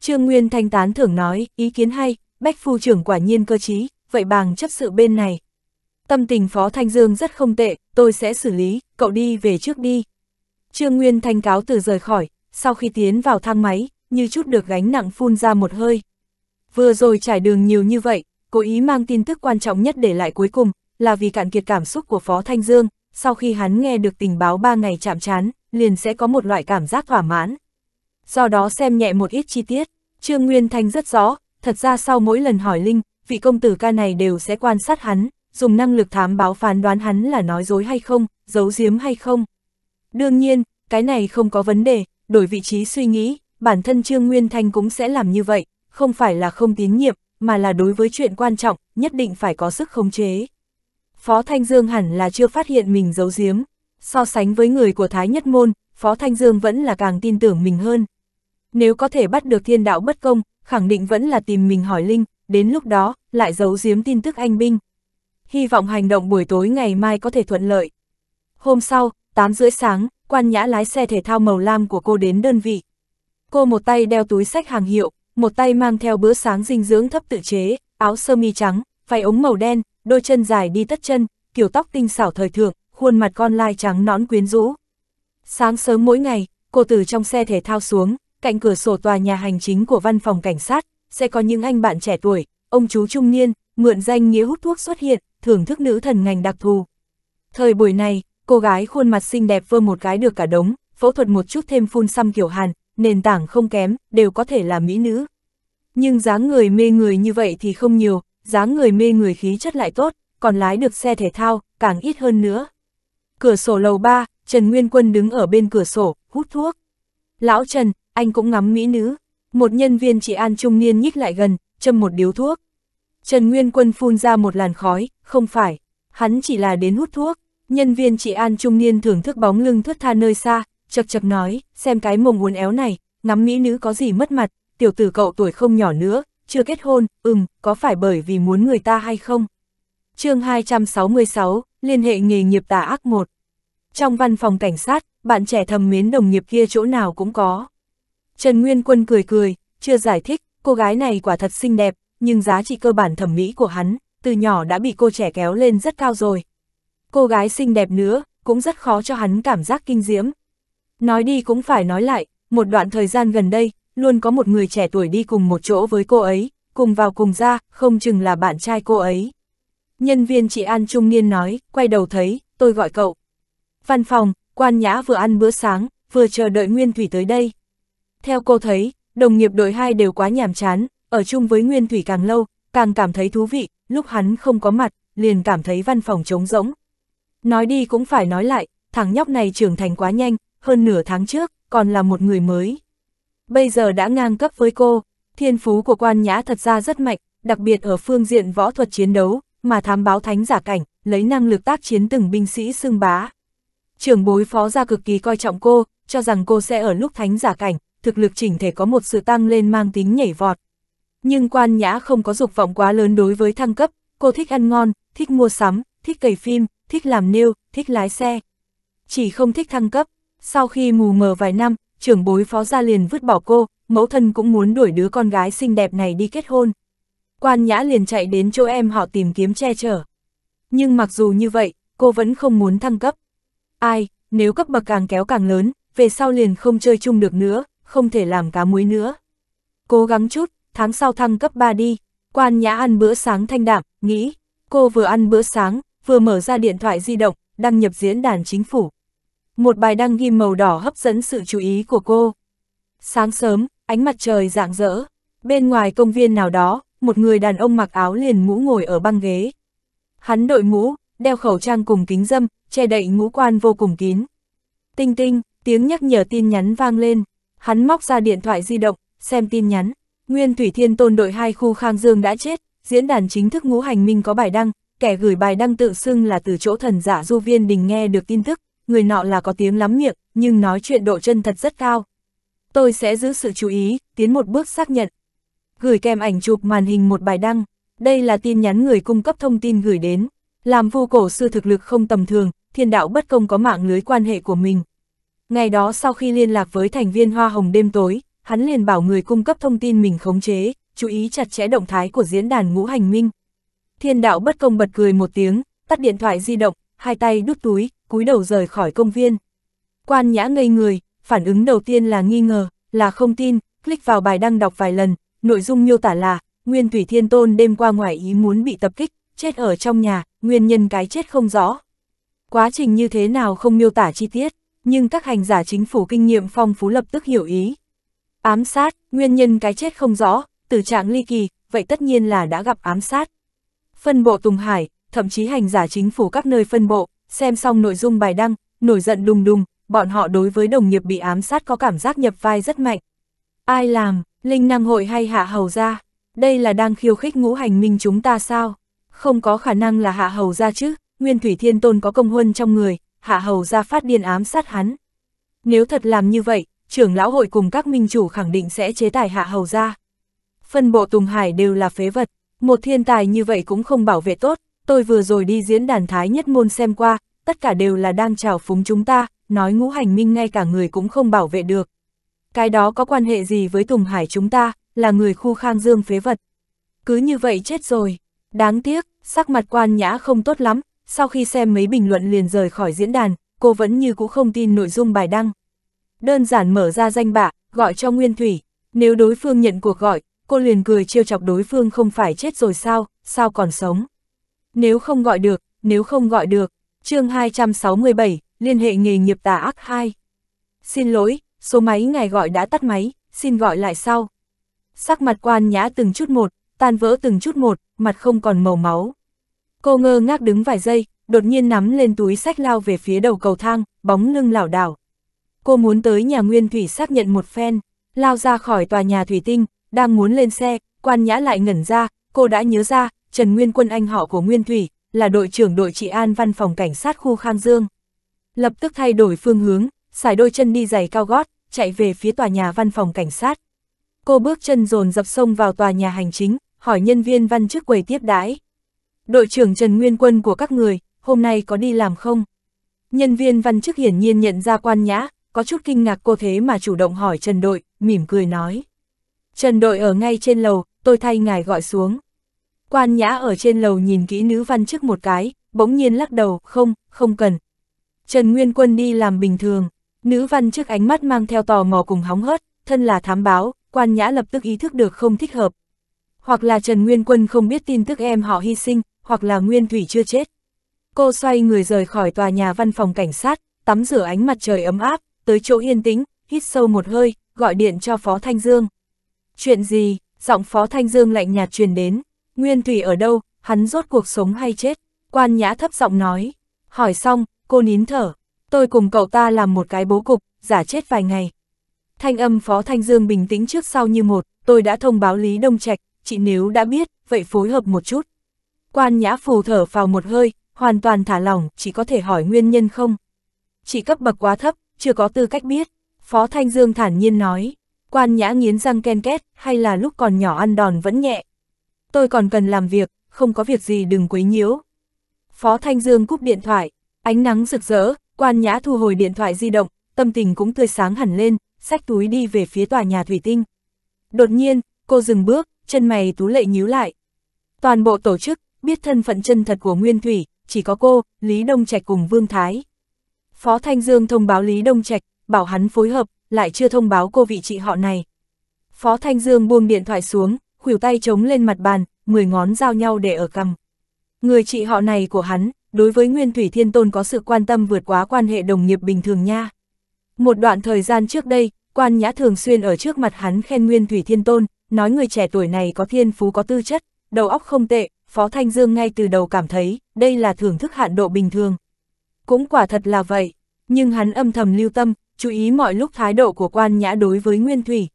Trương Nguyên Thanh tán thưởng nói, ý kiến hay, Bách Phu trưởng quả nhiên cơ trí, vậy bàng chấp sự bên này. Tâm tình Phó Thanh Dương rất không tệ, tôi sẽ xử lý, cậu đi về trước đi. Trương Nguyên Thanh cáo từ rời khỏi, sau khi tiến vào thang máy, như chút được gánh nặng phun ra một hơi. Vừa rồi trải đường nhiều như vậy, cố ý mang tin tức quan trọng nhất để lại cuối cùng, là vì cạn kiệt cảm xúc của Phó Thanh Dương, sau khi hắn nghe được tình báo ba ngày chạm chán, liền sẽ có một loại cảm giác thỏa mãn, do đó xem nhẹ một ít chi tiết. Trương Nguyên Thanh rất rõ, thật ra sau mỗi lần hỏi Linh, vị công tử ca này đều sẽ quan sát hắn, dùng năng lực thám báo phán đoán hắn là nói dối hay không, giấu giếm hay không. Đương nhiên, cái này không có vấn đề, đổi vị trí suy nghĩ, bản thân Trương Nguyên Thanh cũng sẽ làm như vậy, không phải là không tín nhiệm, mà là đối với chuyện quan trọng, nhất định phải có sức khống chế. Phó Thanh Dương hẳn là chưa phát hiện mình giấu giếm, so sánh với người của Thái Nhất Môn, Phó Thanh Dương vẫn là càng tin tưởng mình hơn nếu có thể bắt được thiên đạo bất công, khẳng định vẫn là tìm mình hỏi Linh, đến lúc đó, lại giấu giếm tin tức anh binh. Hy vọng hành động buổi tối ngày mai có thể thuận lợi. Hôm sau, 8 rưỡi sáng, quan nhã lái xe thể thao màu lam của cô đến đơn vị. Cô một tay đeo túi sách hàng hiệu, một tay mang theo bữa sáng dinh dưỡng thấp tự chế, áo sơ mi trắng, váy ống màu đen, đôi chân dài đi tất chân, kiểu tóc tinh xảo thời thượng, khuôn mặt con lai trắng nõn quyến rũ. Sáng sớm mỗi ngày, cô từ trong xe thể thao xuống, cạnh cửa sổ tòa nhà hành chính của văn phòng cảnh sát, sẽ có những anh bạn trẻ tuổi, ông chú trung niên, mượn danh nghĩa hút thuốc xuất hiện, thưởng thức nữ thần ngành đặc thù. Thời buổi này, cô gái khuôn mặt xinh đẹp vơ một cái được cả đống, phẫu thuật một chút thêm phun xăm kiểu Hàn, nền tảng không kém, đều có thể là mỹ nữ. Nhưng dáng người mê người như vậy thì không nhiều, dáng người mê người khí chất lại tốt, còn lái được xe thể thao, càng ít hơn nữa. Cửa sổ lầu 3, Trần Nguyên Quân đứng ở bên cửa sổ, hút thuốc. Lão Trần, anh cũng ngắm mỹ nữ. Một nhân viên chị An trung niên nhích lại gần, châm một điếu thuốc. Trần Nguyên Quân phun ra một làn khói, không phải, hắn chỉ là đến hút thuốc. Nhân viên chị An trung niên thưởng thức bóng lưng thướt tha nơi xa, chật chật nói, xem cái mồm uốn éo này, ngắm mỹ nữ có gì mất mặt, tiểu tử cậu tuổi không nhỏ nữa, chưa kết hôn, ừm, có phải bởi vì muốn người ta hay không? chương 266, liên hệ nghề nghiệp tà ác 1. Trong văn phòng cảnh sát, bạn trẻ thầm mến đồng nghiệp kia chỗ nào cũng có. Trần Nguyên Quân cười cười, chưa giải thích, cô gái này quả thật xinh đẹp, nhưng giá trị cơ bản thẩm mỹ của hắn, từ nhỏ đã bị cô trẻ kéo lên rất cao rồi. Cô gái xinh đẹp nữa, cũng rất khó cho hắn cảm giác kinh diễm. Nói đi cũng phải nói lại, một đoạn thời gian gần đây, luôn có một người trẻ tuổi đi cùng một chỗ với cô ấy, cùng vào cùng ra, không chừng là bạn trai cô ấy. Nhân viên chị An Trung Niên nói, quay đầu thấy, tôi gọi cậu. Văn phòng, quan nhã vừa ăn bữa sáng, vừa chờ đợi Nguyên Thủy tới đây. Theo cô thấy, đồng nghiệp đội 2 đều quá nhàm chán, ở chung với Nguyên Thủy càng lâu, càng cảm thấy thú vị, lúc hắn không có mặt, liền cảm thấy văn phòng trống rỗng. Nói đi cũng phải nói lại, thằng nhóc này trưởng thành quá nhanh, hơn nửa tháng trước, còn là một người mới. Bây giờ đã ngang cấp với cô, thiên phú của quan nhã thật ra rất mạnh, đặc biệt ở phương diện võ thuật chiến đấu, mà thám báo thánh giả cảnh, lấy năng lực tác chiến từng binh sĩ xưng bá. Trưởng bối phó ra cực kỳ coi trọng cô, cho rằng cô sẽ ở lúc thánh giả cảnh, thực lực chỉnh thể có một sự tăng lên mang tính nhảy vọt. Nhưng quan nhã không có dục vọng quá lớn đối với thăng cấp, cô thích ăn ngon, thích mua sắm, thích cày phim, thích làm nêu, thích lái xe. Chỉ không thích thăng cấp, sau khi mù mờ vài năm, trưởng bối phó gia liền vứt bỏ cô, mẫu thân cũng muốn đuổi đứa con gái xinh đẹp này đi kết hôn. Quan nhã liền chạy đến chỗ em họ tìm kiếm che chở. Nhưng mặc dù như vậy, cô vẫn không muốn thăng cấp. Ai, nếu cấp bậc càng kéo càng lớn, về sau liền không chơi chung được nữa, không thể làm cá muối nữa. Cố gắng chút, tháng sau thăng cấp 3 đi, quan nhã ăn bữa sáng thanh đạm, nghĩ, cô vừa ăn bữa sáng, vừa mở ra điện thoại di động, đăng nhập diễn đàn chính phủ. Một bài đăng ghim màu đỏ hấp dẫn sự chú ý của cô. Sáng sớm, ánh mặt trời rạng rỡ, bên ngoài công viên nào đó, một người đàn ông mặc áo liền mũ ngồi ở băng ghế. Hắn đội mũ, đeo khẩu trang cùng kính dâm, che đậy ngũ quan vô cùng kín. Tinh tinh, tiếng nhắc nhở tin nhắn vang lên. Hắn móc ra điện thoại di động, xem tin nhắn. Nguyên Thủy Thiên Tôn đội hai khu Khang Dương đã chết, diễn đàn chính thức ngũ hành minh có bài đăng, kẻ gửi bài đăng tự xưng là từ chỗ thần giả du viên đình nghe được tin tức, người nọ là có tiếng lắm miệng, nhưng nói chuyện độ chân thật rất cao. Tôi sẽ giữ sự chú ý, tiến một bước xác nhận. Gửi kèm ảnh chụp màn hình một bài đăng, đây là tin nhắn người cung cấp thông tin gửi đến. Làm vu cổ sư thực lực không tầm thường, thiên đạo bất công có mạng lưới quan hệ của mình, Ngày đó sau khi liên lạc với thành viên Hoa Hồng đêm tối, hắn liền bảo người cung cấp thông tin mình khống chế, chú ý chặt chẽ động thái của diễn đàn ngũ hành minh. Thiên đạo bất công bật cười một tiếng, tắt điện thoại di động, hai tay đút túi, cúi đầu rời khỏi công viên. Quan nhã ngây người, phản ứng đầu tiên là nghi ngờ, là không tin, click vào bài đăng đọc vài lần, nội dung miêu tả là, Nguyên Thủy Thiên Tôn đêm qua ngoài ý muốn bị tập kích, chết ở trong nhà, nguyên nhân cái chết không rõ. Quá trình như thế nào không miêu tả chi tiết, nhưng các hành giả chính phủ kinh nghiệm phong phú lập tức hiểu ý. Ám sát, nguyên nhân cái chết không rõ, tử trạng ly kỳ, vậy tất nhiên là đã gặp ám sát. Phân bộ Tùng Hải, thậm chí hành giả chính phủ các nơi phân bộ, xem xong nội dung bài đăng, nổi giận đùng đùng, bọn họ đối với đồng nghiệp bị ám sát có cảm giác nhập vai rất mạnh. Ai làm, Linh Năng Hội hay Hạ Hầu ra? Đây là đang khiêu khích ngũ hành minh chúng ta sao? Không có khả năng là Hạ Hầu ra chứ, Nguyên Thủy Thiên Tôn có công huân trong người, hạ hầu ra phát điên ám sát hắn. Nếu thật làm như vậy, trưởng lão hội cùng các minh chủ khẳng định sẽ chế tài hạ hầu ra. Phân bộ Tùng Hải đều là phế vật, một thiên tài như vậy cũng không bảo vệ tốt, tôi vừa rồi đi diễn đàn thái nhất môn xem qua, tất cả đều là đang trào phúng chúng ta, nói ngũ hành minh ngay cả người cũng không bảo vệ được. Cái đó có quan hệ gì với Tùng Hải chúng ta, là người khu khang dương phế vật. Cứ như vậy chết rồi, đáng tiếc, sắc mặt quan nhã không tốt lắm, sau khi xem mấy bình luận liền rời khỏi diễn đàn, cô vẫn như cũ không tin nội dung bài đăng. Đơn giản mở ra danh bạ, gọi cho Nguyên Thủy, nếu đối phương nhận cuộc gọi, cô liền cười trêu chọc đối phương không phải chết rồi sao, sao còn sống. Nếu không gọi được, nếu không gọi được, chương 267, liên hệ nghề nghiệp tà ác 2. Xin lỗi, số máy ngài gọi đã tắt máy, xin gọi lại sau. Sắc mặt quan nhã từng chút một, tan vỡ từng chút một, mặt không còn màu máu. Cô ngơ ngác đứng vài giây, đột nhiên nắm lên túi sách lao về phía đầu cầu thang, bóng lưng lảo đảo. Cô muốn tới nhà Nguyên Thủy xác nhận một phen, lao ra khỏi tòa nhà Thủy Tinh, đang muốn lên xe, quan nhã lại ngẩn ra, cô đã nhớ ra, Trần Nguyên Quân anh họ của Nguyên Thủy, là đội trưởng đội trị an văn phòng cảnh sát khu Khang Dương. Lập tức thay đổi phương hướng, xài đôi chân đi giày cao gót, chạy về phía tòa nhà văn phòng cảnh sát. Cô bước chân dồn dập sông vào tòa nhà hành chính, hỏi nhân viên văn chức quầy tiếp đãi đội trưởng Trần Nguyên Quân của các người, hôm nay có đi làm không? Nhân viên văn chức hiển nhiên nhận ra quan nhã, có chút kinh ngạc cô thế mà chủ động hỏi Trần đội, mỉm cười nói. Trần đội ở ngay trên lầu, tôi thay ngài gọi xuống. Quan nhã ở trên lầu nhìn kỹ nữ văn chức một cái, bỗng nhiên lắc đầu, không, không cần. Trần Nguyên Quân đi làm bình thường, nữ văn chức ánh mắt mang theo tò mò cùng hóng hớt, thân là thám báo, quan nhã lập tức ý thức được không thích hợp. Hoặc là Trần Nguyên Quân không biết tin tức em họ hy sinh, hoặc là nguyên thủy chưa chết. Cô xoay người rời khỏi tòa nhà văn phòng cảnh sát, tắm rửa ánh mặt trời ấm áp, tới chỗ yên tĩnh, hít sâu một hơi, gọi điện cho Phó Thanh Dương. Chuyện gì? Giọng Phó Thanh Dương lạnh nhạt truyền đến. Nguyên Thủy ở đâu? Hắn rốt cuộc sống hay chết? Quan Nhã thấp giọng nói. Hỏi xong, cô nín thở. Tôi cùng cậu ta làm một cái bố cục, giả chết vài ngày. Thanh âm Phó Thanh Dương bình tĩnh trước sau như một, tôi đã thông báo Lý Đông Trạch, chị nếu đã biết, vậy phối hợp một chút. Quan Nhã Phù thở vào một hơi, hoàn toàn thả lỏng, chỉ có thể hỏi nguyên nhân không. Chỉ cấp bậc quá thấp, chưa có tư cách biết. Phó Thanh Dương thản nhiên nói, quan nhã nghiến răng ken két, hay là lúc còn nhỏ ăn đòn vẫn nhẹ. Tôi còn cần làm việc, không có việc gì đừng quấy nhiễu. Phó Thanh Dương cúp điện thoại, ánh nắng rực rỡ, quan nhã thu hồi điện thoại di động, tâm tình cũng tươi sáng hẳn lên, xách túi đi về phía tòa nhà thủy tinh. Đột nhiên, cô dừng bước, chân mày tú lệ nhíu lại. Toàn bộ tổ chức, biết thân phận chân thật của Nguyên Thủy, chỉ có cô, Lý Đông Trạch cùng Vương Thái. Phó Thanh Dương thông báo Lý Đông Trạch, bảo hắn phối hợp, lại chưa thông báo cô vị trị họ này. Phó Thanh Dương buông điện thoại xuống, khuỷu tay chống lên mặt bàn, mười ngón giao nhau để ở cầm Người chị họ này của hắn, đối với Nguyên Thủy Thiên Tôn có sự quan tâm vượt quá quan hệ đồng nghiệp bình thường nha. Một đoạn thời gian trước đây, quan nhã thường xuyên ở trước mặt hắn khen Nguyên Thủy Thiên Tôn, nói người trẻ tuổi này có thiên phú có tư chất, đầu óc không tệ, Phó Thanh Dương ngay từ đầu cảm thấy đây là thưởng thức hạn độ bình thường. Cũng quả thật là vậy, nhưng hắn âm thầm lưu tâm, chú ý mọi lúc thái độ của quan nhã đối với Nguyên Thủy.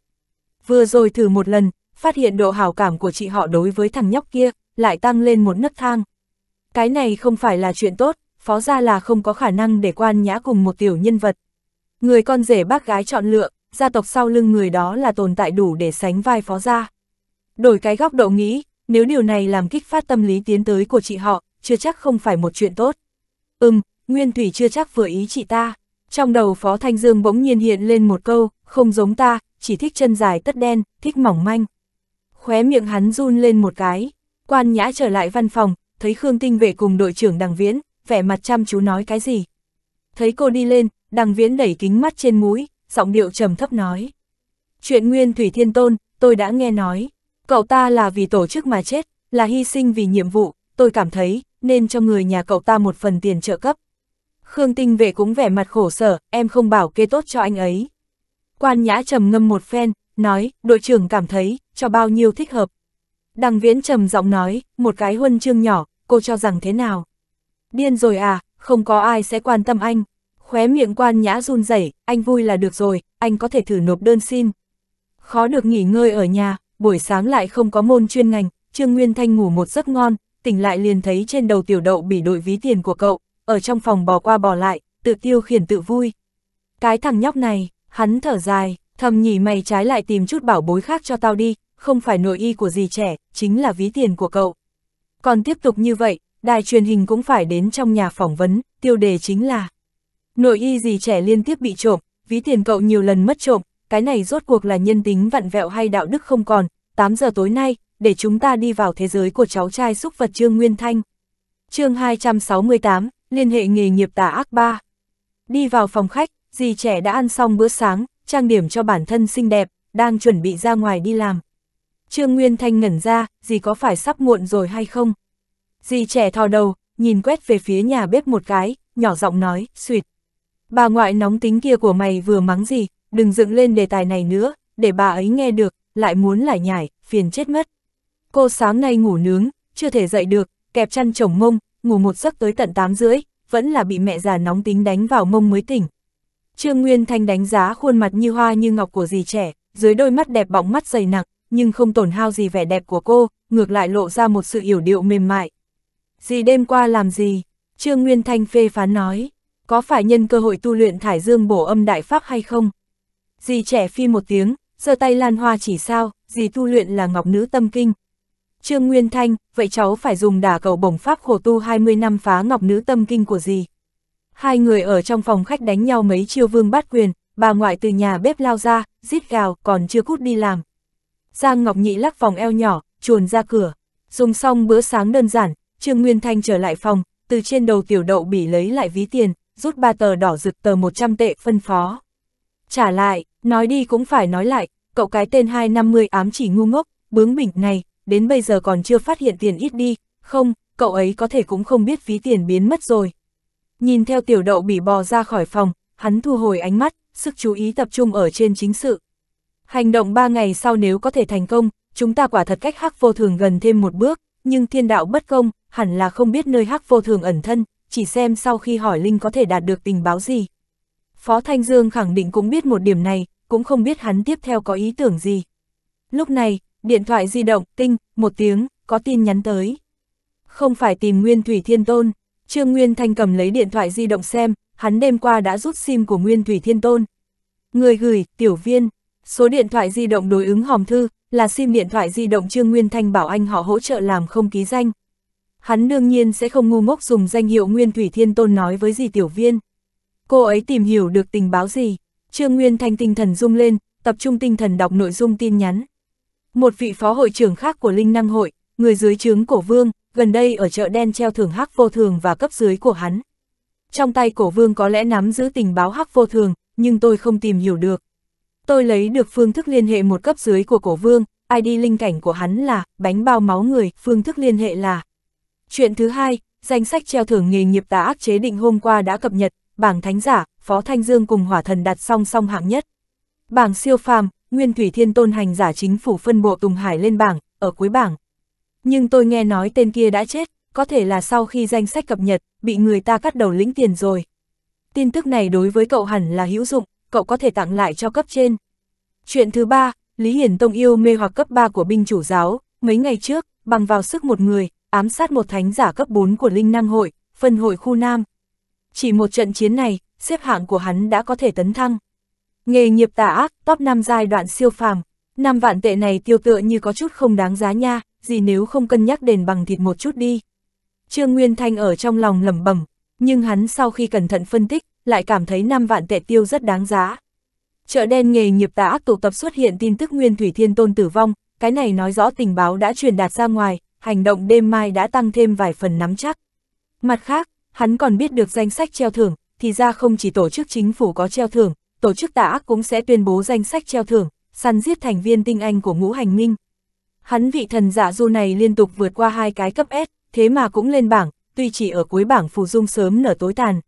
Vừa rồi thử một lần, phát hiện độ hảo cảm của chị họ đối với thằng nhóc kia, lại tăng lên một nấc thang. Cái này không phải là chuyện tốt, phó ra là không có khả năng để quan nhã cùng một tiểu nhân vật. Người con rể bác gái chọn lựa, gia tộc sau lưng người đó là tồn tại đủ để sánh vai phó ra. Đổi cái góc độ nghĩ, nếu điều này làm kích phát tâm lý tiến tới của chị họ, chưa chắc không phải một chuyện tốt. Ừm, Nguyên Thủy chưa chắc vừa ý chị ta. Trong đầu Phó Thanh Dương bỗng nhiên hiện lên một câu, không giống ta, chỉ thích chân dài tất đen, thích mỏng manh. Khóe miệng hắn run lên một cái, quan nhã trở lại văn phòng, thấy Khương Tinh về cùng đội trưởng Đằng Viễn, vẻ mặt chăm chú nói cái gì. Thấy cô đi lên, Đằng Viễn đẩy kính mắt trên mũi, giọng điệu trầm thấp nói. Chuyện Nguyên Thủy Thiên Tôn, tôi đã nghe nói. Cậu ta là vì tổ chức mà chết, là hy sinh vì nhiệm vụ, tôi cảm thấy, nên cho người nhà cậu ta một phần tiền trợ cấp. Khương Tinh Vệ cũng vẻ mặt khổ sở, em không bảo kê tốt cho anh ấy. Quan Nhã trầm ngâm một phen, nói, đội trưởng cảm thấy, cho bao nhiêu thích hợp. Đằng Viễn trầm giọng nói, một cái huân chương nhỏ, cô cho rằng thế nào? Điên rồi à, không có ai sẽ quan tâm anh. Khóe miệng Quan Nhã run rẩy, anh vui là được rồi, anh có thể thử nộp đơn xin. Khó được nghỉ ngơi ở nhà, buổi sáng lại không có môn chuyên ngành, Trương Nguyên Thanh ngủ một giấc ngon, tỉnh lại liền thấy trên đầu tiểu đậu bị đội ví tiền của cậu, ở trong phòng bò qua bò lại, tự tiêu khiển tự vui. Cái thằng nhóc này, hắn thở dài, thầm nhỉ mày trái lại tìm chút bảo bối khác cho tao đi, không phải nội y của gì trẻ, chính là ví tiền của cậu. Còn tiếp tục như vậy, đài truyền hình cũng phải đến trong nhà phỏng vấn, tiêu đề chính là Nội y gì trẻ liên tiếp bị trộm, ví tiền cậu nhiều lần mất trộm, cái này rốt cuộc là nhân tính vặn vẹo hay đạo đức không còn, 8 giờ tối nay, để chúng ta đi vào thế giới của cháu trai xúc vật Trương Nguyên Thanh. chương 268, liên hệ nghề nghiệp tà ác ba. Đi vào phòng khách, dì trẻ đã ăn xong bữa sáng, trang điểm cho bản thân xinh đẹp, đang chuẩn bị ra ngoài đi làm. Trương Nguyên Thanh ngẩn ra, dì có phải sắp muộn rồi hay không? Dì trẻ thò đầu, nhìn quét về phía nhà bếp một cái, nhỏ giọng nói, suyệt. Bà ngoại nóng tính kia của mày vừa mắng gì, đừng dựng lên đề tài này nữa, để bà ấy nghe được, lại muốn lại nhải, phiền chết mất. Cô sáng nay ngủ nướng, chưa thể dậy được, kẹp chăn chồng mông, ngủ một giấc tới tận 8 rưỡi, vẫn là bị mẹ già nóng tính đánh vào mông mới tỉnh. Trương Nguyên Thanh đánh giá khuôn mặt như hoa như ngọc của dì trẻ, dưới đôi mắt đẹp bóng mắt dày nặng, nhưng không tổn hao gì vẻ đẹp của cô, ngược lại lộ ra một sự yểu điệu mềm mại. Dì đêm qua làm gì? Trương Nguyên Thanh phê phán nói, có phải nhân cơ hội tu luyện thải dương bổ âm đại pháp hay không? dì trẻ phi một tiếng, giơ tay lan hoa chỉ sao, dì tu luyện là ngọc nữ tâm kinh. Trương Nguyên Thanh, vậy cháu phải dùng đả cầu bổng pháp khổ tu 20 năm phá ngọc nữ tâm kinh của dì. Hai người ở trong phòng khách đánh nhau mấy chiêu vương bát quyền, bà ngoại từ nhà bếp lao ra, rít gào, còn chưa cút đi làm. Giang Ngọc Nhị lắc vòng eo nhỏ, chuồn ra cửa. Dùng xong bữa sáng đơn giản, Trương Nguyên Thanh trở lại phòng, từ trên đầu tiểu đậu bỉ lấy lại ví tiền, rút ba tờ đỏ rực tờ 100 tệ phân phó. Trả lại, Nói đi cũng phải nói lại, cậu cái tên 250 ám chỉ ngu ngốc, bướng bỉnh này, đến bây giờ còn chưa phát hiện tiền ít đi, không, cậu ấy có thể cũng không biết ví tiền biến mất rồi. Nhìn theo tiểu đậu bị bò ra khỏi phòng, hắn thu hồi ánh mắt, sức chú ý tập trung ở trên chính sự. Hành động 3 ngày sau nếu có thể thành công, chúng ta quả thật cách hắc vô thường gần thêm một bước, nhưng thiên đạo bất công, hẳn là không biết nơi hắc vô thường ẩn thân, chỉ xem sau khi hỏi Linh có thể đạt được tình báo gì. Phó Thanh Dương khẳng định cũng biết một điểm này, cũng không biết hắn tiếp theo có ý tưởng gì. Lúc này, điện thoại di động, tinh, một tiếng, có tin nhắn tới. Không phải tìm Nguyên Thủy Thiên Tôn, Trương Nguyên Thanh cầm lấy điện thoại di động xem, hắn đêm qua đã rút sim của Nguyên Thủy Thiên Tôn. Người gửi, tiểu viên, số điện thoại di động đối ứng hòm thư, là sim điện thoại di động Trương Nguyên Thanh bảo anh họ hỗ trợ làm không ký danh. Hắn đương nhiên sẽ không ngu ngốc dùng danh hiệu Nguyên Thủy Thiên Tôn nói với gì tiểu viên. Cô ấy tìm hiểu được tình báo gì, Trương Nguyên Thanh tinh thần rung lên, tập trung tinh thần đọc nội dung tin nhắn. Một vị phó hội trưởng khác của Linh Năng Hội, người dưới trướng cổ vương, gần đây ở chợ đen treo thưởng hắc vô thường và cấp dưới của hắn. Trong tay cổ vương có lẽ nắm giữ tình báo hắc vô thường, nhưng tôi không tìm hiểu được. Tôi lấy được phương thức liên hệ một cấp dưới của cổ vương, ID linh cảnh của hắn là bánh bao máu người, phương thức liên hệ là. Chuyện thứ hai, danh sách treo thưởng nghề nghiệp tà ác chế định hôm qua đã cập nhật, bảng thánh giả, Phó Thanh Dương cùng hỏa thần đặt song song hạng nhất. Bảng siêu phàm, Nguyên Thủy Thiên Tôn hành giả chính phủ phân bộ Tùng Hải lên bảng, ở cuối bảng. Nhưng tôi nghe nói tên kia đã chết, có thể là sau khi danh sách cập nhật, bị người ta cắt đầu lĩnh tiền rồi. Tin tức này đối với cậu hẳn là hữu dụng, cậu có thể tặng lại cho cấp trên. Chuyện thứ ba, Lý Hiển Tông yêu mê hoặc cấp 3 của binh chủ giáo, mấy ngày trước, bằng vào sức một người, ám sát một thánh giả cấp 4 của Linh Năng Hội, phân hội khu Nam chỉ một trận chiến này, xếp hạng của hắn đã có thể tấn thăng. Nghề nghiệp tà ác, top 5 giai đoạn siêu phàm, 5 vạn tệ này tiêu tựa như có chút không đáng giá nha, gì nếu không cân nhắc đền bằng thịt một chút đi. Trương Nguyên Thanh ở trong lòng lẩm bẩm, nhưng hắn sau khi cẩn thận phân tích, lại cảm thấy 5 vạn tệ tiêu rất đáng giá. Chợ đen nghề nghiệp tà ác tụ tập xuất hiện tin tức Nguyên Thủy Thiên Tôn tử vong, cái này nói rõ tình báo đã truyền đạt ra ngoài, hành động đêm mai đã tăng thêm vài phần nắm chắc. Mặt khác, hắn còn biết được danh sách treo thưởng, thì ra không chỉ tổ chức chính phủ có treo thưởng, tổ chức tà ác cũng sẽ tuyên bố danh sách treo thưởng, săn giết thành viên tinh anh của ngũ hành minh. Hắn vị thần giả du này liên tục vượt qua hai cái cấp S, thế mà cũng lên bảng, tuy chỉ ở cuối bảng phù dung sớm nở tối tàn.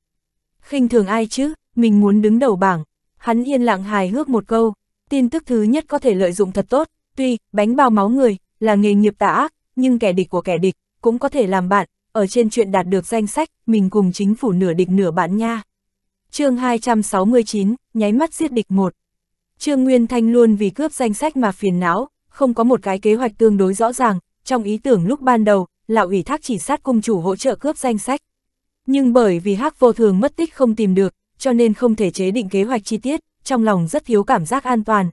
khinh thường ai chứ, mình muốn đứng đầu bảng. Hắn yên lặng hài hước một câu, tin tức thứ nhất có thể lợi dụng thật tốt, tuy bánh bao máu người là nghề nghiệp tà ác, nhưng kẻ địch của kẻ địch cũng có thể làm bạn, ở trên chuyện đạt được danh sách, mình cùng chính phủ nửa địch nửa bạn nha. chương 269, nháy mắt giết địch một. Trương Nguyên Thanh luôn vì cướp danh sách mà phiền não, không có một cái kế hoạch tương đối rõ ràng, trong ý tưởng lúc ban đầu, là ủy thác chỉ sát cung chủ hỗ trợ cướp danh sách. Nhưng bởi vì hắc vô thường mất tích không tìm được, cho nên không thể chế định kế hoạch chi tiết, trong lòng rất thiếu cảm giác an toàn.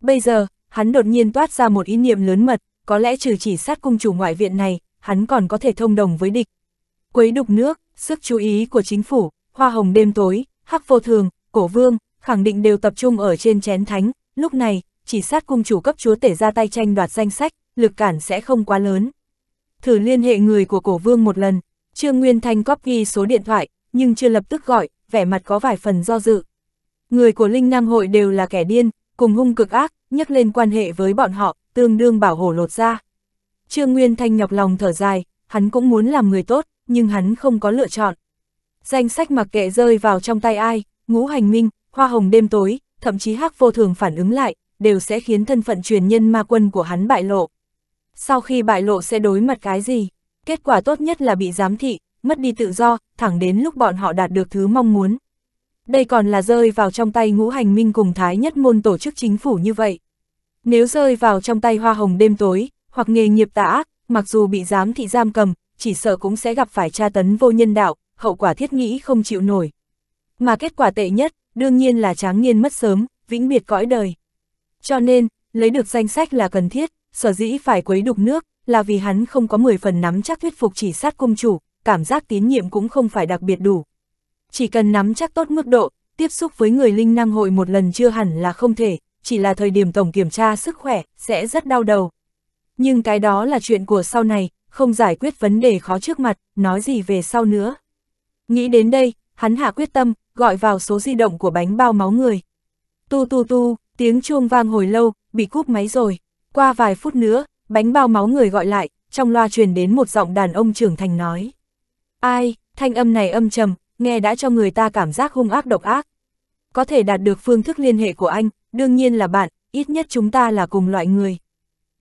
Bây giờ, hắn đột nhiên toát ra một ý niệm lớn mật, có lẽ trừ chỉ sát cung chủ ngoại viện này, hắn còn có thể thông đồng với địch. Quấy đục nước, sức chú ý của chính phủ, hoa hồng đêm tối, hắc vô thường, cổ vương, khẳng định đều tập trung ở trên chén thánh, lúc này, chỉ sát cung chủ cấp chúa tể ra tay tranh đoạt danh sách, lực cản sẽ không quá lớn. Thử liên hệ người của cổ vương một lần, Trương Nguyên Thanh copy số điện thoại, nhưng chưa lập tức gọi, vẻ mặt có vài phần do dự. Người của Linh Nam Hội đều là kẻ điên, cùng hung cực ác, nhắc lên quan hệ với bọn họ, tương đương bảo hổ lột ra. Trương Nguyên Thanh nhọc lòng thở dài, hắn cũng muốn làm người tốt, nhưng hắn không có lựa chọn. Danh sách mặc kệ rơi vào trong tay ai, ngũ hành minh, hoa hồng đêm tối, thậm chí hắc vô thường phản ứng lại, đều sẽ khiến thân phận truyền nhân ma quân của hắn bại lộ. Sau khi bại lộ sẽ đối mặt cái gì? Kết quả tốt nhất là bị giám thị, mất đi tự do, thẳng đến lúc bọn họ đạt được thứ mong muốn. Đây còn là rơi vào trong tay ngũ hành minh cùng thái nhất môn tổ chức chính phủ như vậy. Nếu rơi vào trong tay hoa hồng đêm tối, hoặc nghề nghiệp tà ác, mặc dù bị giám thị giam cầm, chỉ sợ cũng sẽ gặp phải tra tấn vô nhân đạo, hậu quả thiết nghĩ không chịu nổi. Mà kết quả tệ nhất, đương nhiên là tráng niên mất sớm, vĩnh biệt cõi đời. Cho nên, lấy được danh sách là cần thiết, sở dĩ phải quấy đục nước, là vì hắn không có 10 phần nắm chắc thuyết phục chỉ sát cung chủ, cảm giác tín nhiệm cũng không phải đặc biệt đủ. Chỉ cần nắm chắc tốt mức độ, tiếp xúc với người linh năng hội một lần chưa hẳn là không thể, chỉ là thời điểm tổng kiểm tra sức khỏe, sẽ rất đau đầu. Nhưng cái đó là chuyện của sau này, không giải quyết vấn đề khó trước mặt, nói gì về sau nữa. Nghĩ đến đây, hắn hạ quyết tâm, gọi vào số di động của bánh bao máu người. Tu tu tu, tiếng chuông vang hồi lâu, bị cúp máy rồi. Qua vài phút nữa, bánh bao máu người gọi lại, trong loa truyền đến một giọng đàn ông trưởng thành nói. Ai, thanh âm này âm trầm, nghe đã cho người ta cảm giác hung ác độc ác. Có thể đạt được phương thức liên hệ của anh, đương nhiên là bạn, ít nhất chúng ta là cùng loại người.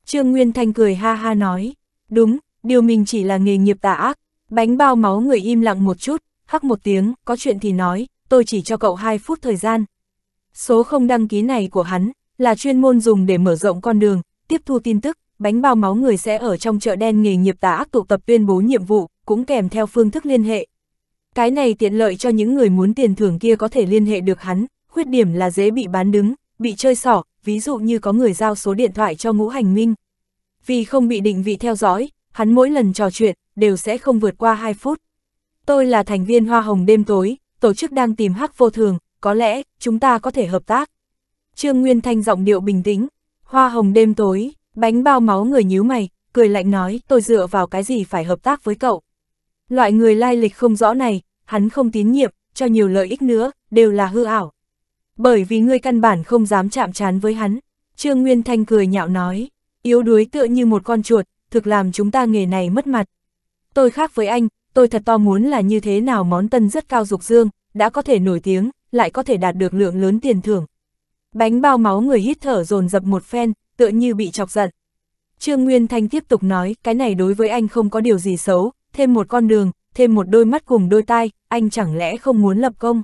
Trương Nguyên Thanh cười ha ha nói, đúng, điều mình chỉ là nghề nghiệp tà ác, bánh bao máu người im lặng một chút, hắc một tiếng, có chuyện thì nói, tôi chỉ cho cậu 2 phút thời gian. Số không đăng ký này của hắn, là chuyên môn dùng để mở rộng con đường, tiếp thu tin tức, bánh bao máu người sẽ ở trong chợ đen nghề nghiệp tà ác tụ tập tuyên bố nhiệm vụ, cũng kèm theo phương thức liên hệ. Cái này tiện lợi cho những người muốn tiền thưởng kia có thể liên hệ được hắn, khuyết điểm là dễ bị bán đứng, bị chơi xỏ, ví dụ như có người giao số điện thoại cho ngũ hành minh. Vì không bị định vị theo dõi, hắn mỗi lần trò chuyện, đều sẽ không vượt qua 2 phút. Tôi là thành viên Hoa Hồng đêm tối, tổ chức đang tìm hắc vô thường, có lẽ, chúng ta có thể hợp tác. Trương Nguyên Thanh giọng điệu bình tĩnh, Hoa Hồng đêm tối, bánh bao máu người nhíu mày, cười lạnh nói, tôi dựa vào cái gì phải hợp tác với cậu. Loại người lai lịch không rõ này, hắn không tín nhiệm, cho nhiều lợi ích nữa, đều là hư ảo bởi vì ngươi căn bản không dám chạm chán với hắn. Trương Nguyên Thanh cười nhạo nói, yếu đuối tựa như một con chuột, thực làm chúng ta nghề này mất mặt. Tôi khác với anh, tôi thật to muốn là như thế nào món tân rất cao dục dương, đã có thể nổi tiếng, lại có thể đạt được lượng lớn tiền thưởng. Bánh bao máu người hít thở dồn dập một phen, tựa như bị chọc giận. Trương Nguyên Thanh tiếp tục nói, cái này đối với anh không có điều gì xấu, thêm một con đường, thêm một đôi mắt cùng đôi tai, anh chẳng lẽ không muốn lập công.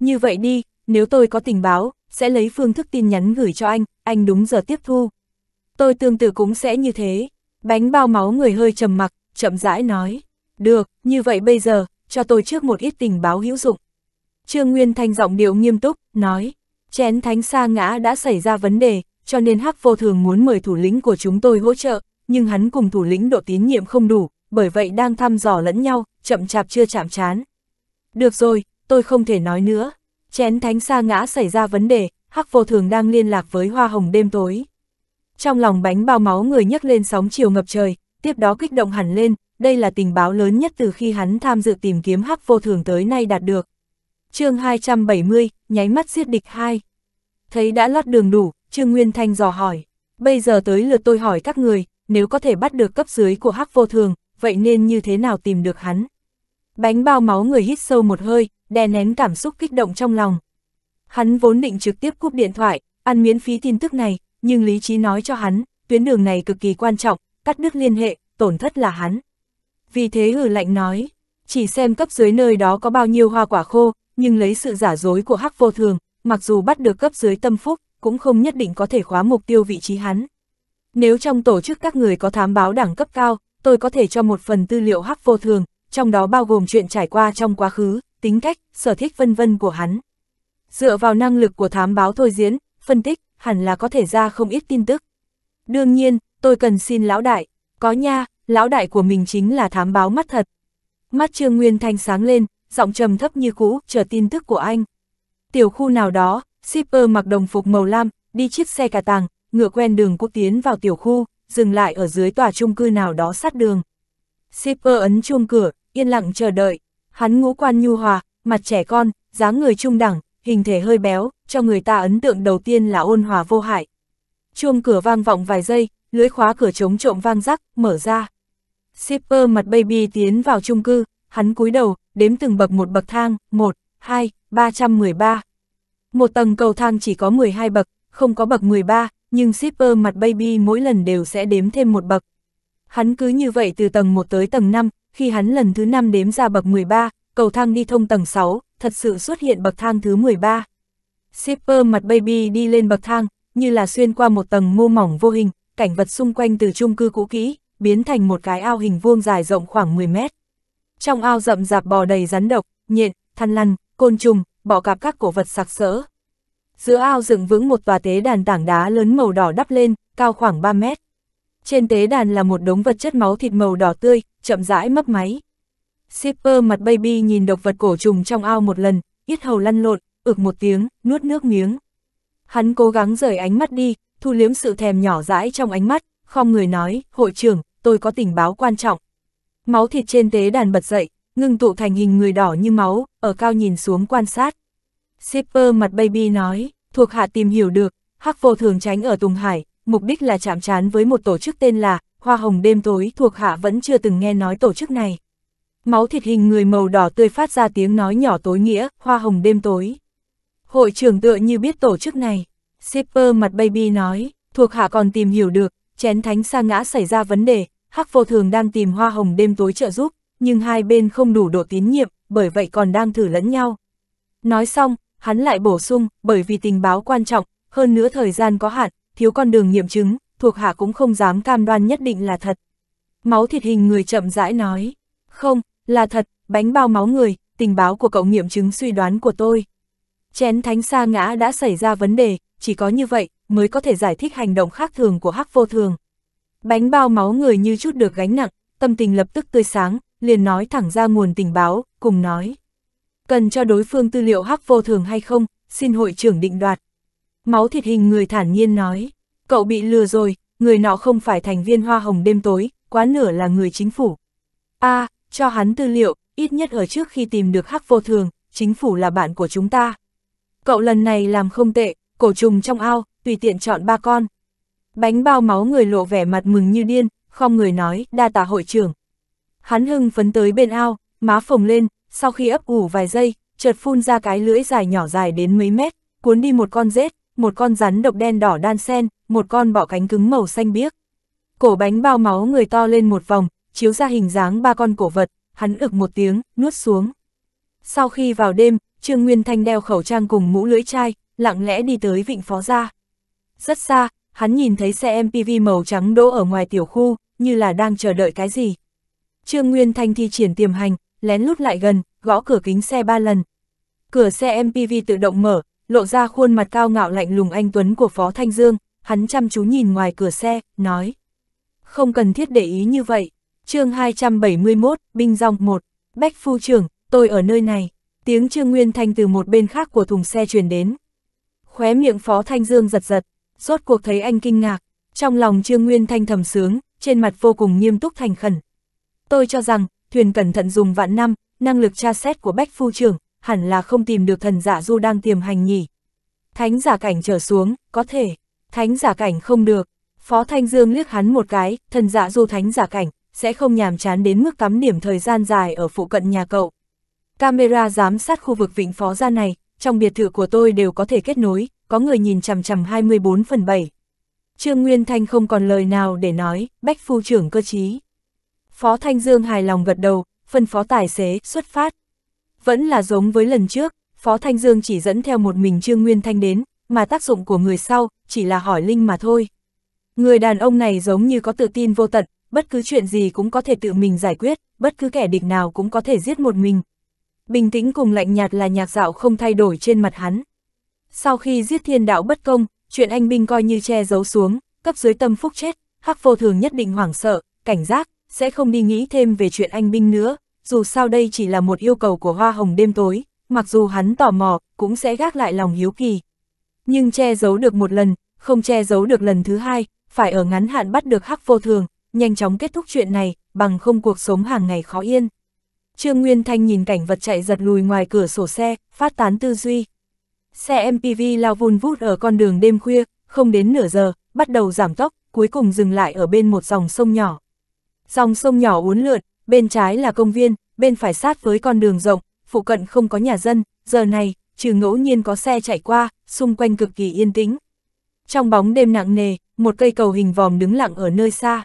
Như vậy đi, nếu tôi có tình báo, sẽ lấy phương thức tin nhắn gửi cho anh, anh đúng giờ tiếp thu. Tôi tương tự cũng sẽ như thế. Bánh bao máu người hơi trầm mặc, chậm rãi nói. Được, như vậy bây giờ, cho tôi trước một ít tình báo hữu dụng. Trương Nguyên Thanh giọng điệu nghiêm túc, nói. Chén thánh xa ngã đã xảy ra vấn đề, cho nên Hắc vô thường muốn mời thủ lĩnh của chúng tôi hỗ trợ, nhưng hắn cùng thủ lĩnh độ tín nhiệm không đủ, bởi vậy đang thăm dò lẫn nhau, chậm chạp chưa chạm chán. Được rồi, tôi không thể nói nữa, Chén thánh sa ngã xảy ra vấn đề, Hắc vô thường đang liên lạc với hoa hồng đêm tối. Trong lòng bánh bao máu người nhấc lên sóng chiều ngập trời, tiếp đó kích động hẳn lên, đây là tình báo lớn nhất từ khi hắn tham dự tìm kiếm Hắc vô thường tới nay đạt được. chương 270, nháy mắt giết địch 2. Thấy đã lót đường đủ, Trương Nguyên Thanh dò hỏi. Bây giờ tới lượt tôi hỏi các người, nếu có thể bắt được cấp dưới của Hắc vô thường, vậy nên như thế nào tìm được hắn? Bánh bao máu người hít sâu một hơi, đè nén cảm xúc kích động trong lòng. Hắn vốn định trực tiếp cúp điện thoại, ăn miễn phí tin tức này, nhưng lý trí nói cho hắn, tuyến đường này cực kỳ quan trọng, cắt đứt liên hệ, tổn thất là hắn. Vì thế hử lạnh nói, chỉ xem cấp dưới nơi đó có bao nhiêu hoa quả khô, nhưng lấy sự giả dối của hắc vô thường, mặc dù bắt được cấp dưới tâm phúc, cũng không nhất định có thể khóa mục tiêu vị trí hắn. Nếu trong tổ chức các người có thám báo đẳng cấp cao, tôi có thể cho một phần tư liệu hắc vô thường, trong đó bao gồm chuyện trải qua trong quá khứ, tính cách, sở thích vân vân của hắn. Dựa vào năng lực của thám báo thôi diễn, phân tích, hẳn là có thể ra không ít tin tức. Đương nhiên, tôi cần xin lão đại, có nha, lão đại của mình chính là thám báo mắt thật. Mắt Trương Nguyên Thanh sáng lên, giọng trầm thấp như cũ, chờ tin tức của anh. Tiểu khu nào đó, shipper mặc đồng phục màu lam, đi chiếc xe cà tàng, ngựa quen đường quốc tiến vào tiểu khu, dừng lại ở dưới tòa chung cư nào đó sát đường. Shipper ấn chuông cửa, yên lặng chờ đợi. Hắn ngũ quan nhu hòa, mặt trẻ con, dáng người trung đẳng, hình thể hơi béo, cho người ta ấn tượng đầu tiên là ôn hòa vô hại. Chuông cửa vang vọng vài giây, lưới khóa cửa chống trộm vang rắc, mở ra. Shipper mặt baby tiến vào chung cư, hắn cúi đầu, đếm từng bậc một bậc thang, 1, 2, 313. Một tầng cầu thang chỉ có 12 bậc, không có bậc 13, nhưng shipper mặt baby mỗi lần đều sẽ đếm thêm một bậc. Hắn cứ như vậy từ tầng 1 tới tầng 5, khi hắn lần thứ 5 đếm ra bậc 13, cầu thang đi thông tầng 6, thật sự xuất hiện bậc thang thứ 13. Shipper mặt baby đi lên bậc thang, như là xuyên qua một tầng mô mỏng vô hình, cảnh vật xung quanh từ chung cư cũ kỹ, biến thành một cái ao hình vuông dài rộng khoảng 10 mét. Trong ao rậm rạp bò đầy rắn độc, nhện, thằn lằn, côn trùng, bọ cạp các cổ vật sặc sỡ. Giữa ao dựng vững một tòa tế đàn tảng đá lớn màu đỏ đắp lên, cao khoảng 3 mét. Trên tế đàn là một đống vật chất máu thịt màu đỏ tươi, chậm rãi mấp máy. Shipper mặt baby nhìn độc vật cổ trùng trong ao một lần, yết hầu lăn lộn, ực một tiếng, nuốt nước miếng. Hắn cố gắng rời ánh mắt đi, thu liếm sự thèm nhỏ dãi trong ánh mắt, không người nói, hội trưởng, tôi có tình báo quan trọng. Máu thịt trên tế đàn bật dậy, ngưng tụ thành hình người đỏ như máu, ở cao nhìn xuống quan sát. Shipper mặt baby nói, thuộc hạ tìm hiểu được, hắc vô thường tránh ở Tùng Hải, mục đích là chạm trán với một tổ chức tên là Hoa Hồng Đêm Tối thuộc hạ vẫn chưa từng nghe nói tổ chức này. Máu thịt hình người màu đỏ tươi phát ra tiếng nói nhỏ tối nghĩa, Hoa Hồng Đêm Tối. Hội trưởng tựa như biết tổ chức này. Shipper mặt baby nói, thuộc hạ còn tìm hiểu được, chén thánh sa ngã xảy ra vấn đề, Hắc vô thường đang tìm Hoa Hồng Đêm Tối trợ giúp, nhưng hai bên không đủ độ tín nhiệm, bởi vậy còn đang thử lẫn nhau. Nói xong, hắn lại bổ sung, bởi vì tình báo quan trọng, hơn nữa thời gian có hạn, thiếu con đường nghiệm chứng, thuộc hạ cũng không dám cam đoan nhất định là thật. Máu thịt hình người chậm rãi nói, không, là thật, bánh bao máu người, tình báo của cậu nghiệm chứng suy đoán của tôi. Chén thánh sa ngã đã xảy ra vấn đề, chỉ có như vậy mới có thể giải thích hành động khác thường của hắc vô thường. Bánh bao máu người như chút được gánh nặng, tâm tình lập tức tươi sáng, liền nói thẳng ra nguồn tình báo, cùng nói. Cần cho đối phương tư liệu hắc vô thường hay không, xin hội trưởng định đoạt. Máu thịt hình người thản nhiên nói, cậu bị lừa rồi, người nọ không phải thành viên hoa hồng đêm tối, quá nửa là người chính phủ. a à, cho hắn tư liệu, ít nhất ở trước khi tìm được hắc vô thường, chính phủ là bạn của chúng ta. Cậu lần này làm không tệ, cổ trùng trong ao, tùy tiện chọn ba con. Bánh bao máu người lộ vẻ mặt mừng như điên, không người nói, đa tả hội trưởng. Hắn hưng phấn tới bên ao, má phồng lên, sau khi ấp ủ vài giây, chợt phun ra cái lưỡi dài nhỏ dài đến mấy mét, cuốn đi một con rết, một con rắn độc đen đỏ đan sen, một con bọ cánh cứng màu xanh biếc. Cổ bánh bao máu người to lên một vòng, chiếu ra hình dáng ba con cổ vật, hắn ực một tiếng, nuốt xuống. Sau khi vào đêm, Trương Nguyên Thanh đeo khẩu trang cùng mũ lưỡi chai, lặng lẽ đi tới vịnh phó gia. Rất xa, hắn nhìn thấy xe MPV màu trắng đỗ ở ngoài tiểu khu, như là đang chờ đợi cái gì. Trương Nguyên Thanh thi triển tiềm hành, lén lút lại gần, gõ cửa kính xe ba lần. Cửa xe MPV tự động mở, lộ ra khuôn mặt cao ngạo lạnh lùng anh Tuấn của Phó Thanh Dương, hắn chăm chú nhìn ngoài cửa xe, nói. Không cần thiết để ý như vậy. chương 271, Binh Dòng 1, Bách Phu trưởng, tôi ở nơi này. Tiếng Trương Nguyên Thanh từ một bên khác của thùng xe truyền đến. Khóe miệng Phó Thanh Dương giật giật, rốt cuộc thấy anh kinh ngạc. Trong lòng Trương Nguyên Thanh thầm sướng, trên mặt vô cùng nghiêm túc thành khẩn. Tôi cho rằng, thuyền cẩn thận dùng vạn năm, năng lực tra xét của Bách Phu trưởng hẳn là không tìm được thần giả du đang tiềm hành nhỉ. Thánh giả cảnh trở xuống, có thể, thánh giả cảnh không được. Phó Thanh Dương liếc hắn một cái, thần giả du thánh giả cảnh, sẽ không nhàm chán đến mức cắm điểm thời gian dài ở phụ cận nhà cậu. Camera giám sát khu vực vịnh phó gia này, trong biệt thự của tôi đều có thể kết nối, có người nhìn chằm chằm 24 phần 7. Trương Nguyên Thanh không còn lời nào để nói, bách phu trưởng cơ trí. Phó Thanh Dương hài lòng gật đầu, phân phó tài xế, xuất phát. Vẫn là giống với lần trước, Phó Thanh Dương chỉ dẫn theo một mình Trương Nguyên Thanh đến, mà tác dụng của người sau chỉ là hỏi Linh mà thôi. Người đàn ông này giống như có tự tin vô tận, bất cứ chuyện gì cũng có thể tự mình giải quyết, bất cứ kẻ địch nào cũng có thể giết một mình. Bình tĩnh cùng lạnh nhạt là nhạc dạo không thay đổi trên mặt hắn. Sau khi giết thiên đạo bất công, chuyện anh binh coi như che giấu xuống, cấp dưới tâm phúc chết, hắc vô thường nhất định hoảng sợ, cảnh giác, sẽ không đi nghĩ thêm về chuyện anh binh nữa dù sao đây chỉ là một yêu cầu của hoa hồng đêm tối, mặc dù hắn tò mò, cũng sẽ gác lại lòng hiếu kỳ. Nhưng che giấu được một lần, không che giấu được lần thứ hai, phải ở ngắn hạn bắt được hắc vô thường, nhanh chóng kết thúc chuyện này, bằng không cuộc sống hàng ngày khó yên. Trương Nguyên Thanh nhìn cảnh vật chạy giật lùi ngoài cửa sổ xe, phát tán tư duy. Xe MPV lao vun vút ở con đường đêm khuya, không đến nửa giờ, bắt đầu giảm tốc, cuối cùng dừng lại ở bên một dòng sông nhỏ. Dòng sông nhỏ uốn lượn, bên trái là công viên, bên phải sát với con đường rộng, phụ cận không có nhà dân, giờ này, trừ ngẫu nhiên có xe chạy qua, xung quanh cực kỳ yên tĩnh. Trong bóng đêm nặng nề, một cây cầu hình vòm đứng lặng ở nơi xa.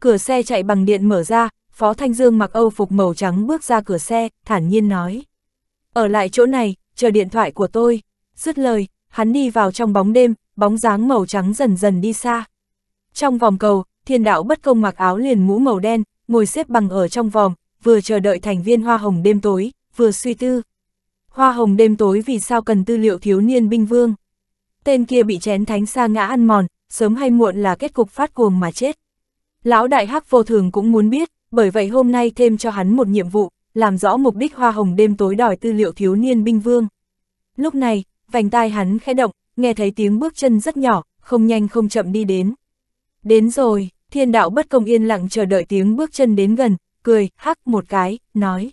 Cửa xe chạy bằng điện mở ra, Phó Thanh Dương mặc âu phục màu trắng bước ra cửa xe, thản nhiên nói. Ở lại chỗ này, chờ điện thoại của tôi. Dứt lời, hắn đi vào trong bóng đêm, bóng dáng màu trắng dần dần đi xa. Trong vòng cầu, thiên đạo bất công mặc áo liền mũ màu đen, ngồi xếp bằng ở trong vòng, vừa chờ đợi thành viên Hoa Hồng đêm tối, vừa suy tư. Hoa Hồng đêm tối vì sao cần tư liệu thiếu niên binh vương? Tên kia bị chén thánh xa ngã ăn mòn, sớm hay muộn là kết cục phát cuồng mà chết. Lão Đại Hắc vô thường cũng muốn biết, bởi vậy hôm nay thêm cho hắn một nhiệm vụ, làm rõ mục đích Hoa Hồng đêm tối đòi tư liệu thiếu niên binh vương. Lúc này, vành tai hắn khẽ động, nghe thấy tiếng bước chân rất nhỏ, không nhanh không chậm đi đến. Đến rồi. Thiên đạo bất công yên lặng chờ đợi tiếng bước chân đến gần, cười, hắc một cái, nói.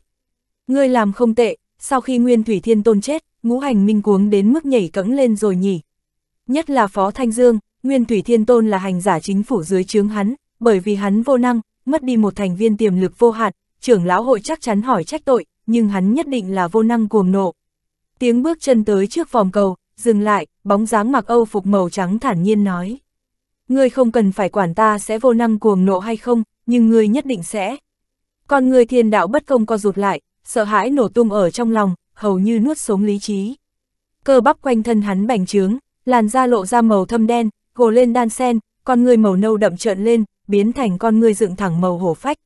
Ngươi làm không tệ, sau khi Nguyên Thủy Thiên Tôn chết, ngũ hành minh cuống đến mức nhảy cẫng lên rồi nhỉ. Nhất là Phó Thanh Dương, Nguyên Thủy Thiên Tôn là hành giả chính phủ dưới chướng hắn, bởi vì hắn vô năng, mất đi một thành viên tiềm lực vô hạn, trưởng lão hội chắc chắn hỏi trách tội, nhưng hắn nhất định là vô năng cuồng nộ. Tiếng bước chân tới trước vòng cầu, dừng lại, bóng dáng mặc Âu phục màu trắng thản nhiên nói ngươi không cần phải quản ta sẽ vô năng cuồng nộ hay không, nhưng ngươi nhất định sẽ. Còn người thiên đạo bất công co rụt lại, sợ hãi nổ tung ở trong lòng, hầu như nuốt sống lý trí. Cơ bắp quanh thân hắn bành trướng, làn da lộ ra màu thâm đen, gồ lên đan sen, con người màu nâu đậm trợn lên, biến thành con người dựng thẳng màu hổ phách.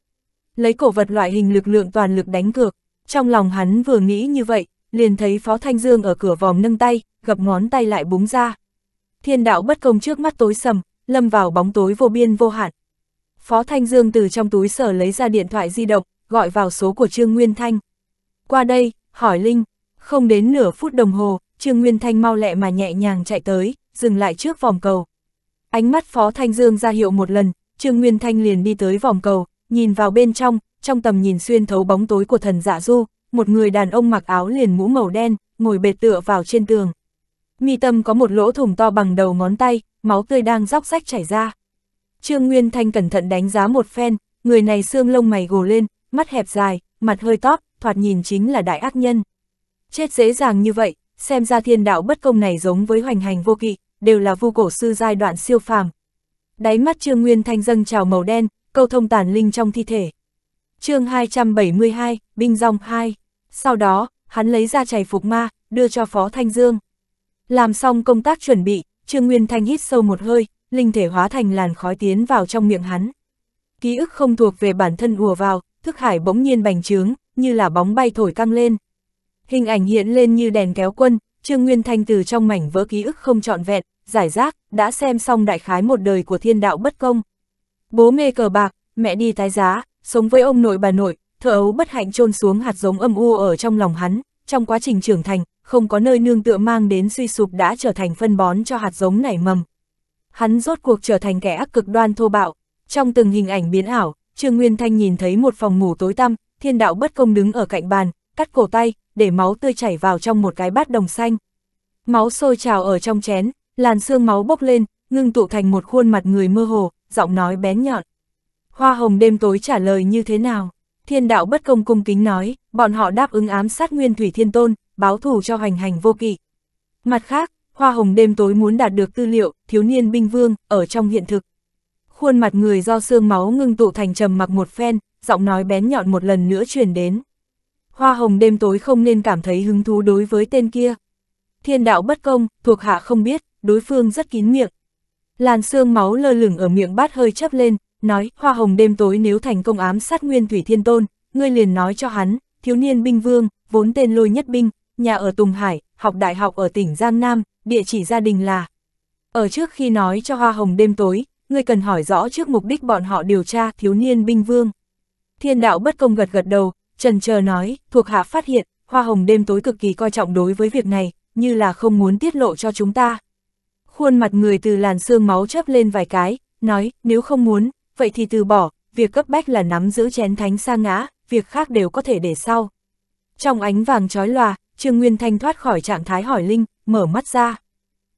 Lấy cổ vật loại hình lực lượng toàn lực đánh cược, trong lòng hắn vừa nghĩ như vậy, liền thấy Phó Thanh Dương ở cửa vòm nâng tay, gập ngón tay lại búng ra. Thiên đạo bất công trước mắt tối sầm, lâm vào bóng tối vô biên vô hạn. Phó Thanh Dương từ trong túi sở lấy ra điện thoại di động, gọi vào số của Trương Nguyên Thanh. Qua đây, hỏi Linh, không đến nửa phút đồng hồ, Trương Nguyên Thanh mau lẹ mà nhẹ nhàng chạy tới, dừng lại trước vòng cầu. Ánh mắt Phó Thanh Dương ra hiệu một lần, Trương Nguyên Thanh liền đi tới vòng cầu, nhìn vào bên trong, trong tầm nhìn xuyên thấu bóng tối của thần dạ du, một người đàn ông mặc áo liền mũ màu đen, ngồi bệt tựa vào trên tường mi tâm có một lỗ thủng to bằng đầu ngón tay, máu tươi đang róc rách chảy ra. Trương Nguyên Thanh cẩn thận đánh giá một phen, người này xương lông mày gồ lên, mắt hẹp dài, mặt hơi tóp, thoạt nhìn chính là đại ác nhân. Chết dễ dàng như vậy, xem ra thiên đạo bất công này giống với hoành hành vô kỵ, đều là vu cổ sư giai đoạn siêu phàm. Đáy mắt Trương Nguyên Thanh dâng trào màu đen, câu thông tàn linh trong thi thể. chương 272, Binh Dòng 2. Sau đó, hắn lấy ra chày phục ma, đưa cho Phó Thanh Dương. Làm xong công tác chuẩn bị, Trương Nguyên Thanh hít sâu một hơi, linh thể hóa thành làn khói tiến vào trong miệng hắn. Ký ức không thuộc về bản thân ùa vào, thức hải bỗng nhiên bành trướng, như là bóng bay thổi căng lên. Hình ảnh hiện lên như đèn kéo quân, Trương Nguyên Thanh từ trong mảnh vỡ ký ức không trọn vẹn, giải rác, đã xem xong đại khái một đời của thiên đạo bất công. Bố mê cờ bạc, mẹ đi tái giá, sống với ông nội bà nội, thợ ấu bất hạnh trôn xuống hạt giống âm u ở trong lòng hắn, trong quá trình trưởng thành, không có nơi nương tựa mang đến suy sụp đã trở thành phân bón cho hạt giống nảy mầm. Hắn rốt cuộc trở thành kẻ ác cực đoan thô bạo, trong từng hình ảnh biến ảo, Trương Nguyên Thanh nhìn thấy một phòng ngủ tối tăm, thiên đạo bất công đứng ở cạnh bàn, cắt cổ tay, để máu tươi chảy vào trong một cái bát đồng xanh. Máu sôi trào ở trong chén, làn xương máu bốc lên, ngưng tụ thành một khuôn mặt người mơ hồ, giọng nói bén nhọn. Hoa hồng đêm tối trả lời như thế nào? Thiên đạo bất công cung kính nói, bọn họ đáp ứng ám sát nguyên thủy thiên tôn, báo thù cho hoành hành vô kỵ. Mặt khác, hoa hồng đêm tối muốn đạt được tư liệu, thiếu niên binh vương, ở trong hiện thực. Khuôn mặt người do xương máu ngưng tụ thành trầm mặc một phen, giọng nói bén nhọn một lần nữa truyền đến. Hoa hồng đêm tối không nên cảm thấy hứng thú đối với tên kia. Thiên đạo bất công, thuộc hạ không biết, đối phương rất kín miệng. Làn xương máu lơ lửng ở miệng bát hơi chấp lên, nói, hoa hồng đêm tối nếu thành công ám sát nguyên thủy thiên tôn, ngươi liền nói cho hắn, thiếu niên binh vương, vốn tên lôi nhất binh, nhà ở Tùng Hải, học đại học ở tỉnh Giang Nam, địa chỉ gia đình là. Ở trước khi nói cho Hoa Hồng đêm tối, ngươi cần hỏi rõ trước mục đích bọn họ điều tra thiếu niên binh vương. Thiên đạo bất công gật gật đầu, trần chờ nói, thuộc hạ phát hiện, Hoa Hồng đêm tối cực kỳ coi trọng đối với việc này, như là không muốn tiết lộ cho chúng ta. Khuôn mặt người từ làn xương máu chớp lên vài cái, nói, nếu không muốn, vậy thì từ bỏ, việc cấp bách là nắm giữ chén thánh sa ngã, việc khác đều có thể để sau. Trong ánh vàng chói lòa, Trương Nguyên Thanh thoát khỏi trạng thái hỏi linh, mở mắt ra.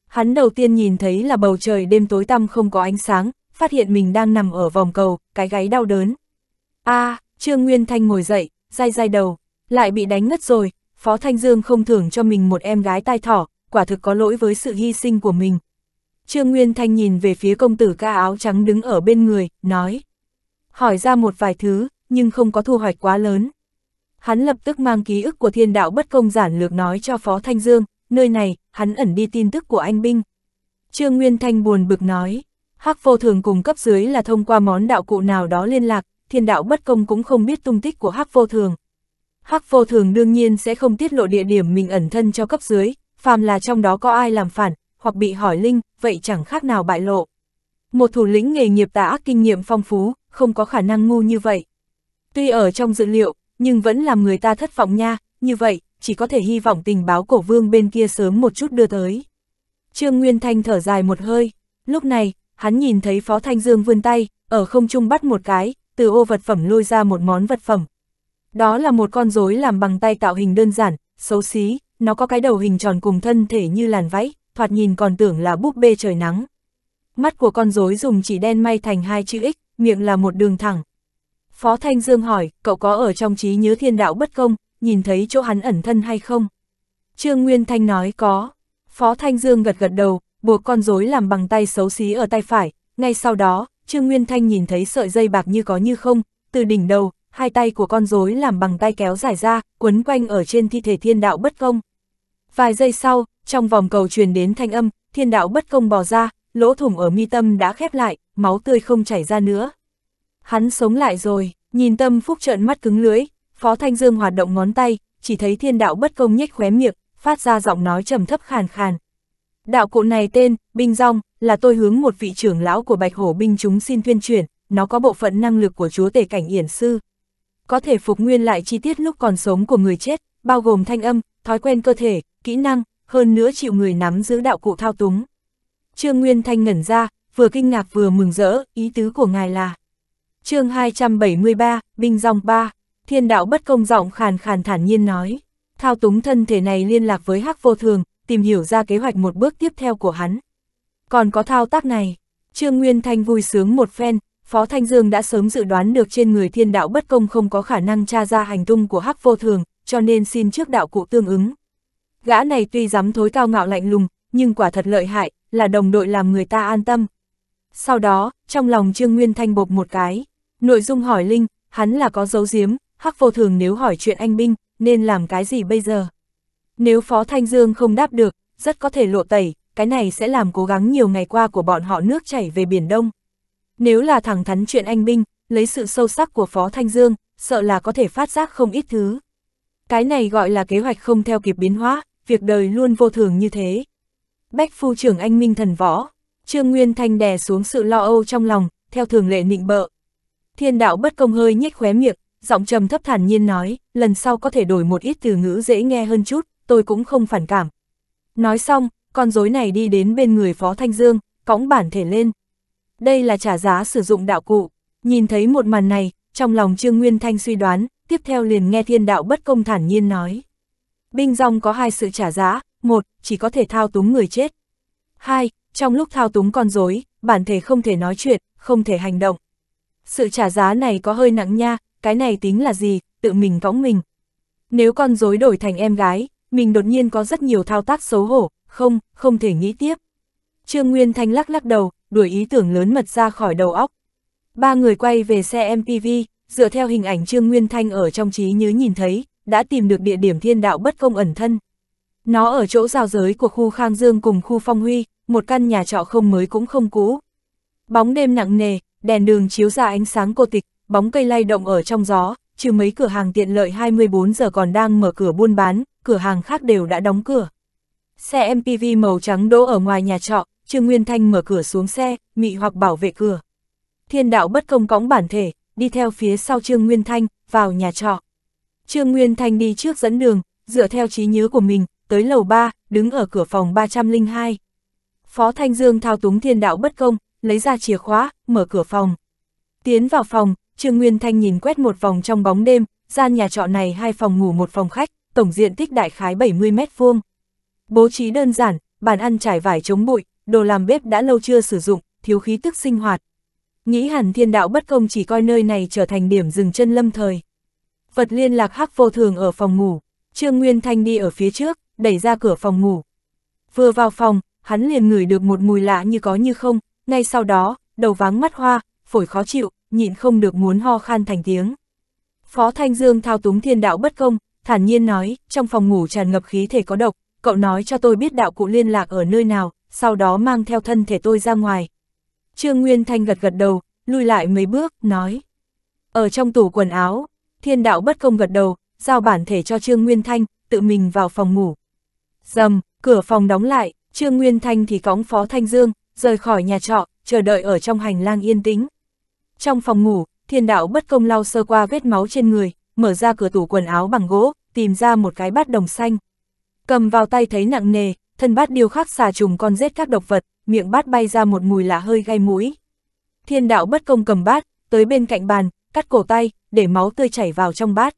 Hắn đầu tiên nhìn thấy là bầu trời đêm tối tăm không có ánh sáng, phát hiện mình đang nằm ở vòng cầu, cái gáy đau đớn. a Trương Nguyên Thanh ngồi dậy, dai dai đầu, lại bị đánh ngất rồi, Phó Thanh Dương không thưởng cho mình một em gái tai thỏ, quả thực có lỗi với sự hy sinh của mình. Trương Nguyên Thanh nhìn về phía công tử ca áo trắng đứng ở bên người, nói. Hỏi ra một vài thứ, nhưng không có thu hoạch quá lớn. Hắn lập tức mang ký ức của thiên đạo bất công giản lược nói cho Phó Thanh Dương, nơi này, hắn ẩn đi tin tức của anh binh. Trương Nguyên Thanh buồn bực nói, hắc vô thường cùng cấp dưới là thông qua món đạo cụ nào đó liên lạc, thiên đạo bất công cũng không biết tung tích của hắc vô thường. Hắc vô thường đương nhiên sẽ không tiết lộ địa điểm mình ẩn thân cho cấp dưới, phàm là trong đó có ai làm phản, hoặc bị hỏi linh, vậy chẳng khác nào bại lộ. Một thủ lĩnh nghề nghiệp tà ác kinh nghiệm phong phú, không có khả năng ngu như vậy. Tuy ở trong dữ liệu, nhưng vẫn làm người ta thất vọng nha, như vậy, chỉ có thể hy vọng tình báo cổ vương bên kia sớm một chút đưa tới. Trương Nguyên Thanh thở dài một hơi, lúc này, hắn nhìn thấy Phó Thanh Dương vươn tay, ở không trung bắt một cái, từ ô vật phẩm lôi ra một món vật phẩm. Đó là một con rối làm bằng tay tạo hình đơn giản, xấu xí, nó có cái đầu hình tròn cùng thân thể như làn váy, thoạt nhìn còn tưởng là búp bê trời nắng. Mắt của con rối dùng chỉ đen may thành hai chữ X, miệng là một đường thẳng, Phó Thanh Dương hỏi, cậu có ở trong trí nhớ thiên đạo bất công, nhìn thấy chỗ hắn ẩn thân hay không? Trương Nguyên Thanh nói có. Phó Thanh Dương gật gật đầu, buộc con rối làm bằng tay xấu xí ở tay phải. Ngay sau đó, Trương Nguyên Thanh nhìn thấy sợi dây bạc như có như không, từ đỉnh đầu, hai tay của con rối làm bằng tay kéo dài ra, quấn quanh ở trên thi thể thiên đạo bất công. Vài giây sau, trong vòng cầu truyền đến thanh âm, thiên đạo bất công bò ra, lỗ thủng ở mi tâm đã khép lại, máu tươi không chảy ra nữa hắn sống lại rồi, nhìn tâm phúc trợn mắt cứng lưới, Phó Thanh Dương hoạt động ngón tay, chỉ thấy thiên đạo bất công nhếch khóe miệng, phát ra giọng nói trầm thấp khàn khàn. Đạo cụ này tên, Binh Rong, là tôi hướng một vị trưởng lão của Bạch Hổ binh chúng xin tuyên truyền, nó có bộ phận năng lực của chúa tể cảnh yển sư. Có thể phục nguyên lại chi tiết lúc còn sống của người chết, bao gồm thanh âm, thói quen cơ thể, kỹ năng, hơn nữa chịu người nắm giữ đạo cụ thao túng. Trương Nguyên Thanh ngẩn ra, vừa kinh ngạc vừa mừng rỡ, ý tứ của ngài là chương 273, Binh Dòng 3, thiên đạo bất công giọng khàn khàn thản nhiên nói. Thao túng thân thể này liên lạc với hắc vô thường, tìm hiểu ra kế hoạch một bước tiếp theo của hắn. Còn có thao tác này, Trương Nguyên Thanh vui sướng một phen, Phó Thanh Dương đã sớm dự đoán được trên người thiên đạo bất công không có khả năng tra ra hành tung của hắc vô thường, cho nên xin trước đạo cụ tương ứng. Gã này tuy dám thối cao ngạo lạnh lùng, nhưng quả thật lợi hại, là đồng đội làm người ta an tâm. Sau đó, trong lòng Trương Nguyên Thanh bột một cái. Nội dung hỏi Linh, hắn là có dấu giếm, Hắc vô thường nếu hỏi chuyện anh binh, nên làm cái gì bây giờ? Nếu Phó Thanh Dương không đáp được, rất có thể lộ tẩy, cái này sẽ làm cố gắng nhiều ngày qua của bọn họ nước chảy về Biển Đông. Nếu là thẳng thắn chuyện anh binh, lấy sự sâu sắc của Phó Thanh Dương, sợ là có thể phát giác không ít thứ. Cái này gọi là kế hoạch không theo kịp biến hóa, việc đời luôn vô thường như thế. Bách phu trưởng anh minh thần võ, Trương Nguyên Thanh đè xuống sự lo âu trong lòng, theo thường lệ nịnh bợ, Thiên đạo bất công hơi nhếch khóe miệng, giọng trầm thấp thản nhiên nói, lần sau có thể đổi một ít từ ngữ dễ nghe hơn chút, tôi cũng không phản cảm. Nói xong, con rối này đi đến bên người Phó Thanh Dương, cõng bản thể lên. Đây là trả giá sử dụng đạo cụ. Nhìn thấy một màn này, trong lòng Trương Nguyên Thanh suy đoán, tiếp theo liền nghe thiên đạo bất công thản nhiên nói. Binh rong có hai sự trả giá, một, chỉ có thể thao túng người chết. Hai, trong lúc thao túng con rối, bản thể không thể nói chuyện, không thể hành động sự trả giá này có hơi nặng nha, cái này tính là gì, tự mình võng mình. Nếu con dối đổi thành em gái, mình đột nhiên có rất nhiều thao tác xấu hổ, không, không thể nghĩ tiếp. Trương Nguyên Thanh lắc lắc đầu, đuổi ý tưởng lớn mật ra khỏi đầu óc. Ba người quay về xe MPV, dựa theo hình ảnh Trương Nguyên Thanh ở trong trí nhớ nhìn thấy, đã tìm được địa điểm thiên đạo bất công ẩn thân. Nó ở chỗ giao giới của khu Khang Dương cùng khu Phong Huy, một căn nhà trọ không mới cũng không cũ. Bóng đêm nặng nề, đèn đường chiếu ra ánh sáng cô tịch, bóng cây lay động ở trong gió, trừ mấy cửa hàng tiện lợi 24 giờ còn đang mở cửa buôn bán, cửa hàng khác đều đã đóng cửa. Xe MPV màu trắng đỗ ở ngoài nhà trọ, Trương Nguyên Thanh mở cửa xuống xe, mị hoặc bảo vệ cửa. Thiên đạo bất công cõng bản thể, đi theo phía sau Trương Nguyên Thanh, vào nhà trọ. Trương Nguyên Thanh đi trước dẫn đường, dựa theo trí nhớ của mình, tới lầu 3, đứng ở cửa phòng 302. Phó Thanh Dương thao túng thiên đạo bất công, lấy ra chìa khóa, mở cửa phòng. Tiến vào phòng, Trương Nguyên Thanh nhìn quét một vòng trong bóng đêm, gian nhà trọ này hai phòng ngủ một phòng khách, tổng diện tích đại khái 70 mét vuông. Bố trí đơn giản, bàn ăn trải vải chống bụi, đồ làm bếp đã lâu chưa sử dụng, thiếu khí tức sinh hoạt. Nghĩ hẳn thiên đạo bất công chỉ coi nơi này trở thành điểm dừng chân lâm thời. Vật liên lạc hắc vô thường ở phòng ngủ, Trương Nguyên Thanh đi ở phía trước, đẩy ra cửa phòng ngủ. Vừa vào phòng, hắn liền ngửi được một mùi lạ như có như không, ngay sau đó, đầu váng mắt hoa, phổi khó chịu, nhịn không được muốn ho khan thành tiếng. Phó Thanh Dương thao túng thiên đạo bất công, thản nhiên nói, trong phòng ngủ tràn ngập khí thể có độc, cậu nói cho tôi biết đạo cụ liên lạc ở nơi nào, sau đó mang theo thân thể tôi ra ngoài. Trương Nguyên Thanh gật gật đầu, lui lại mấy bước, nói. Ở trong tủ quần áo, thiên đạo bất công gật đầu, giao bản thể cho Trương Nguyên Thanh, tự mình vào phòng ngủ. Dầm, cửa phòng đóng lại, Trương Nguyên Thanh thì cõng Phó Thanh Dương, rời khỏi nhà trọ, chờ đợi ở trong hành lang yên tĩnh. Trong phòng ngủ, thiên đạo bất công lau sơ qua vết máu trên người, mở ra cửa tủ quần áo bằng gỗ, tìm ra một cái bát đồng xanh. Cầm vào tay thấy nặng nề, thân bát điêu khắc xà trùng con rết các độc vật, miệng bát bay ra một mùi lạ hơi gai mũi. Thiên đạo bất công cầm bát, tới bên cạnh bàn, cắt cổ tay, để máu tươi chảy vào trong bát.